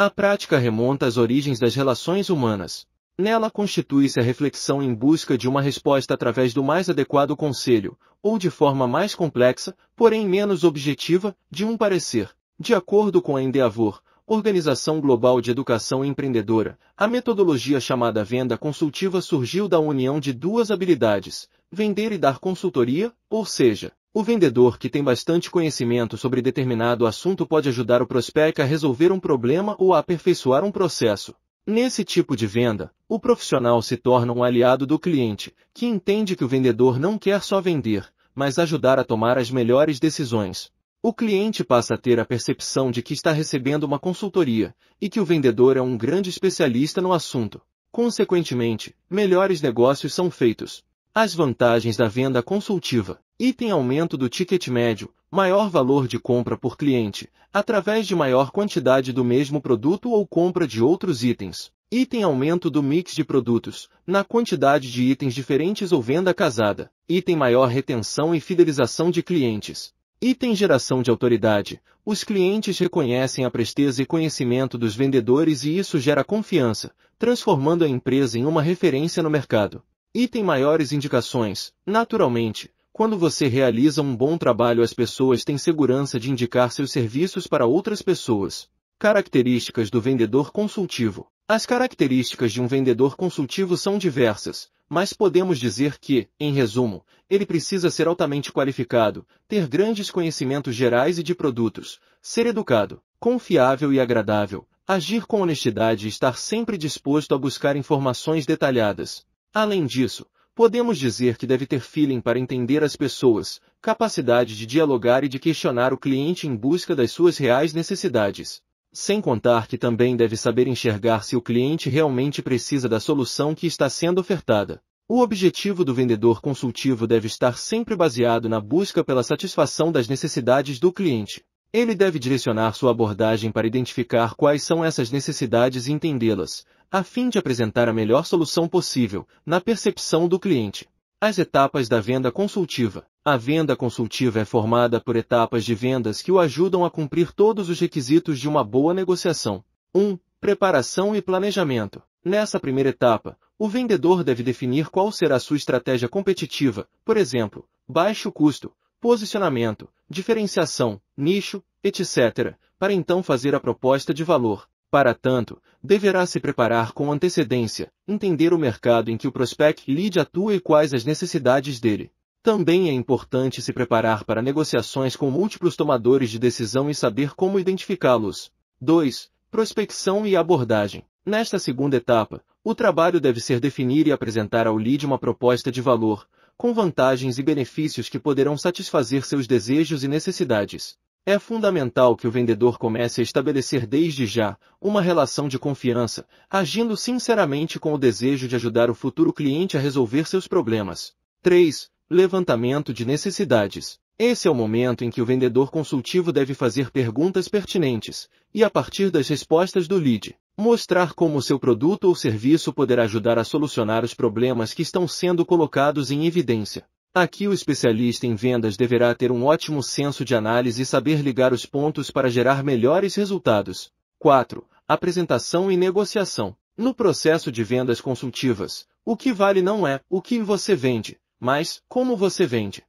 A prática remonta às origens das relações humanas. Nela constitui-se a reflexão em busca de uma resposta através do mais adequado conselho, ou de forma mais complexa, porém menos objetiva, de um parecer. De acordo com a Endeavor, Organização Global de Educação Empreendedora, a metodologia chamada venda consultiva surgiu da união de duas habilidades, vender e dar consultoria, ou seja, o vendedor que tem bastante conhecimento sobre determinado assunto pode ajudar o prospect a resolver um problema ou a aperfeiçoar um processo. Nesse tipo de venda, o profissional se torna um aliado do cliente, que entende que o vendedor não quer só vender, mas ajudar a tomar as melhores decisões. O cliente passa a ter a percepção de que está recebendo uma consultoria e que o vendedor é um grande especialista no assunto. Consequentemente, melhores negócios são feitos. As vantagens da venda consultiva. Item aumento do ticket médio, maior valor de compra por cliente, através de maior quantidade do mesmo produto ou compra de outros itens. Item aumento do mix de produtos, na quantidade de itens diferentes ou venda casada. Item maior retenção e fidelização de clientes. Item geração de autoridade. Os clientes reconhecem a presteza e conhecimento dos vendedores e isso gera confiança, transformando a empresa em uma referência no mercado. Item maiores indicações. Naturalmente, quando você realiza um bom trabalho, as pessoas têm segurança de indicar seus serviços para outras pessoas. Características do vendedor consultivo. As características de um vendedor consultivo são diversas, mas podemos dizer que, em resumo, ele precisa ser altamente qualificado, ter grandes conhecimentos gerais e de produtos, ser educado, confiável e agradável, agir com honestidade e estar sempre disposto a buscar informações detalhadas. Além disso, Podemos dizer que deve ter feeling para entender as pessoas, capacidade de dialogar e de questionar o cliente em busca das suas reais necessidades. Sem contar que também deve saber enxergar se o cliente realmente precisa da solução que está sendo ofertada. O objetivo do vendedor consultivo deve estar sempre baseado na busca pela satisfação das necessidades do cliente. Ele deve direcionar sua abordagem para identificar quais são essas necessidades e entendê-las, a fim de apresentar a melhor solução possível, na percepção do cliente. As etapas da venda consultiva. A venda consultiva é formada por etapas de vendas que o ajudam a cumprir todos os requisitos de uma boa negociação. 1. Um, preparação e planejamento. Nessa primeira etapa, o vendedor deve definir qual será sua estratégia competitiva, por exemplo, baixo custo, posicionamento, diferenciação, nicho, etc., para então fazer a proposta de valor. Para tanto, deverá se preparar com antecedência, entender o mercado em que o prospect lead atua e quais as necessidades dele. Também é importante se preparar para negociações com múltiplos tomadores de decisão e saber como identificá-los. 2. Prospecção e abordagem. Nesta segunda etapa, o trabalho deve ser definir e apresentar ao lead uma proposta de valor, com vantagens e benefícios que poderão satisfazer seus desejos e necessidades. É fundamental que o vendedor comece a estabelecer desde já uma relação de confiança, agindo sinceramente com o desejo de ajudar o futuro cliente a resolver seus problemas. 3. Levantamento de necessidades. Esse é o momento em que o vendedor consultivo deve fazer perguntas pertinentes, e a partir das respostas do lead, Mostrar como seu produto ou serviço poderá ajudar a solucionar os problemas que estão sendo colocados em evidência. Aqui o especialista em vendas deverá ter um ótimo senso de análise e saber ligar os pontos para gerar melhores resultados. 4. Apresentação e negociação. No processo de vendas consultivas, o que vale não é o que você vende, mas como você vende.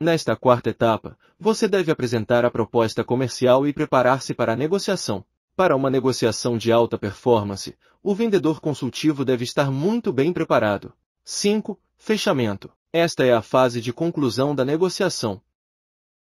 Nesta quarta etapa, você deve apresentar a proposta comercial e preparar-se para a negociação. Para uma negociação de alta performance, o vendedor consultivo deve estar muito bem preparado. 5. Fechamento. Esta é a fase de conclusão da negociação.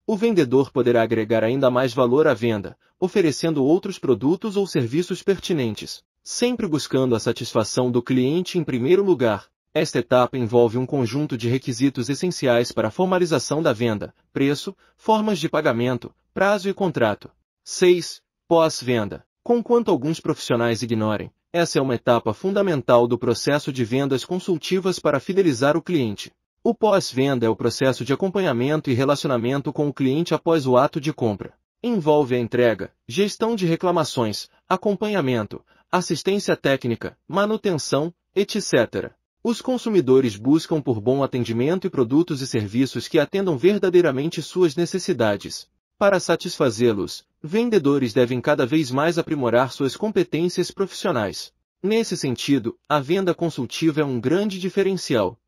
O vendedor poderá agregar ainda mais valor à venda, oferecendo outros produtos ou serviços pertinentes, sempre buscando a satisfação do cliente em primeiro lugar. Esta etapa envolve um conjunto de requisitos essenciais para a formalização da venda: preço, formas de pagamento, prazo e contrato. 6. Pós-venda. Conquanto alguns profissionais ignorem, essa é uma etapa fundamental do processo de vendas consultivas para fidelizar o cliente. O pós-venda é o processo de acompanhamento e relacionamento com o cliente após o ato de compra. Envolve a entrega, gestão de reclamações, acompanhamento, assistência técnica, manutenção, etc. Os consumidores buscam por bom atendimento e produtos e serviços que atendam verdadeiramente suas necessidades. Para satisfazê-los, vendedores devem cada vez mais aprimorar suas competências profissionais. Nesse sentido, a venda consultiva é um grande diferencial.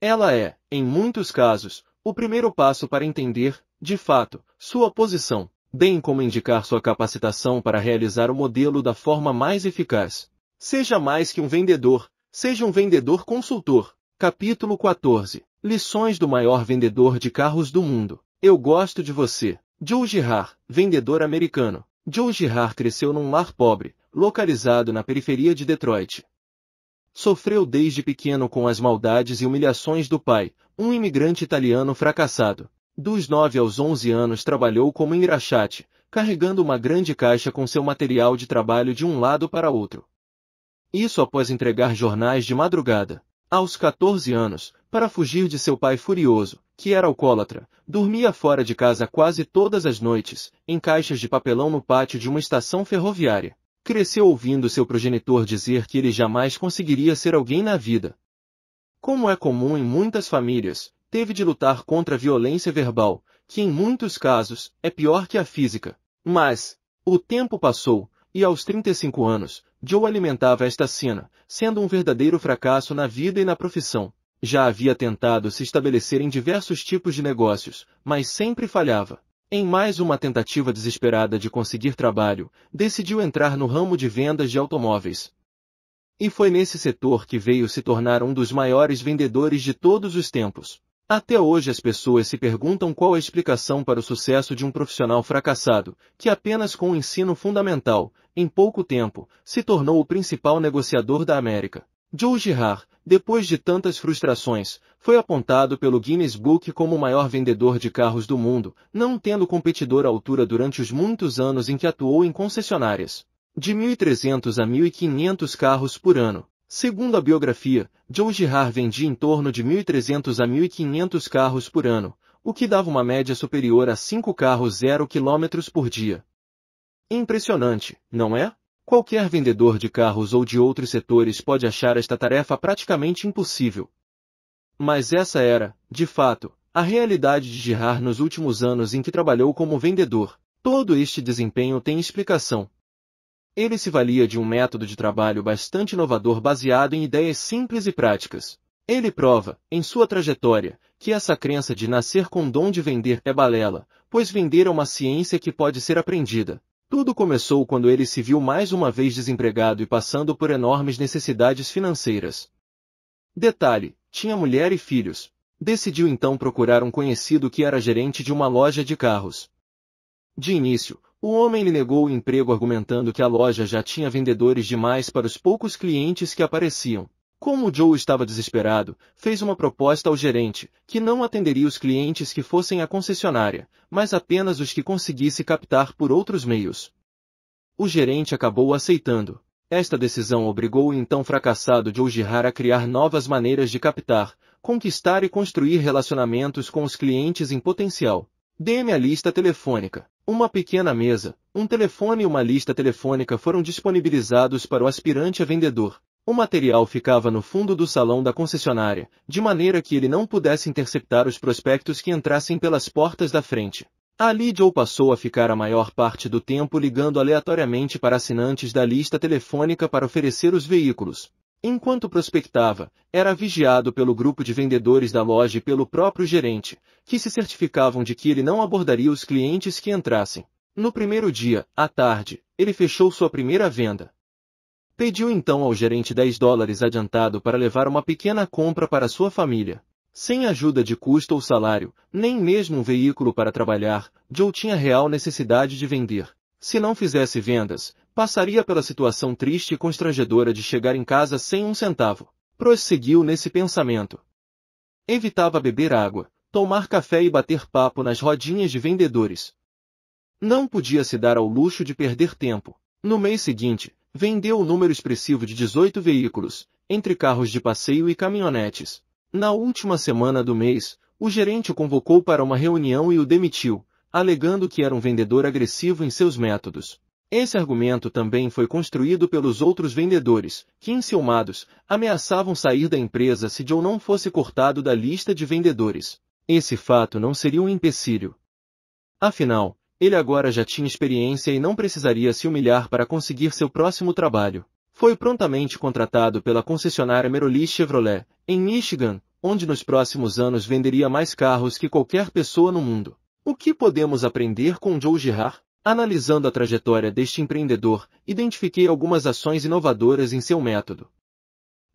Ela é, em muitos casos, o primeiro passo para entender, de fato, sua posição, bem como indicar sua capacitação para realizar o modelo da forma mais eficaz. Seja mais que um vendedor, seja um vendedor consultor. Capítulo 14 Lições do maior vendedor de carros do mundo. Eu gosto de você. Joe Girard, vendedor americano. Joe Girard cresceu num lar pobre, localizado na periferia de Detroit. Sofreu desde pequeno com as maldades e humilhações do pai, um imigrante italiano fracassado. Dos 9 aos 11 anos trabalhou como engraxate, carregando uma grande caixa com seu material de trabalho de um lado para outro. Isso após entregar jornais de madrugada aos 14 anos, para fugir de seu pai furioso, que era alcoólatra, dormia fora de casa quase todas as noites, em caixas de papelão no pátio de uma estação ferroviária. Cresceu ouvindo seu progenitor dizer que ele jamais conseguiria ser alguém na vida. Como é comum em muitas famílias, teve de lutar contra a violência verbal, que em muitos casos é pior que a física. Mas, o tempo passou, e aos 35 anos, Joe alimentava esta cena, sendo um verdadeiro fracasso na vida e na profissão. Já havia tentado se estabelecer em diversos tipos de negócios, mas sempre falhava. Em mais uma tentativa desesperada de conseguir trabalho, decidiu entrar no ramo de vendas de automóveis. E foi nesse setor que veio se tornar um dos maiores vendedores de todos os tempos. Até hoje as pessoas se perguntam qual a explicação para o sucesso de um profissional fracassado, que apenas com o ensino fundamental, em pouco tempo, se tornou o principal negociador da América. Joe Girard, depois de tantas frustrações, foi apontado pelo Guinness Book como o maior vendedor de carros do mundo, não tendo competidor à altura durante os muitos anos em que atuou em concessionárias. De 1.300 a 1.500 carros por ano, Segundo a biografia, John Girard vendia em torno de 1.300 a 1.500 carros por ano, o que dava uma média superior a 5 carros 0 km por dia. Impressionante, não é? Qualquer vendedor de carros ou de outros setores pode achar esta tarefa praticamente impossível. Mas essa era, de fato, a realidade de Girard nos últimos anos em que trabalhou como vendedor. Todo este desempenho tem explicação. Ele se valia de um método de trabalho bastante inovador baseado em ideias simples e práticas. Ele prova, em sua trajetória, que essa crença de nascer com dom de vender é balela, pois vender é uma ciência que pode ser aprendida. Tudo começou quando ele se viu mais uma vez desempregado e passando por enormes necessidades financeiras. Detalhe, tinha mulher e filhos. Decidiu então procurar um conhecido que era gerente de uma loja de carros. De início, o homem lhe negou o emprego argumentando que a loja já tinha vendedores demais para os poucos clientes que apareciam. Como Joe estava desesperado, fez uma proposta ao gerente, que não atenderia os clientes que fossem à concessionária, mas apenas os que conseguisse captar por outros meios. O gerente acabou aceitando. Esta decisão obrigou o então fracassado Joe Girard a criar novas maneiras de captar, conquistar e construir relacionamentos com os clientes em potencial. Dê-me a lista telefônica. Uma pequena mesa, um telefone e uma lista telefônica foram disponibilizados para o aspirante a vendedor. O material ficava no fundo do salão da concessionária, de maneira que ele não pudesse interceptar os prospectos que entrassem pelas portas da frente. Ali Joe passou a ficar a maior parte do tempo ligando aleatoriamente para assinantes da lista telefônica para oferecer os veículos. Enquanto prospectava, era vigiado pelo grupo de vendedores da loja e pelo próprio gerente, que se certificavam de que ele não abordaria os clientes que entrassem. No primeiro dia, à tarde, ele fechou sua primeira venda. Pediu então ao gerente 10 dólares adiantado para levar uma pequena compra para sua família. Sem ajuda de custo ou salário, nem mesmo um veículo para trabalhar, Joe tinha real necessidade de vender. Se não fizesse vendas, passaria pela situação triste e constrangedora de chegar em casa sem um centavo. Prosseguiu nesse pensamento. Evitava beber água, tomar café e bater papo nas rodinhas de vendedores. Não podia se dar ao luxo de perder tempo. No mês seguinte, vendeu o um número expressivo de 18 veículos, entre carros de passeio e caminhonetes. Na última semana do mês, o gerente o convocou para uma reunião e o demitiu, alegando que era um vendedor agressivo em seus métodos. Esse argumento também foi construído pelos outros vendedores, que, enciumados, ameaçavam sair da empresa se Joe não fosse cortado da lista de vendedores. Esse fato não seria um empecilho. Afinal, ele agora já tinha experiência e não precisaria se humilhar para conseguir seu próximo trabalho. Foi prontamente contratado pela concessionária Merolish Chevrolet, em Michigan, onde nos próximos anos venderia mais carros que qualquer pessoa no mundo. O que podemos aprender com Joe Girard? Analisando a trajetória deste empreendedor, identifiquei algumas ações inovadoras em seu método.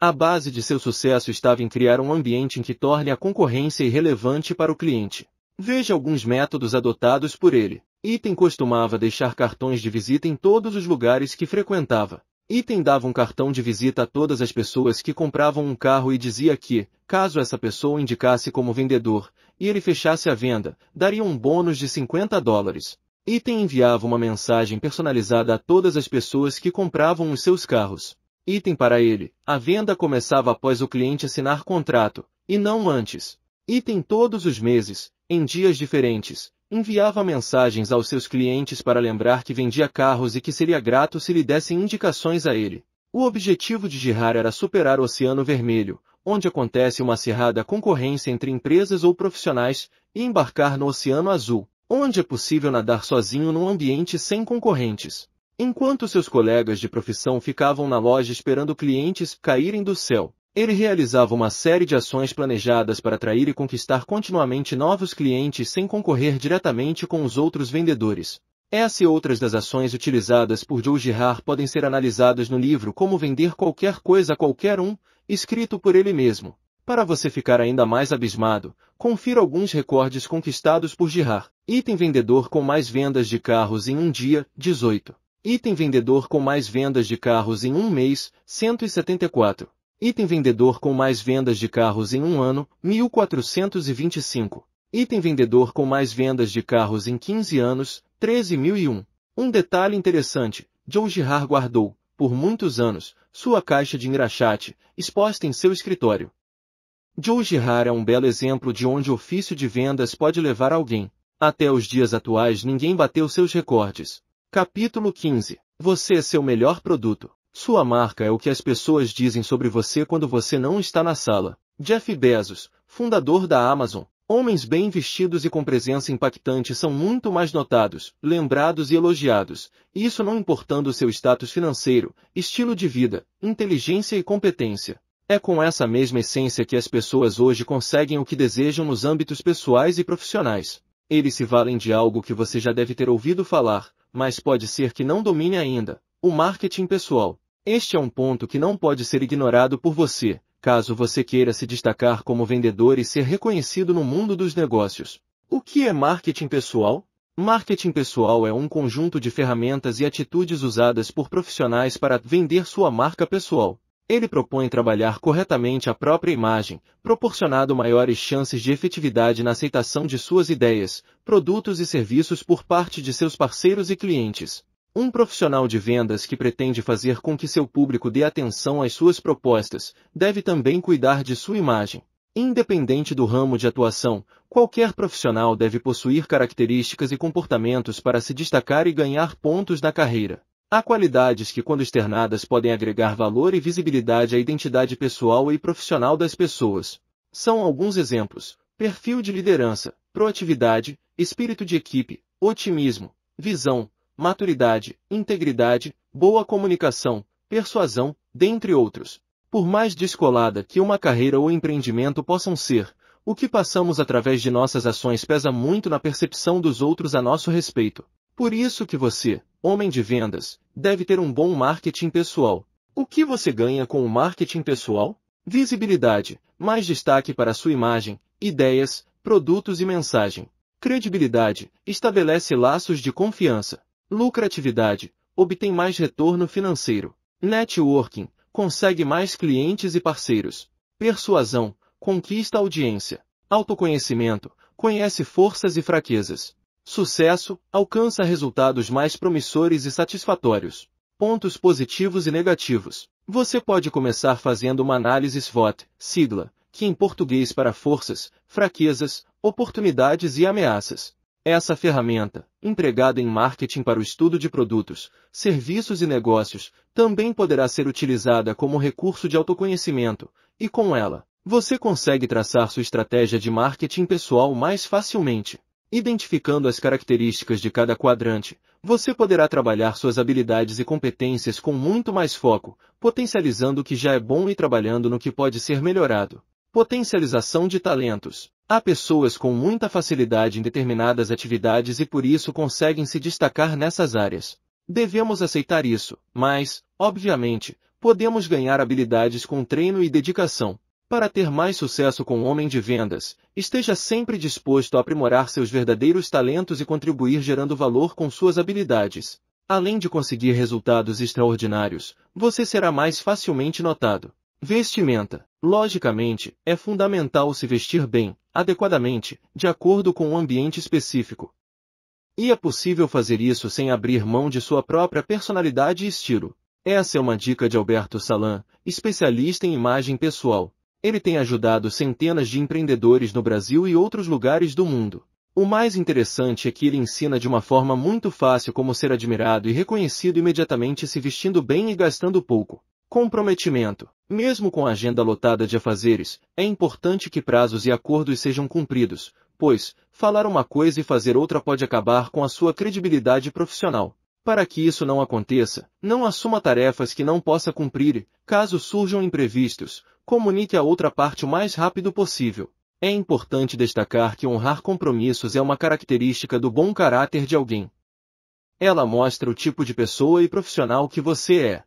A base de seu sucesso estava em criar um ambiente em que torne a concorrência irrelevante para o cliente. Veja alguns métodos adotados por ele. Item costumava deixar cartões de visita em todos os lugares que frequentava. Item dava um cartão de visita a todas as pessoas que compravam um carro e dizia que, caso essa pessoa indicasse como vendedor, e ele fechasse a venda, daria um bônus de 50 dólares. Item enviava uma mensagem personalizada a todas as pessoas que compravam os seus carros. Item para ele, a venda começava após o cliente assinar contrato, e não antes. Item todos os meses, em dias diferentes, enviava mensagens aos seus clientes para lembrar que vendia carros e que seria grato se lhe dessem indicações a ele. O objetivo de Girar era superar o Oceano Vermelho, onde acontece uma acirrada concorrência entre empresas ou profissionais, e embarcar no Oceano Azul, onde é possível nadar sozinho num ambiente sem concorrentes. Enquanto seus colegas de profissão ficavam na loja esperando clientes caírem do céu, ele realizava uma série de ações planejadas para atrair e conquistar continuamente novos clientes sem concorrer diretamente com os outros vendedores. Essa e outras das ações utilizadas por Joe Girard podem ser analisadas no livro Como Vender Qualquer Coisa a Qualquer Um, escrito por ele mesmo. Para você ficar ainda mais abismado, confira alguns recordes conquistados por Girard. Item vendedor com mais vendas de carros em um dia, 18. Item vendedor com mais vendas de carros em um mês, 174. Item vendedor com mais vendas de carros em um ano, 1425. Item vendedor com mais vendas de carros em 15 anos, 13.001. Um detalhe interessante, Joe Girard guardou, por muitos anos, sua caixa de engraxate, exposta em seu escritório. Joe Girard é um belo exemplo de onde o ofício de vendas pode levar alguém. Até os dias atuais ninguém bateu seus recordes. Capítulo 15. Você é seu melhor produto. Sua marca é o que as pessoas dizem sobre você quando você não está na sala. Jeff Bezos, fundador da Amazon, homens bem vestidos e com presença impactante são muito mais notados, lembrados e elogiados, isso não importando seu status financeiro, estilo de vida, inteligência e competência. É com essa mesma essência que as pessoas hoje conseguem o que desejam nos âmbitos pessoais e profissionais. Eles se valem de algo que você já deve ter ouvido falar, mas pode ser que não domine ainda, o marketing pessoal. Este é um ponto que não pode ser ignorado por você, caso você queira se destacar como vendedor e ser reconhecido no mundo dos negócios. O que é marketing pessoal? Marketing pessoal é um conjunto de ferramentas e atitudes usadas por profissionais para vender sua marca pessoal. Ele propõe trabalhar corretamente a própria imagem, proporcionando maiores chances de efetividade na aceitação de suas ideias, produtos e serviços por parte de seus parceiros e clientes. Um profissional de vendas que pretende fazer com que seu público dê atenção às suas propostas, deve também cuidar de sua imagem. Independente do ramo de atuação, qualquer profissional deve possuir características e comportamentos para se destacar e ganhar pontos na carreira. Há qualidades que, quando externadas, podem agregar valor e visibilidade à identidade pessoal e profissional das pessoas. São alguns exemplos: perfil de liderança, proatividade, espírito de equipe, otimismo, visão, maturidade, integridade, boa comunicação, persuasão, dentre outros. Por mais descolada que uma carreira ou empreendimento possam ser, o que passamos através de nossas ações pesa muito na percepção dos outros a nosso respeito. Por isso que você, homem de vendas, deve ter um bom marketing pessoal. O que você ganha com o marketing pessoal? Visibilidade, mais destaque para sua imagem, ideias, produtos e mensagem. Credibilidade, estabelece laços de confiança. Lucratividade, obtém mais retorno financeiro. Networking, consegue mais clientes e parceiros. Persuasão, conquista audiência. Autoconhecimento, conhece forças e fraquezas sucesso, alcança resultados mais promissores e satisfatórios. Pontos positivos e negativos. Você pode começar fazendo uma análise SWOT, sigla, que em português para forças, fraquezas, oportunidades e ameaças. Essa ferramenta, empregada em marketing para o estudo de produtos, serviços e negócios, também poderá ser utilizada como recurso de autoconhecimento, e com ela, você consegue traçar sua estratégia de marketing pessoal mais facilmente. Identificando as características de cada quadrante, você poderá trabalhar suas habilidades e competências com muito mais foco, potencializando o que já é bom e trabalhando no que pode ser melhorado. Potencialização de talentos. Há pessoas com muita facilidade em determinadas atividades e por isso conseguem se destacar nessas áreas. Devemos aceitar isso, mas, obviamente, podemos ganhar habilidades com treino e dedicação. Para ter mais sucesso com o homem de vendas, esteja sempre disposto a aprimorar seus verdadeiros talentos e contribuir gerando valor com suas habilidades. Além de conseguir resultados extraordinários, você será mais facilmente notado. Vestimenta. Logicamente, é fundamental se vestir bem, adequadamente, de acordo com o um ambiente específico. E é possível fazer isso sem abrir mão de sua própria personalidade e estilo. Essa é uma dica de Alberto Salan, especialista em imagem pessoal. Ele tem ajudado centenas de empreendedores no Brasil e outros lugares do mundo. O mais interessante é que ele ensina de uma forma muito fácil como ser admirado e reconhecido imediatamente se vestindo bem e gastando pouco. Comprometimento. Mesmo com a agenda lotada de afazeres, é importante que prazos e acordos sejam cumpridos, pois, falar uma coisa e fazer outra pode acabar com a sua credibilidade profissional. Para que isso não aconteça, não assuma tarefas que não possa cumprir, caso surjam imprevistos, comunique a outra parte o mais rápido possível. É importante destacar que honrar compromissos é uma característica do bom caráter de alguém. Ela mostra o tipo de pessoa e profissional que você é.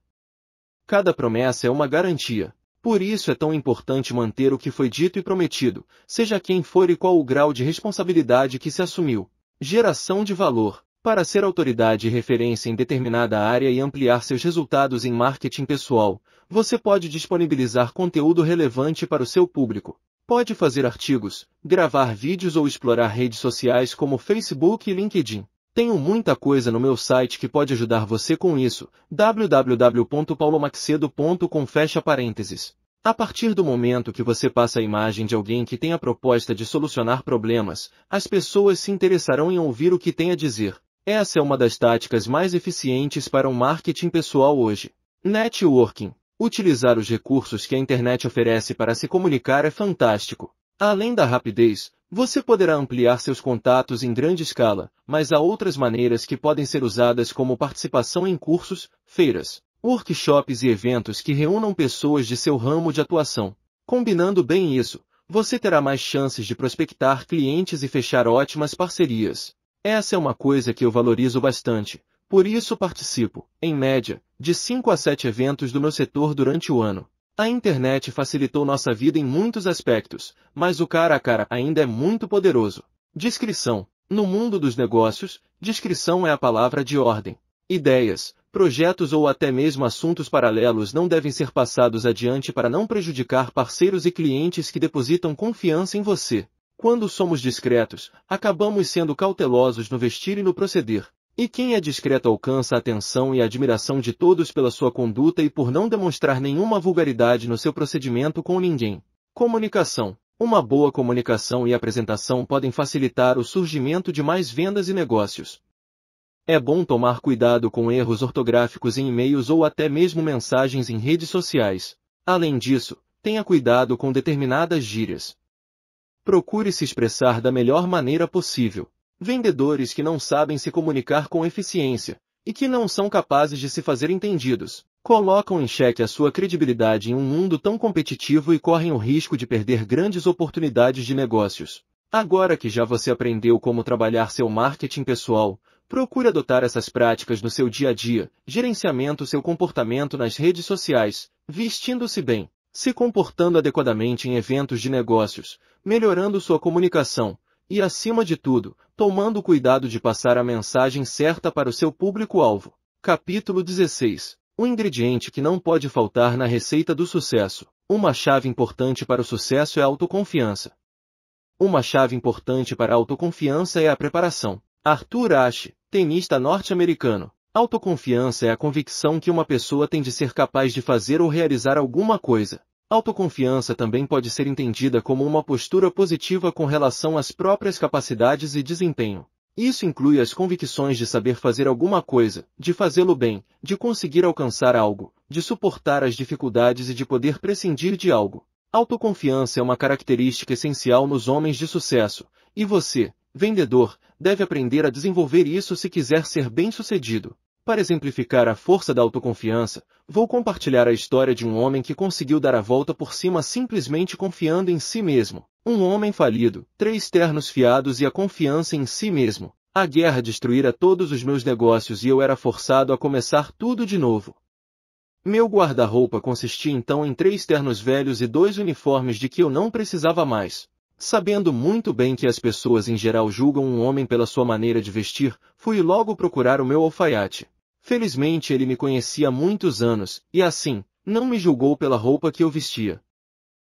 Cada promessa é uma garantia. Por isso é tão importante manter o que foi dito e prometido, seja quem for e qual o grau de responsabilidade que se assumiu. Geração de valor para ser autoridade e referência em determinada área e ampliar seus resultados em marketing pessoal, você pode disponibilizar conteúdo relevante para o seu público. Pode fazer artigos, gravar vídeos ou explorar redes sociais como Facebook e LinkedIn. Tenho muita coisa no meu site que pode ajudar você com isso. www.paulomaxedo.com fecha parênteses. A partir do momento que você passa a imagem de alguém que tem a proposta de solucionar problemas, as pessoas se interessarão em ouvir o que tem a dizer. Essa é uma das táticas mais eficientes para o um marketing pessoal hoje. Networking. Utilizar os recursos que a internet oferece para se comunicar é fantástico. Além da rapidez, você poderá ampliar seus contatos em grande escala, mas há outras maneiras que podem ser usadas como participação em cursos, feiras, workshops e eventos que reúnam pessoas de seu ramo de atuação. Combinando bem isso, você terá mais chances de prospectar clientes e fechar ótimas parcerias. Essa é uma coisa que eu valorizo bastante, por isso participo, em média, de 5 a 7 eventos do meu setor durante o ano. A internet facilitou nossa vida em muitos aspectos, mas o cara a cara ainda é muito poderoso. Discrição. No mundo dos negócios, discrição é a palavra de ordem. Ideias, projetos ou até mesmo assuntos paralelos não devem ser passados adiante para não prejudicar parceiros e clientes que depositam confiança em você. Quando somos discretos, acabamos sendo cautelosos no vestir e no proceder. E quem é discreto alcança a atenção e a admiração de todos pela sua conduta e por não demonstrar nenhuma vulgaridade no seu procedimento com ninguém. Comunicação. Uma boa comunicação e apresentação podem facilitar o surgimento de mais vendas e negócios. É bom tomar cuidado com erros ortográficos em e-mails ou até mesmo mensagens em redes sociais. Além disso, tenha cuidado com determinadas gírias. Procure se expressar da melhor maneira possível. Vendedores que não sabem se comunicar com eficiência e que não são capazes de se fazer entendidos colocam em xeque a sua credibilidade em um mundo tão competitivo e correm o risco de perder grandes oportunidades de negócios. Agora que já você aprendeu como trabalhar seu marketing pessoal, procure adotar essas práticas no seu dia a dia, gerenciamento seu comportamento nas redes sociais, vestindo-se bem, se comportando adequadamente em eventos de negócios, melhorando sua comunicação e, acima de tudo, tomando cuidado de passar a mensagem certa para o seu público-alvo. Capítulo 16 O ingrediente que não pode faltar na receita do sucesso. Uma chave importante para o sucesso é a autoconfiança. Uma chave importante para a autoconfiança é a preparação. Arthur Ashe, tenista norte-americano, Autoconfiança é a convicção que uma pessoa tem de ser capaz de fazer ou realizar alguma coisa. Autoconfiança também pode ser entendida como uma postura positiva com relação às próprias capacidades e desempenho. Isso inclui as convicções de saber fazer alguma coisa, de fazê-lo bem, de conseguir alcançar algo, de suportar as dificuldades e de poder prescindir de algo. Autoconfiança é uma característica essencial nos homens de sucesso, e você, vendedor, deve aprender a desenvolver isso se quiser ser bem-sucedido. Para exemplificar a força da autoconfiança, vou compartilhar a história de um homem que conseguiu dar a volta por cima simplesmente confiando em si mesmo. Um homem falido, três ternos fiados e a confiança em si mesmo. A guerra destruíra todos os meus negócios e eu era forçado a começar tudo de novo. Meu guarda-roupa consistia então em três ternos velhos e dois uniformes de que eu não precisava mais. Sabendo muito bem que as pessoas em geral julgam um homem pela sua maneira de vestir, fui logo procurar o meu alfaiate. Felizmente ele me conhecia há muitos anos, e assim, não me julgou pela roupa que eu vestia.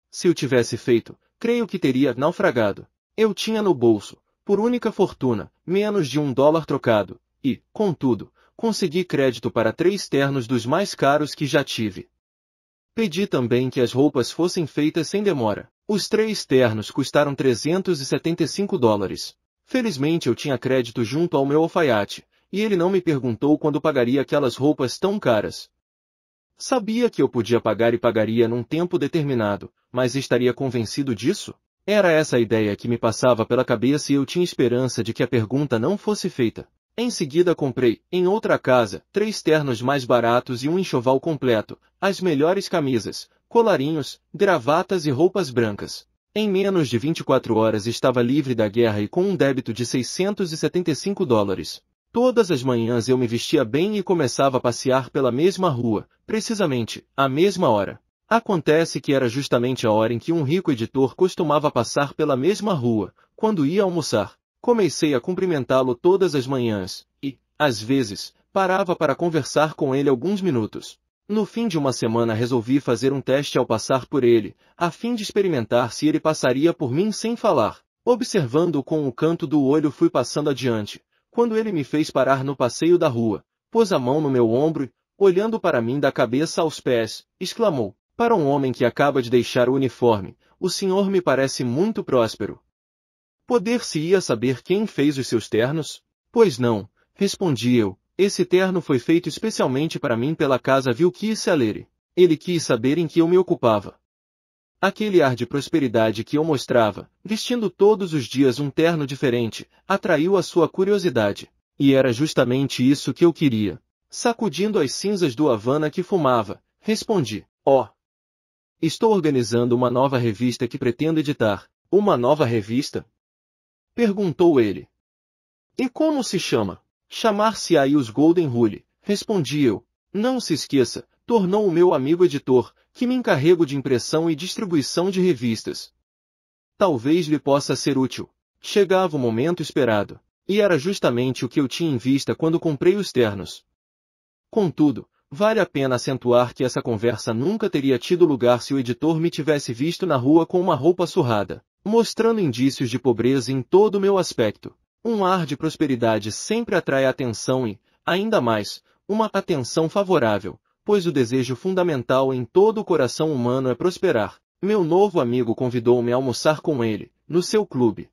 Se o tivesse feito, creio que teria naufragado. Eu tinha no bolso, por única fortuna, menos de um dólar trocado, e, contudo, consegui crédito para três ternos dos mais caros que já tive. Pedi também que as roupas fossem feitas sem demora. Os três ternos custaram 375 dólares. Felizmente eu tinha crédito junto ao meu alfaiate, e ele não me perguntou quando pagaria aquelas roupas tão caras. Sabia que eu podia pagar e pagaria num tempo determinado, mas estaria convencido disso? Era essa a ideia que me passava pela cabeça e eu tinha esperança de que a pergunta não fosse feita. Em seguida comprei, em outra casa, três ternos mais baratos e um enxoval completo, as melhores camisas, colarinhos, gravatas e roupas brancas. Em menos de 24 horas estava livre da guerra e com um débito de 675 dólares. Todas as manhãs eu me vestia bem e começava a passear pela mesma rua, precisamente, à mesma hora. Acontece que era justamente a hora em que um rico editor costumava passar pela mesma rua, quando ia almoçar. Comecei a cumprimentá-lo todas as manhãs, e, às vezes, parava para conversar com ele alguns minutos. No fim de uma semana resolvi fazer um teste ao passar por ele, a fim de experimentar se ele passaria por mim sem falar. Observando com o canto do olho fui passando adiante, quando ele me fez parar no passeio da rua, pôs a mão no meu ombro e, olhando para mim da cabeça aos pés, exclamou, para um homem que acaba de deixar o uniforme, o senhor me parece muito próspero. Poder-se-ia saber quem fez os seus ternos? Pois não, respondi eu, esse terno foi feito especialmente para mim pela casa Vilquice Alere. Ele quis saber em que eu me ocupava. Aquele ar de prosperidade que eu mostrava, vestindo todos os dias um terno diferente, atraiu a sua curiosidade. E era justamente isso que eu queria. Sacudindo as cinzas do Havana que fumava, respondi: Ó! Oh, estou organizando uma nova revista que pretendo editar. Uma nova revista? Perguntou ele. E como se chama? Chamar-se-á os Golden Rule, respondi eu. Não se esqueça, tornou-o meu amigo editor, que me encarrego de impressão e distribuição de revistas. Talvez lhe possa ser útil. Chegava o momento esperado, e era justamente o que eu tinha em vista quando comprei os ternos. Contudo, vale a pena acentuar que essa conversa nunca teria tido lugar se o editor me tivesse visto na rua com uma roupa surrada, mostrando indícios de pobreza em todo o meu aspecto. Um ar de prosperidade sempre atrai atenção e, ainda mais, uma atenção favorável, pois o desejo fundamental em todo o coração humano é prosperar. Meu novo amigo convidou-me a almoçar com ele, no seu clube.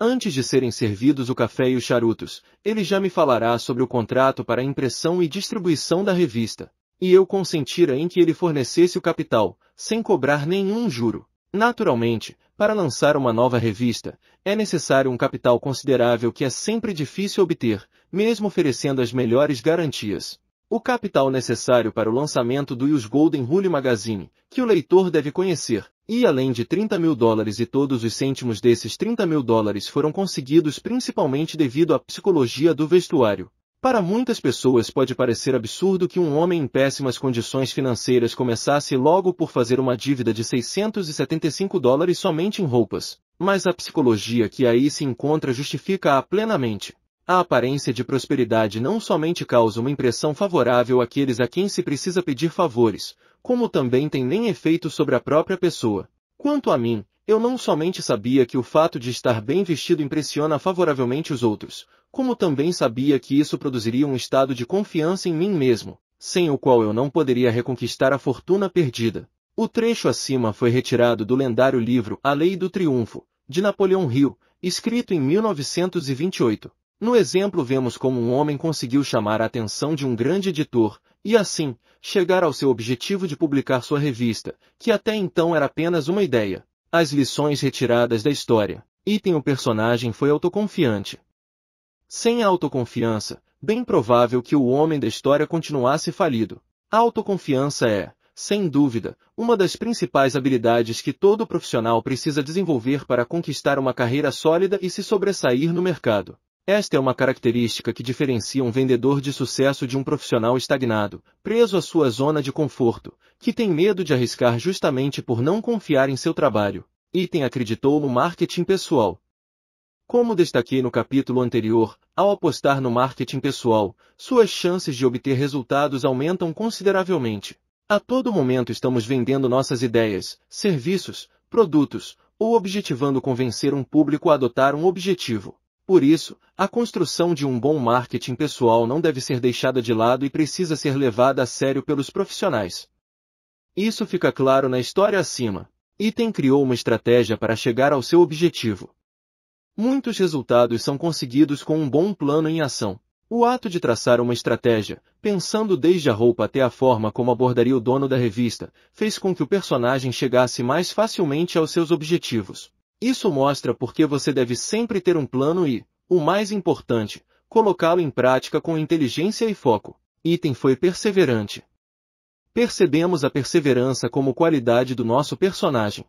Antes de serem servidos o café e os charutos, ele já me falará sobre o contrato para impressão e distribuição da revista. E eu consentira em que ele fornecesse o capital, sem cobrar nenhum juro. Naturalmente, para lançar uma nova revista, é necessário um capital considerável que é sempre difícil obter, mesmo oferecendo as melhores garantias o capital necessário para o lançamento do US Golden Rule Magazine, que o leitor deve conhecer, e além de 30 mil dólares e todos os cêntimos desses 30 mil dólares foram conseguidos principalmente devido à psicologia do vestuário. Para muitas pessoas pode parecer absurdo que um homem em péssimas condições financeiras começasse logo por fazer uma dívida de 675 dólares somente em roupas, mas a psicologia que aí se encontra justifica-a plenamente. A aparência de prosperidade não somente causa uma impressão favorável àqueles a quem se precisa pedir favores, como também tem nem efeito sobre a própria pessoa. Quanto a mim, eu não somente sabia que o fato de estar bem vestido impressiona favoravelmente os outros, como também sabia que isso produziria um estado de confiança em mim mesmo, sem o qual eu não poderia reconquistar a fortuna perdida. O trecho acima foi retirado do lendário livro A Lei do Triunfo, de Napoleão Hill, escrito em 1928. No exemplo vemos como um homem conseguiu chamar a atenção de um grande editor, e assim, chegar ao seu objetivo de publicar sua revista, que até então era apenas uma ideia. As lições retiradas da história. Item O personagem foi autoconfiante. Sem autoconfiança, bem provável que o homem da história continuasse falido. A autoconfiança é, sem dúvida, uma das principais habilidades que todo profissional precisa desenvolver para conquistar uma carreira sólida e se sobressair no mercado. Esta é uma característica que diferencia um vendedor de sucesso de um profissional estagnado, preso à sua zona de conforto, que tem medo de arriscar justamente por não confiar em seu trabalho. Item acreditou no marketing pessoal. Como destaquei no capítulo anterior, ao apostar no marketing pessoal, suas chances de obter resultados aumentam consideravelmente. A todo momento estamos vendendo nossas ideias, serviços, produtos, ou objetivando convencer um público a adotar um objetivo. Por isso, a construção de um bom marketing pessoal não deve ser deixada de lado e precisa ser levada a sério pelos profissionais. Isso fica claro na história acima. Item criou uma estratégia para chegar ao seu objetivo. Muitos resultados são conseguidos com um bom plano em ação. O ato de traçar uma estratégia, pensando desde a roupa até a forma como abordaria o dono da revista, fez com que o personagem chegasse mais facilmente aos seus objetivos. Isso mostra porque você deve sempre ter um plano e, o mais importante, colocá-lo em prática com inteligência e foco. Item foi perseverante. Percebemos a perseverança como qualidade do nosso personagem.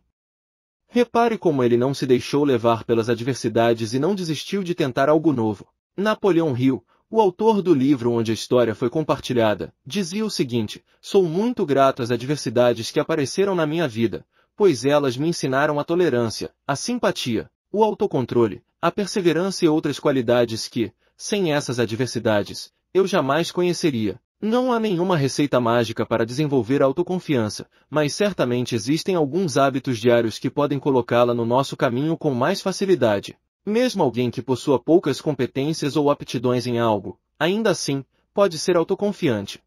Repare como ele não se deixou levar pelas adversidades e não desistiu de tentar algo novo. Napoleão Hill, o autor do livro onde a história foi compartilhada, dizia o seguinte, sou muito grato às adversidades que apareceram na minha vida, pois elas me ensinaram a tolerância, a simpatia, o autocontrole, a perseverança e outras qualidades que, sem essas adversidades, eu jamais conheceria. Não há nenhuma receita mágica para desenvolver a autoconfiança, mas certamente existem alguns hábitos diários que podem colocá-la no nosso caminho com mais facilidade. Mesmo alguém que possua poucas competências ou aptidões em algo, ainda assim, pode ser autoconfiante.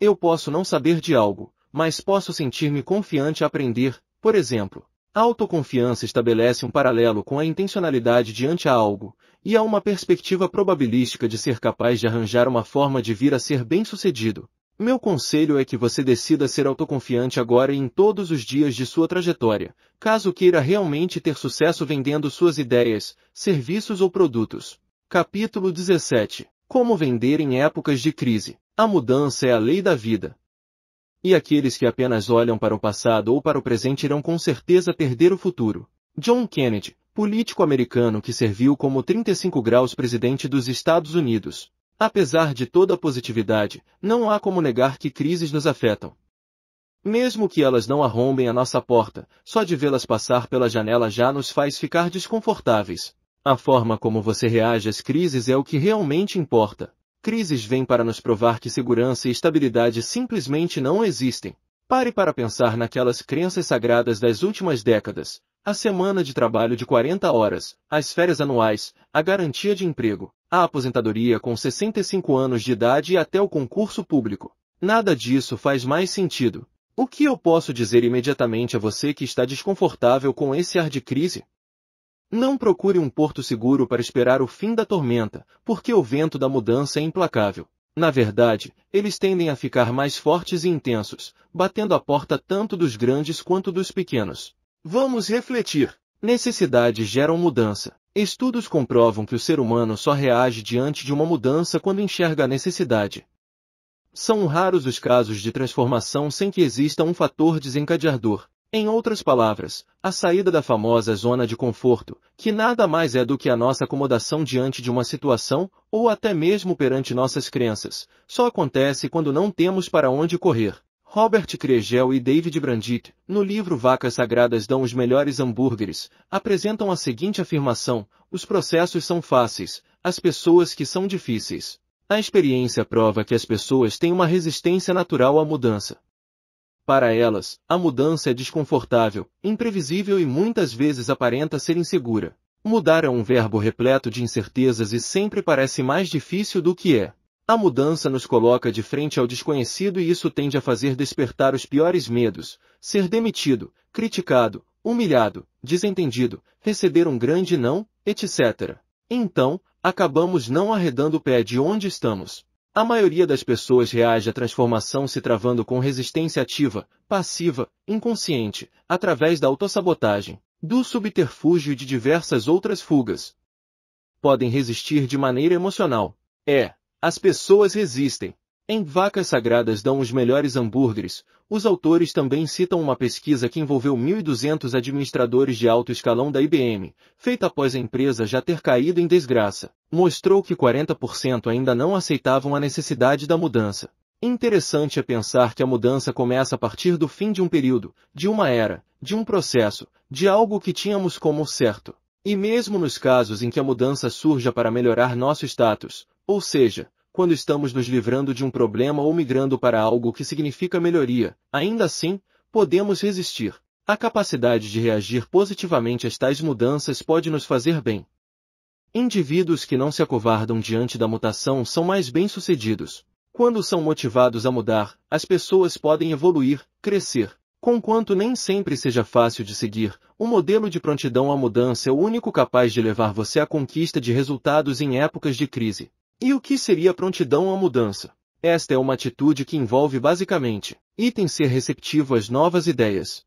Eu posso não saber de algo, mas posso sentir-me confiante a aprender, por exemplo. A autoconfiança estabelece um paralelo com a intencionalidade diante a algo, e há uma perspectiva probabilística de ser capaz de arranjar uma forma de vir a ser bem-sucedido. Meu conselho é que você decida ser autoconfiante agora e em todos os dias de sua trajetória, caso queira realmente ter sucesso vendendo suas ideias, serviços ou produtos. Capítulo 17 Como vender em épocas de crise. A mudança é a lei da vida. E aqueles que apenas olham para o passado ou para o presente irão com certeza perder o futuro. John Kennedy, político americano que serviu como 35 graus presidente dos Estados Unidos. Apesar de toda a positividade, não há como negar que crises nos afetam. Mesmo que elas não arrombem a nossa porta, só de vê-las passar pela janela já nos faz ficar desconfortáveis. A forma como você reage às crises é o que realmente importa. Crises vêm para nos provar que segurança e estabilidade simplesmente não existem. Pare para pensar naquelas crenças sagradas das últimas décadas. A semana de trabalho de 40 horas, as férias anuais, a garantia de emprego, a aposentadoria com 65 anos de idade e até o concurso público. Nada disso faz mais sentido. O que eu posso dizer imediatamente a você que está desconfortável com esse ar de crise? Não procure um porto seguro para esperar o fim da tormenta, porque o vento da mudança é implacável. Na verdade, eles tendem a ficar mais fortes e intensos, batendo a porta tanto dos grandes quanto dos pequenos. Vamos refletir. Necessidades geram mudança. Estudos comprovam que o ser humano só reage diante de uma mudança quando enxerga a necessidade. São raros os casos de transformação sem que exista um fator desencadeador, em outras palavras, a saída da famosa zona de conforto, que nada mais é do que a nossa acomodação diante de uma situação, ou até mesmo perante nossas crenças, só acontece quando não temos para onde correr. Robert Cregel e David Brandit, no livro Vacas Sagradas dão os melhores hambúrgueres, apresentam a seguinte afirmação, os processos são fáceis, as pessoas que são difíceis. A experiência prova que as pessoas têm uma resistência natural à mudança. Para elas, a mudança é desconfortável, imprevisível e muitas vezes aparenta ser insegura. Mudar é um verbo repleto de incertezas e sempre parece mais difícil do que é. A mudança nos coloca de frente ao desconhecido e isso tende a fazer despertar os piores medos: ser demitido, criticado, humilhado, desentendido, receber um grande não, etc. Então, acabamos não arredando o pé de onde estamos. A maioria das pessoas reage à transformação se travando com resistência ativa, passiva, inconsciente, através da autossabotagem, do subterfúgio e de diversas outras fugas. Podem resistir de maneira emocional. É, as pessoas resistem, em Vacas Sagradas dão os melhores hambúrgueres. Os autores também citam uma pesquisa que envolveu 1.200 administradores de alto escalão da IBM, feita após a empresa já ter caído em desgraça. Mostrou que 40% ainda não aceitavam a necessidade da mudança. Interessante é pensar que a mudança começa a partir do fim de um período, de uma era, de um processo, de algo que tínhamos como certo. E mesmo nos casos em que a mudança surja para melhorar nosso status, ou seja, quando estamos nos livrando de um problema ou migrando para algo que significa melhoria, ainda assim, podemos resistir. A capacidade de reagir positivamente às tais mudanças pode nos fazer bem. Indivíduos que não se acovardam diante da mutação são mais bem-sucedidos. Quando são motivados a mudar, as pessoas podem evoluir, crescer. Conquanto nem sempre seja fácil de seguir, o modelo de prontidão à mudança é o único capaz de levar você à conquista de resultados em épocas de crise. E o que seria prontidão à mudança? Esta é uma atitude que envolve basicamente, item ser receptivo às novas ideias.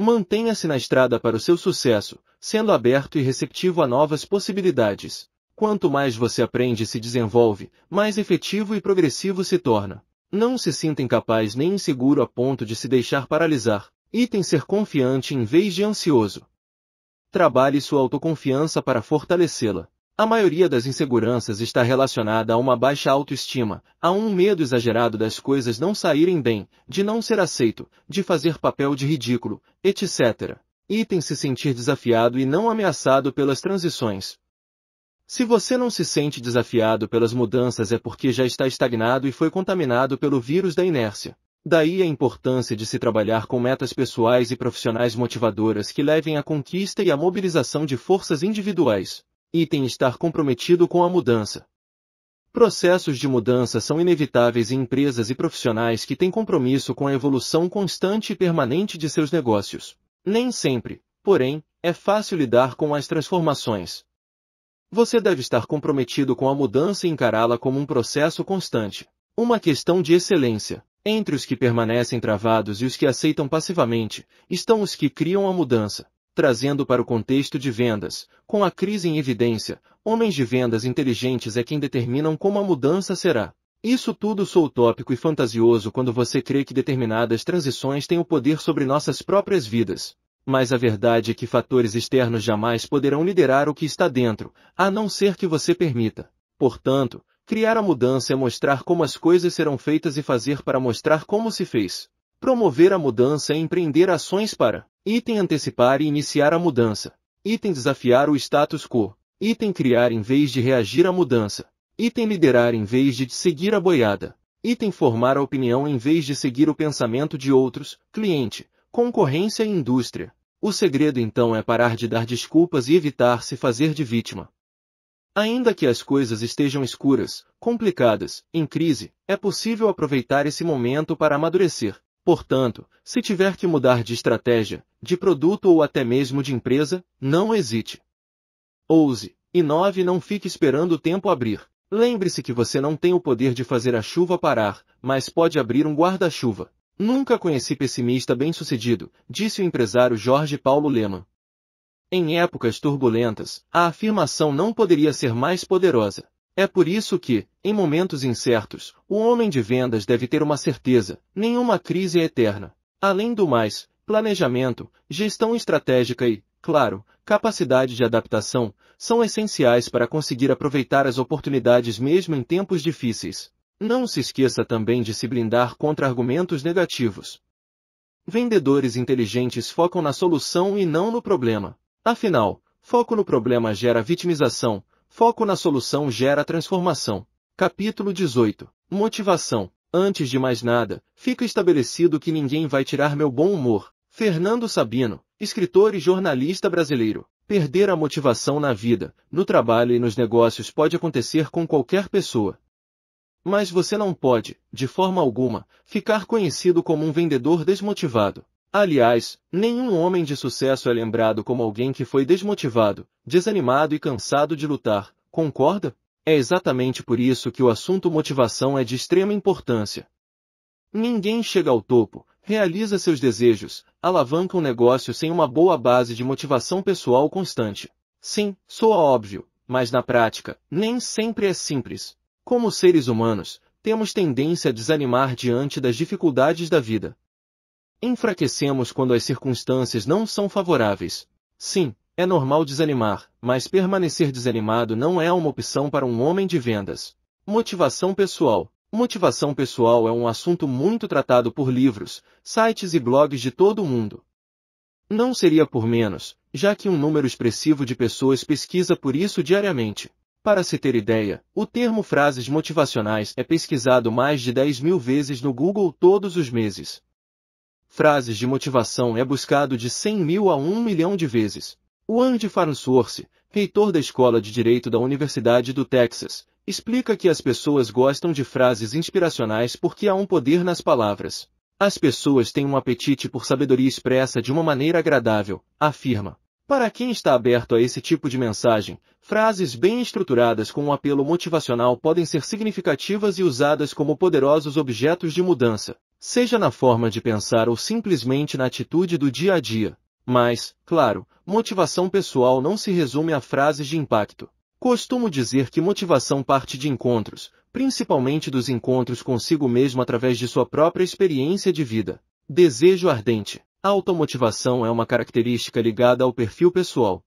Mantenha-se na estrada para o seu sucesso, sendo aberto e receptivo a novas possibilidades. Quanto mais você aprende e se desenvolve, mais efetivo e progressivo se torna. Não se sinta incapaz nem inseguro a ponto de se deixar paralisar. Item ser confiante em vez de ansioso. Trabalhe sua autoconfiança para fortalecê-la. A maioria das inseguranças está relacionada a uma baixa autoestima, a um medo exagerado das coisas não saírem bem, de não ser aceito, de fazer papel de ridículo, etc. Item se sentir desafiado e não ameaçado pelas transições. Se você não se sente desafiado pelas mudanças é porque já está estagnado e foi contaminado pelo vírus da inércia. Daí a importância de se trabalhar com metas pessoais e profissionais motivadoras que levem à conquista e à mobilização de forças individuais. Item estar comprometido com a mudança. Processos de mudança são inevitáveis em empresas e profissionais que têm compromisso com a evolução constante e permanente de seus negócios. Nem sempre, porém, é fácil lidar com as transformações. Você deve estar comprometido com a mudança e encará-la como um processo constante. Uma questão de excelência. Entre os que permanecem travados e os que aceitam passivamente, estão os que criam a mudança trazendo para o contexto de vendas, com a crise em evidência, homens de vendas inteligentes é quem determinam como a mudança será. Isso tudo sou utópico e fantasioso quando você crê que determinadas transições têm o poder sobre nossas próprias vidas. Mas a verdade é que fatores externos jamais poderão liderar o que está dentro, a não ser que você permita. Portanto, criar a mudança é mostrar como as coisas serão feitas e fazer para mostrar como se fez promover a mudança e é empreender ações para, item antecipar e iniciar a mudança, item desafiar o status quo, item criar em vez de reagir à mudança, item liderar em vez de seguir a boiada, item formar a opinião em vez de seguir o pensamento de outros, cliente, concorrência e indústria. O segredo então é parar de dar desculpas e evitar se fazer de vítima. Ainda que as coisas estejam escuras, complicadas, em crise, é possível aproveitar esse momento para amadurecer, Portanto, se tiver que mudar de estratégia, de produto ou até mesmo de empresa, não hesite. Ouse, inove e não fique esperando o tempo abrir. Lembre-se que você não tem o poder de fazer a chuva parar, mas pode abrir um guarda-chuva. Nunca conheci pessimista bem-sucedido, disse o empresário Jorge Paulo Lema. Em épocas turbulentas, a afirmação não poderia ser mais poderosa. É por isso que, em momentos incertos, o homem de vendas deve ter uma certeza, nenhuma crise é eterna. Além do mais, planejamento, gestão estratégica e, claro, capacidade de adaptação, são essenciais para conseguir aproveitar as oportunidades mesmo em tempos difíceis. Não se esqueça também de se blindar contra argumentos negativos. Vendedores inteligentes focam na solução e não no problema. Afinal, foco no problema gera vitimização, Foco na solução gera transformação. Capítulo 18. Motivação. Antes de mais nada, fica estabelecido que ninguém vai tirar meu bom humor. Fernando Sabino, escritor e jornalista brasileiro. Perder a motivação na vida, no trabalho e nos negócios pode acontecer com qualquer pessoa. Mas você não pode, de forma alguma, ficar conhecido como um vendedor desmotivado. Aliás, nenhum homem de sucesso é lembrado como alguém que foi desmotivado, desanimado e cansado de lutar, concorda? É exatamente por isso que o assunto motivação é de extrema importância. Ninguém chega ao topo, realiza seus desejos, alavanca um negócio sem uma boa base de motivação pessoal constante. Sim, soa óbvio, mas na prática, nem sempre é simples. Como seres humanos, temos tendência a desanimar diante das dificuldades da vida. Enfraquecemos quando as circunstâncias não são favoráveis. Sim, é normal desanimar, mas permanecer desanimado não é uma opção para um homem de vendas. Motivação pessoal. Motivação pessoal é um assunto muito tratado por livros, sites e blogs de todo o mundo. Não seria por menos, já que um número expressivo de pessoas pesquisa por isso diariamente. Para se ter ideia, o termo frases motivacionais é pesquisado mais de 10 mil vezes no Google todos os meses frases de motivação é buscado de 100 mil a 1 milhão de vezes. O Andy Farnsworth, reitor da Escola de Direito da Universidade do Texas, explica que as pessoas gostam de frases inspiracionais porque há um poder nas palavras. As pessoas têm um apetite por sabedoria expressa de uma maneira agradável, afirma. Para quem está aberto a esse tipo de mensagem, frases bem estruturadas com um apelo motivacional podem ser significativas e usadas como poderosos objetos de mudança, seja na forma de pensar ou simplesmente na atitude do dia a dia. Mas, claro, motivação pessoal não se resume a frases de impacto. Costumo dizer que motivação parte de encontros, principalmente dos encontros consigo mesmo através de sua própria experiência de vida. Desejo ardente. A automotivação é uma característica ligada ao perfil pessoal.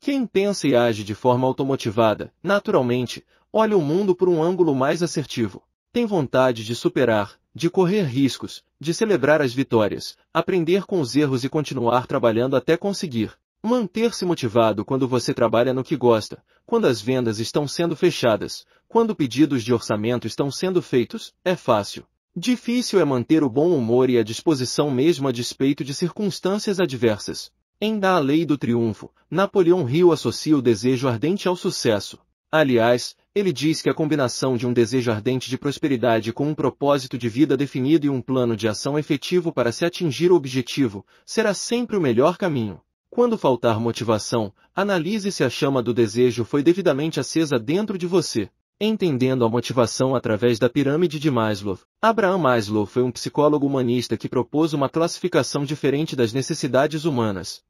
Quem pensa e age de forma automotivada, naturalmente, olha o mundo por um ângulo mais assertivo. Tem vontade de superar, de correr riscos, de celebrar as vitórias, aprender com os erros e continuar trabalhando até conseguir. Manter-se motivado quando você trabalha no que gosta, quando as vendas estão sendo fechadas, quando pedidos de orçamento estão sendo feitos, é fácil. Difícil é manter o bom humor e a disposição mesmo a despeito de circunstâncias adversas. Em Da Lei do Triunfo, Napoleão Rio associa o desejo ardente ao sucesso. Aliás, ele diz que a combinação de um desejo ardente de prosperidade com um propósito de vida definido e um plano de ação efetivo para se atingir o objetivo será sempre o melhor caminho. Quando faltar motivação, analise se a chama do desejo foi devidamente acesa dentro de você. Entendendo a motivação através da pirâmide de Maslow, Abraham Maslow foi um psicólogo humanista que propôs uma classificação diferente das necessidades humanas.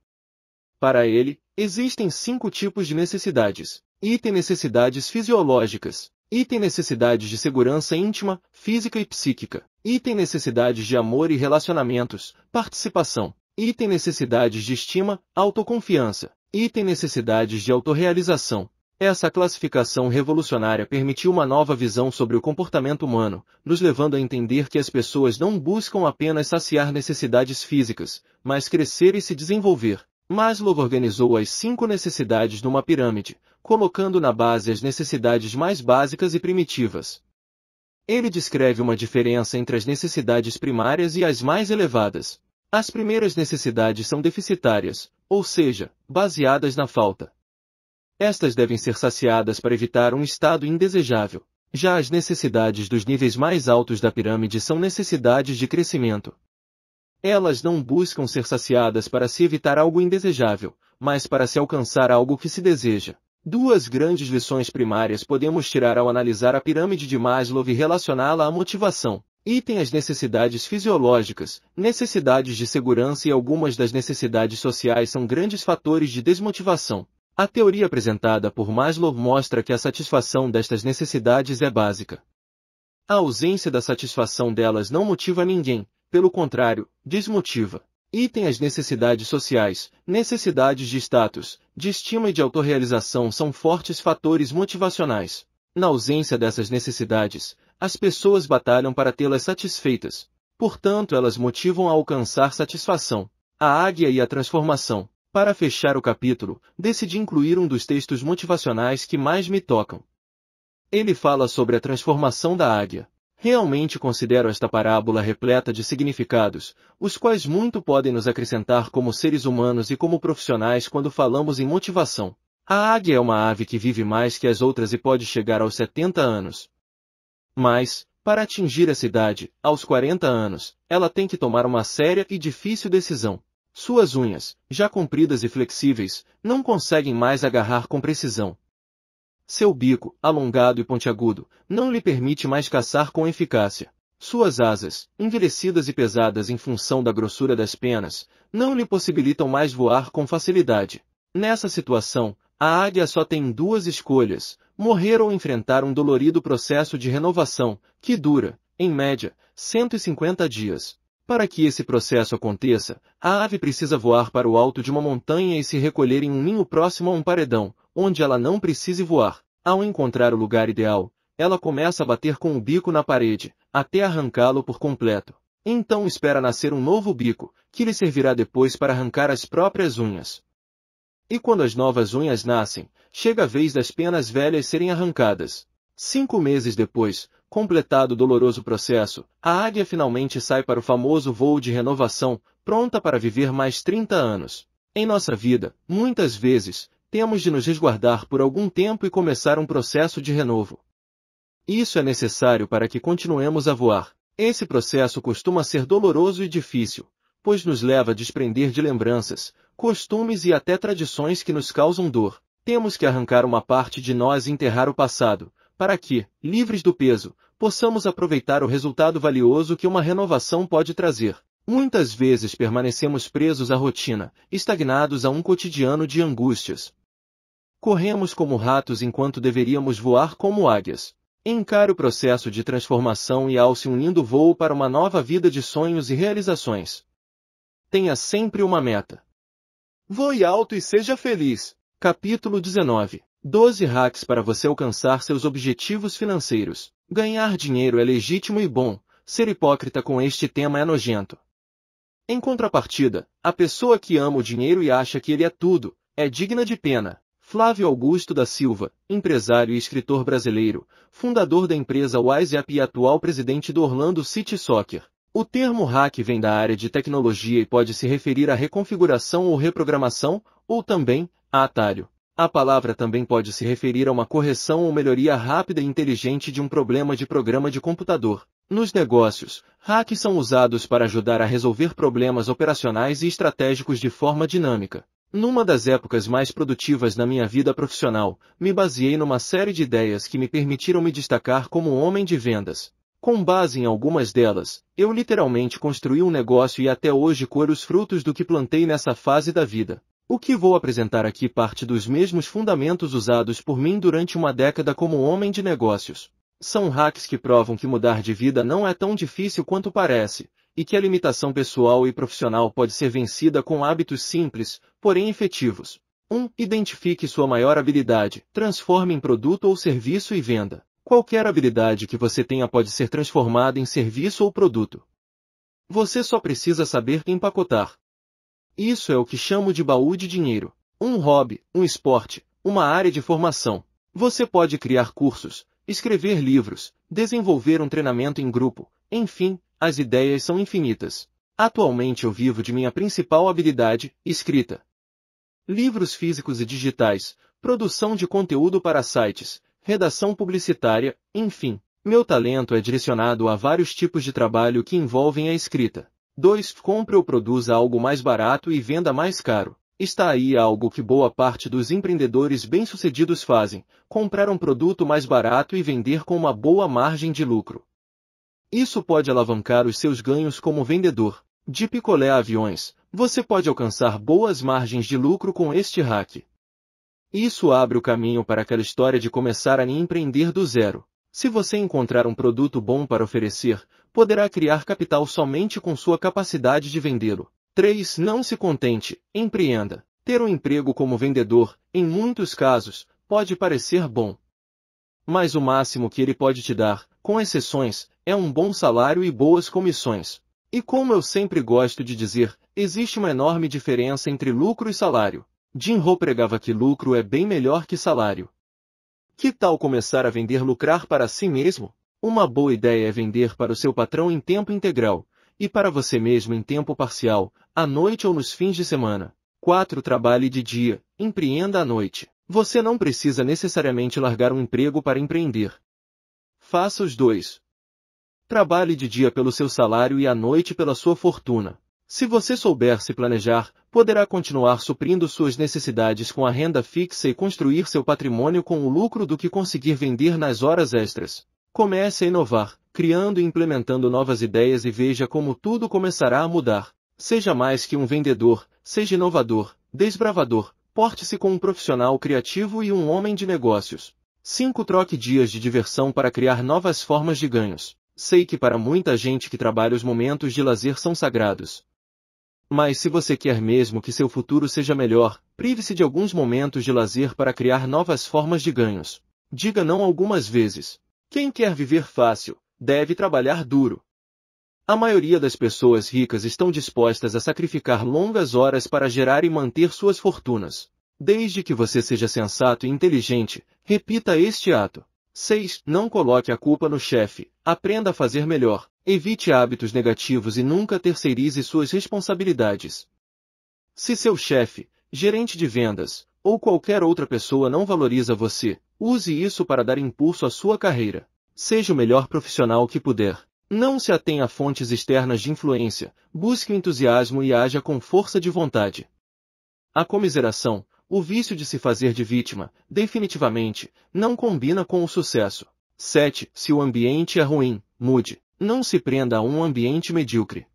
Para ele, existem cinco tipos de necessidades. Item necessidades fisiológicas. Item necessidades de segurança íntima, física e psíquica. Item necessidades de amor e relacionamentos, participação. Item necessidades de estima, autoconfiança. Item necessidades de autorrealização, essa classificação revolucionária permitiu uma nova visão sobre o comportamento humano, nos levando a entender que as pessoas não buscam apenas saciar necessidades físicas, mas crescer e se desenvolver. Maslow organizou as cinco necessidades numa pirâmide, colocando na base as necessidades mais básicas e primitivas. Ele descreve uma diferença entre as necessidades primárias e as mais elevadas. As primeiras necessidades são deficitárias, ou seja, baseadas na falta. Estas devem ser saciadas para evitar um estado indesejável. Já as necessidades dos níveis mais altos da pirâmide são necessidades de crescimento. Elas não buscam ser saciadas para se evitar algo indesejável, mas para se alcançar algo que se deseja. Duas grandes lições primárias podemos tirar ao analisar a pirâmide de Maslow e relacioná-la à motivação. Item as necessidades fisiológicas, necessidades de segurança e algumas das necessidades sociais são grandes fatores de desmotivação. A teoria apresentada por Maslow mostra que a satisfação destas necessidades é básica. A ausência da satisfação delas não motiva ninguém, pelo contrário, desmotiva. Item as necessidades sociais, necessidades de status, de estima e de autorrealização são fortes fatores motivacionais. Na ausência dessas necessidades, as pessoas batalham para tê-las satisfeitas. Portanto, elas motivam a alcançar satisfação. A águia e a transformação. Para fechar o capítulo, decidi incluir um dos textos motivacionais que mais me tocam. Ele fala sobre a transformação da águia. Realmente considero esta parábola repleta de significados, os quais muito podem nos acrescentar como seres humanos e como profissionais quando falamos em motivação. A águia é uma ave que vive mais que as outras e pode chegar aos 70 anos. Mas, para atingir essa idade, aos 40 anos, ela tem que tomar uma séria e difícil decisão. Suas unhas, já compridas e flexíveis, não conseguem mais agarrar com precisão. Seu bico, alongado e pontiagudo, não lhe permite mais caçar com eficácia. Suas asas, envelhecidas e pesadas em função da grossura das penas, não lhe possibilitam mais voar com facilidade. Nessa situação, a águia só tem duas escolhas, morrer ou enfrentar um dolorido processo de renovação, que dura, em média, 150 dias. Para que esse processo aconteça, a ave precisa voar para o alto de uma montanha e se recolher em um ninho próximo a um paredão, onde ela não precise voar. Ao encontrar o lugar ideal, ela começa a bater com o bico na parede, até arrancá-lo por completo. Então espera nascer um novo bico, que lhe servirá depois para arrancar as próprias unhas. E quando as novas unhas nascem, chega a vez das penas velhas serem arrancadas. Cinco meses depois, completado o doloroso processo, a águia finalmente sai para o famoso voo de renovação, pronta para viver mais 30 anos. Em nossa vida, muitas vezes, temos de nos resguardar por algum tempo e começar um processo de renovo. Isso é necessário para que continuemos a voar. Esse processo costuma ser doloroso e difícil, pois nos leva a desprender de lembranças, costumes e até tradições que nos causam dor. Temos que arrancar uma parte de nós e enterrar o passado, para que, livres do peso, possamos aproveitar o resultado valioso que uma renovação pode trazer. Muitas vezes permanecemos presos à rotina, estagnados a um cotidiano de angústias. Corremos como ratos enquanto deveríamos voar como águias. Encare o processo de transformação e alce um lindo voo para uma nova vida de sonhos e realizações. Tenha sempre uma meta. Voe alto e seja feliz. Capítulo 19 12 hacks para você alcançar seus objetivos financeiros. Ganhar dinheiro é legítimo e bom, ser hipócrita com este tema é nojento. Em contrapartida, a pessoa que ama o dinheiro e acha que ele é tudo, é digna de pena. Flávio Augusto da Silva, empresário e escritor brasileiro, fundador da empresa WiseUp e atual presidente do Orlando City Soccer. O termo hack vem da área de tecnologia e pode se referir à reconfiguração ou reprogramação, ou também, a atalho. A palavra também pode se referir a uma correção ou melhoria rápida e inteligente de um problema de programa de computador. Nos negócios, hacks são usados para ajudar a resolver problemas operacionais e estratégicos de forma dinâmica. Numa das épocas mais produtivas na minha vida profissional, me baseei numa série de ideias que me permitiram me destacar como homem de vendas. Com base em algumas delas, eu literalmente construí um negócio e até hoje colho os frutos do que plantei nessa fase da vida. O que vou apresentar aqui parte dos mesmos fundamentos usados por mim durante uma década como homem de negócios. São hacks que provam que mudar de vida não é tão difícil quanto parece, e que a limitação pessoal e profissional pode ser vencida com hábitos simples, porém efetivos. 1. Um, identifique sua maior habilidade, transforme em produto ou serviço e venda. Qualquer habilidade que você tenha pode ser transformada em serviço ou produto. Você só precisa saber empacotar, isso é o que chamo de baú de dinheiro. Um hobby, um esporte, uma área de formação. Você pode criar cursos, escrever livros, desenvolver um treinamento em grupo, enfim, as ideias são infinitas. Atualmente eu vivo de minha principal habilidade, escrita. Livros físicos e digitais, produção de conteúdo para sites, redação publicitária, enfim. Meu talento é direcionado a vários tipos de trabalho que envolvem a escrita. 2. Compre ou produza algo mais barato e venda mais caro. Está aí algo que boa parte dos empreendedores bem-sucedidos fazem, comprar um produto mais barato e vender com uma boa margem de lucro. Isso pode alavancar os seus ganhos como vendedor. De picolé a aviões, você pode alcançar boas margens de lucro com este hack. Isso abre o caminho para aquela história de começar a empreender do zero. Se você encontrar um produto bom para oferecer, poderá criar capital somente com sua capacidade de vendê-lo. 3. Não se contente, empreenda. Ter um emprego como vendedor, em muitos casos, pode parecer bom. Mas o máximo que ele pode te dar, com exceções, é um bom salário e boas comissões. E como eu sempre gosto de dizer, existe uma enorme diferença entre lucro e salário. Jim Ho pregava que lucro é bem melhor que salário. Que tal começar a vender lucrar para si mesmo? Uma boa ideia é vender para o seu patrão em tempo integral, e para você mesmo em tempo parcial, à noite ou nos fins de semana. 4. Trabalhe de dia, empreenda à noite. Você não precisa necessariamente largar um emprego para empreender. Faça os dois. Trabalhe de dia pelo seu salário e à noite pela sua fortuna. Se você souber se planejar, poderá continuar suprindo suas necessidades com a renda fixa e construir seu patrimônio com o lucro do que conseguir vender nas horas extras. Comece a inovar, criando e implementando novas ideias e veja como tudo começará a mudar. Seja mais que um vendedor, seja inovador, desbravador, porte-se como um profissional criativo e um homem de negócios. 5. Troque dias de diversão para criar novas formas de ganhos. Sei que para muita gente que trabalha os momentos de lazer são sagrados, mas se você quer mesmo que seu futuro seja melhor, prive-se de alguns momentos de lazer para criar novas formas de ganhos. Diga não algumas vezes. Quem quer viver fácil, deve trabalhar duro. A maioria das pessoas ricas estão dispostas a sacrificar longas horas para gerar e manter suas fortunas. Desde que você seja sensato e inteligente, repita este ato. 6. Não coloque a culpa no chefe. Aprenda a fazer melhor. Evite hábitos negativos e nunca terceirize suas responsabilidades. Se seu chefe, gerente de vendas, ou qualquer outra pessoa não valoriza você, use isso para dar impulso à sua carreira. Seja o melhor profissional que puder. Não se atenha a fontes externas de influência, busque o entusiasmo e haja com força de vontade. A comiseração, o vício de se fazer de vítima, definitivamente, não combina com o sucesso. 7. Se o ambiente é ruim, mude. Não se prenda a um ambiente medíocre.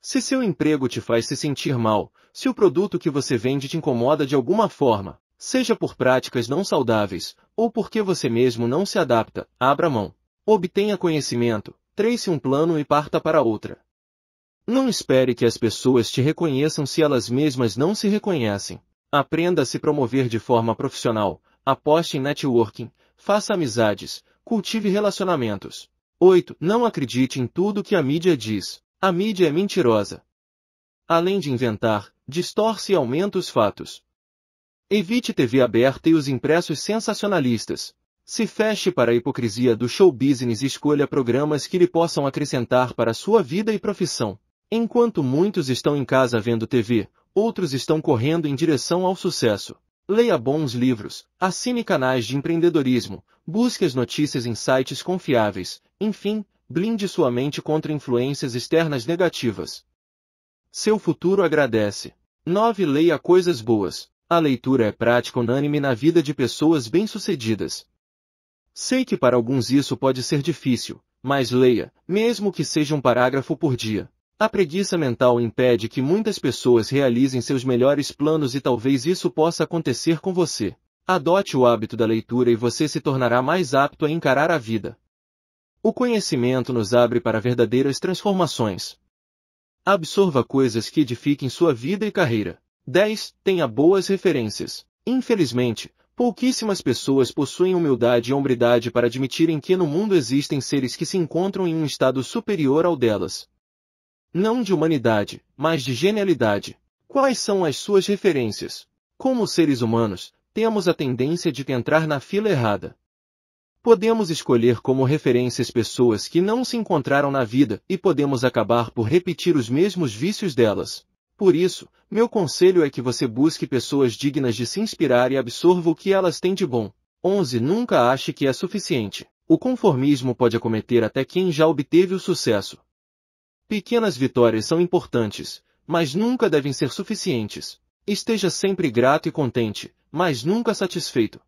Se seu emprego te faz se sentir mal, se o produto que você vende te incomoda de alguma forma, seja por práticas não saudáveis, ou porque você mesmo não se adapta, abra mão. Obtenha conhecimento, trace um plano e parta para outra. Não espere que as pessoas te reconheçam se elas mesmas não se reconhecem. Aprenda a se promover de forma profissional, aposte em networking, faça amizades, cultive relacionamentos. 8. Não acredite em tudo que a mídia diz. A mídia é mentirosa. Além de inventar, distorce e aumenta os fatos. Evite TV aberta e os impressos sensacionalistas. Se feche para a hipocrisia do show business e escolha programas que lhe possam acrescentar para sua vida e profissão. Enquanto muitos estão em casa vendo TV, outros estão correndo em direção ao sucesso. Leia bons livros, assine canais de empreendedorismo, busque as notícias em sites confiáveis, enfim, blinde sua mente contra influências externas negativas. Seu futuro agradece. 9. Leia coisas boas. A leitura é prática unânime na vida de pessoas bem-sucedidas. Sei que para alguns isso pode ser difícil, mas leia, mesmo que seja um parágrafo por dia. A preguiça mental impede que muitas pessoas realizem seus melhores planos e talvez isso possa acontecer com você. Adote o hábito da leitura e você se tornará mais apto a encarar a vida. O conhecimento nos abre para verdadeiras transformações. Absorva coisas que edifiquem sua vida e carreira. 10. Tenha boas referências. Infelizmente, pouquíssimas pessoas possuem humildade e hombridade para admitirem que no mundo existem seres que se encontram em um estado superior ao delas. Não de humanidade, mas de genialidade. Quais são as suas referências? Como seres humanos, temos a tendência de entrar na fila errada. Podemos escolher como referências pessoas que não se encontraram na vida e podemos acabar por repetir os mesmos vícios delas. Por isso, meu conselho é que você busque pessoas dignas de se inspirar e absorva o que elas têm de bom. 11. Nunca ache que é suficiente. O conformismo pode acometer até quem já obteve o sucesso, Pequenas vitórias são importantes, mas nunca devem ser suficientes. Esteja sempre grato e contente, mas nunca satisfeito.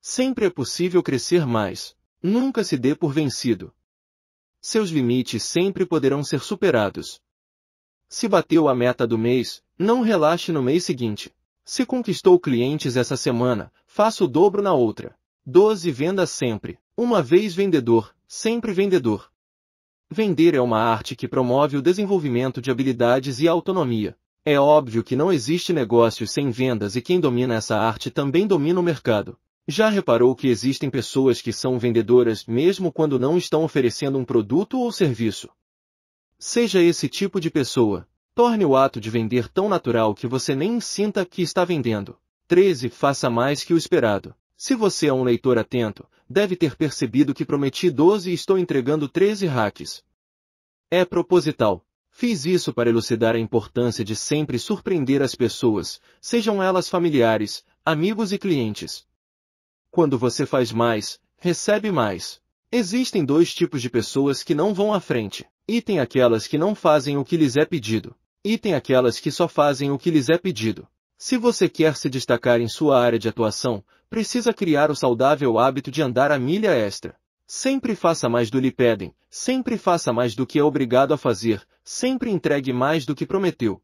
Sempre é possível crescer mais. Nunca se dê por vencido. Seus limites sempre poderão ser superados. Se bateu a meta do mês, não relaxe no mês seguinte. Se conquistou clientes essa semana, faça o dobro na outra. 12 Venda sempre. Uma vez vendedor, sempre vendedor. Vender é uma arte que promove o desenvolvimento de habilidades e autonomia. É óbvio que não existe negócio sem vendas e quem domina essa arte também domina o mercado. Já reparou que existem pessoas que são vendedoras mesmo quando não estão oferecendo um produto ou serviço? Seja esse tipo de pessoa. Torne o ato de vender tão natural que você nem sinta que está vendendo. 13. Faça mais que o esperado. Se você é um leitor atento, deve ter percebido que prometi 12 e estou entregando 13 hacks. É proposital. Fiz isso para elucidar a importância de sempre surpreender as pessoas, sejam elas familiares, amigos e clientes. Quando você faz mais, recebe mais. Existem dois tipos de pessoas que não vão à frente. Item aquelas que não fazem o que lhes é pedido. Item aquelas que só fazem o que lhes é pedido. Se você quer se destacar em sua área de atuação, Precisa criar o saudável hábito de andar a milha extra. Sempre faça mais do lhe pedem, sempre faça mais do que é obrigado a fazer, sempre entregue mais do que prometeu.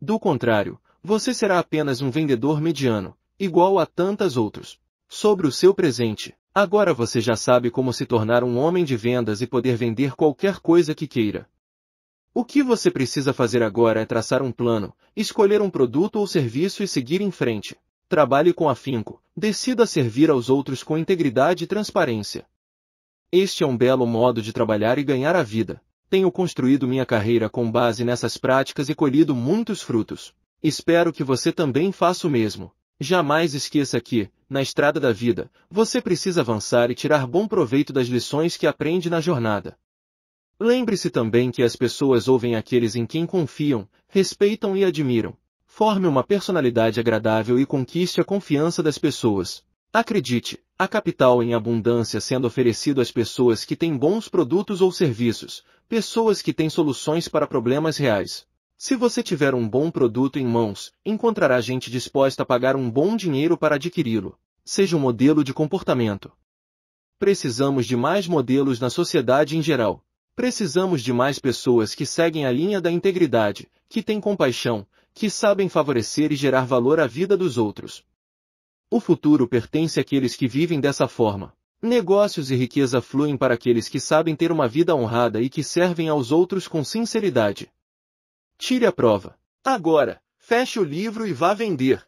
Do contrário, você será apenas um vendedor mediano, igual a tantas outros. Sobre o seu presente, agora você já sabe como se tornar um homem de vendas e poder vender qualquer coisa que queira. O que você precisa fazer agora é traçar um plano, escolher um produto ou serviço e seguir em frente. Trabalhe com afinco, decida servir aos outros com integridade e transparência. Este é um belo modo de trabalhar e ganhar a vida. Tenho construído minha carreira com base nessas práticas e colhido muitos frutos. Espero que você também faça o mesmo. Jamais esqueça que, na estrada da vida, você precisa avançar e tirar bom proveito das lições que aprende na jornada. Lembre-se também que as pessoas ouvem aqueles em quem confiam, respeitam e admiram. Forme uma personalidade agradável e conquiste a confiança das pessoas. Acredite, há capital em abundância sendo oferecido às pessoas que têm bons produtos ou serviços, pessoas que têm soluções para problemas reais. Se você tiver um bom produto em mãos, encontrará gente disposta a pagar um bom dinheiro para adquiri-lo. Seja um modelo de comportamento. Precisamos de mais modelos na sociedade em geral. Precisamos de mais pessoas que seguem a linha da integridade, que têm compaixão, que sabem favorecer e gerar valor à vida dos outros. O futuro pertence àqueles que vivem dessa forma. Negócios e riqueza fluem para aqueles que sabem ter uma vida honrada e que servem aos outros com sinceridade. Tire a prova. Agora, feche o livro e vá vender.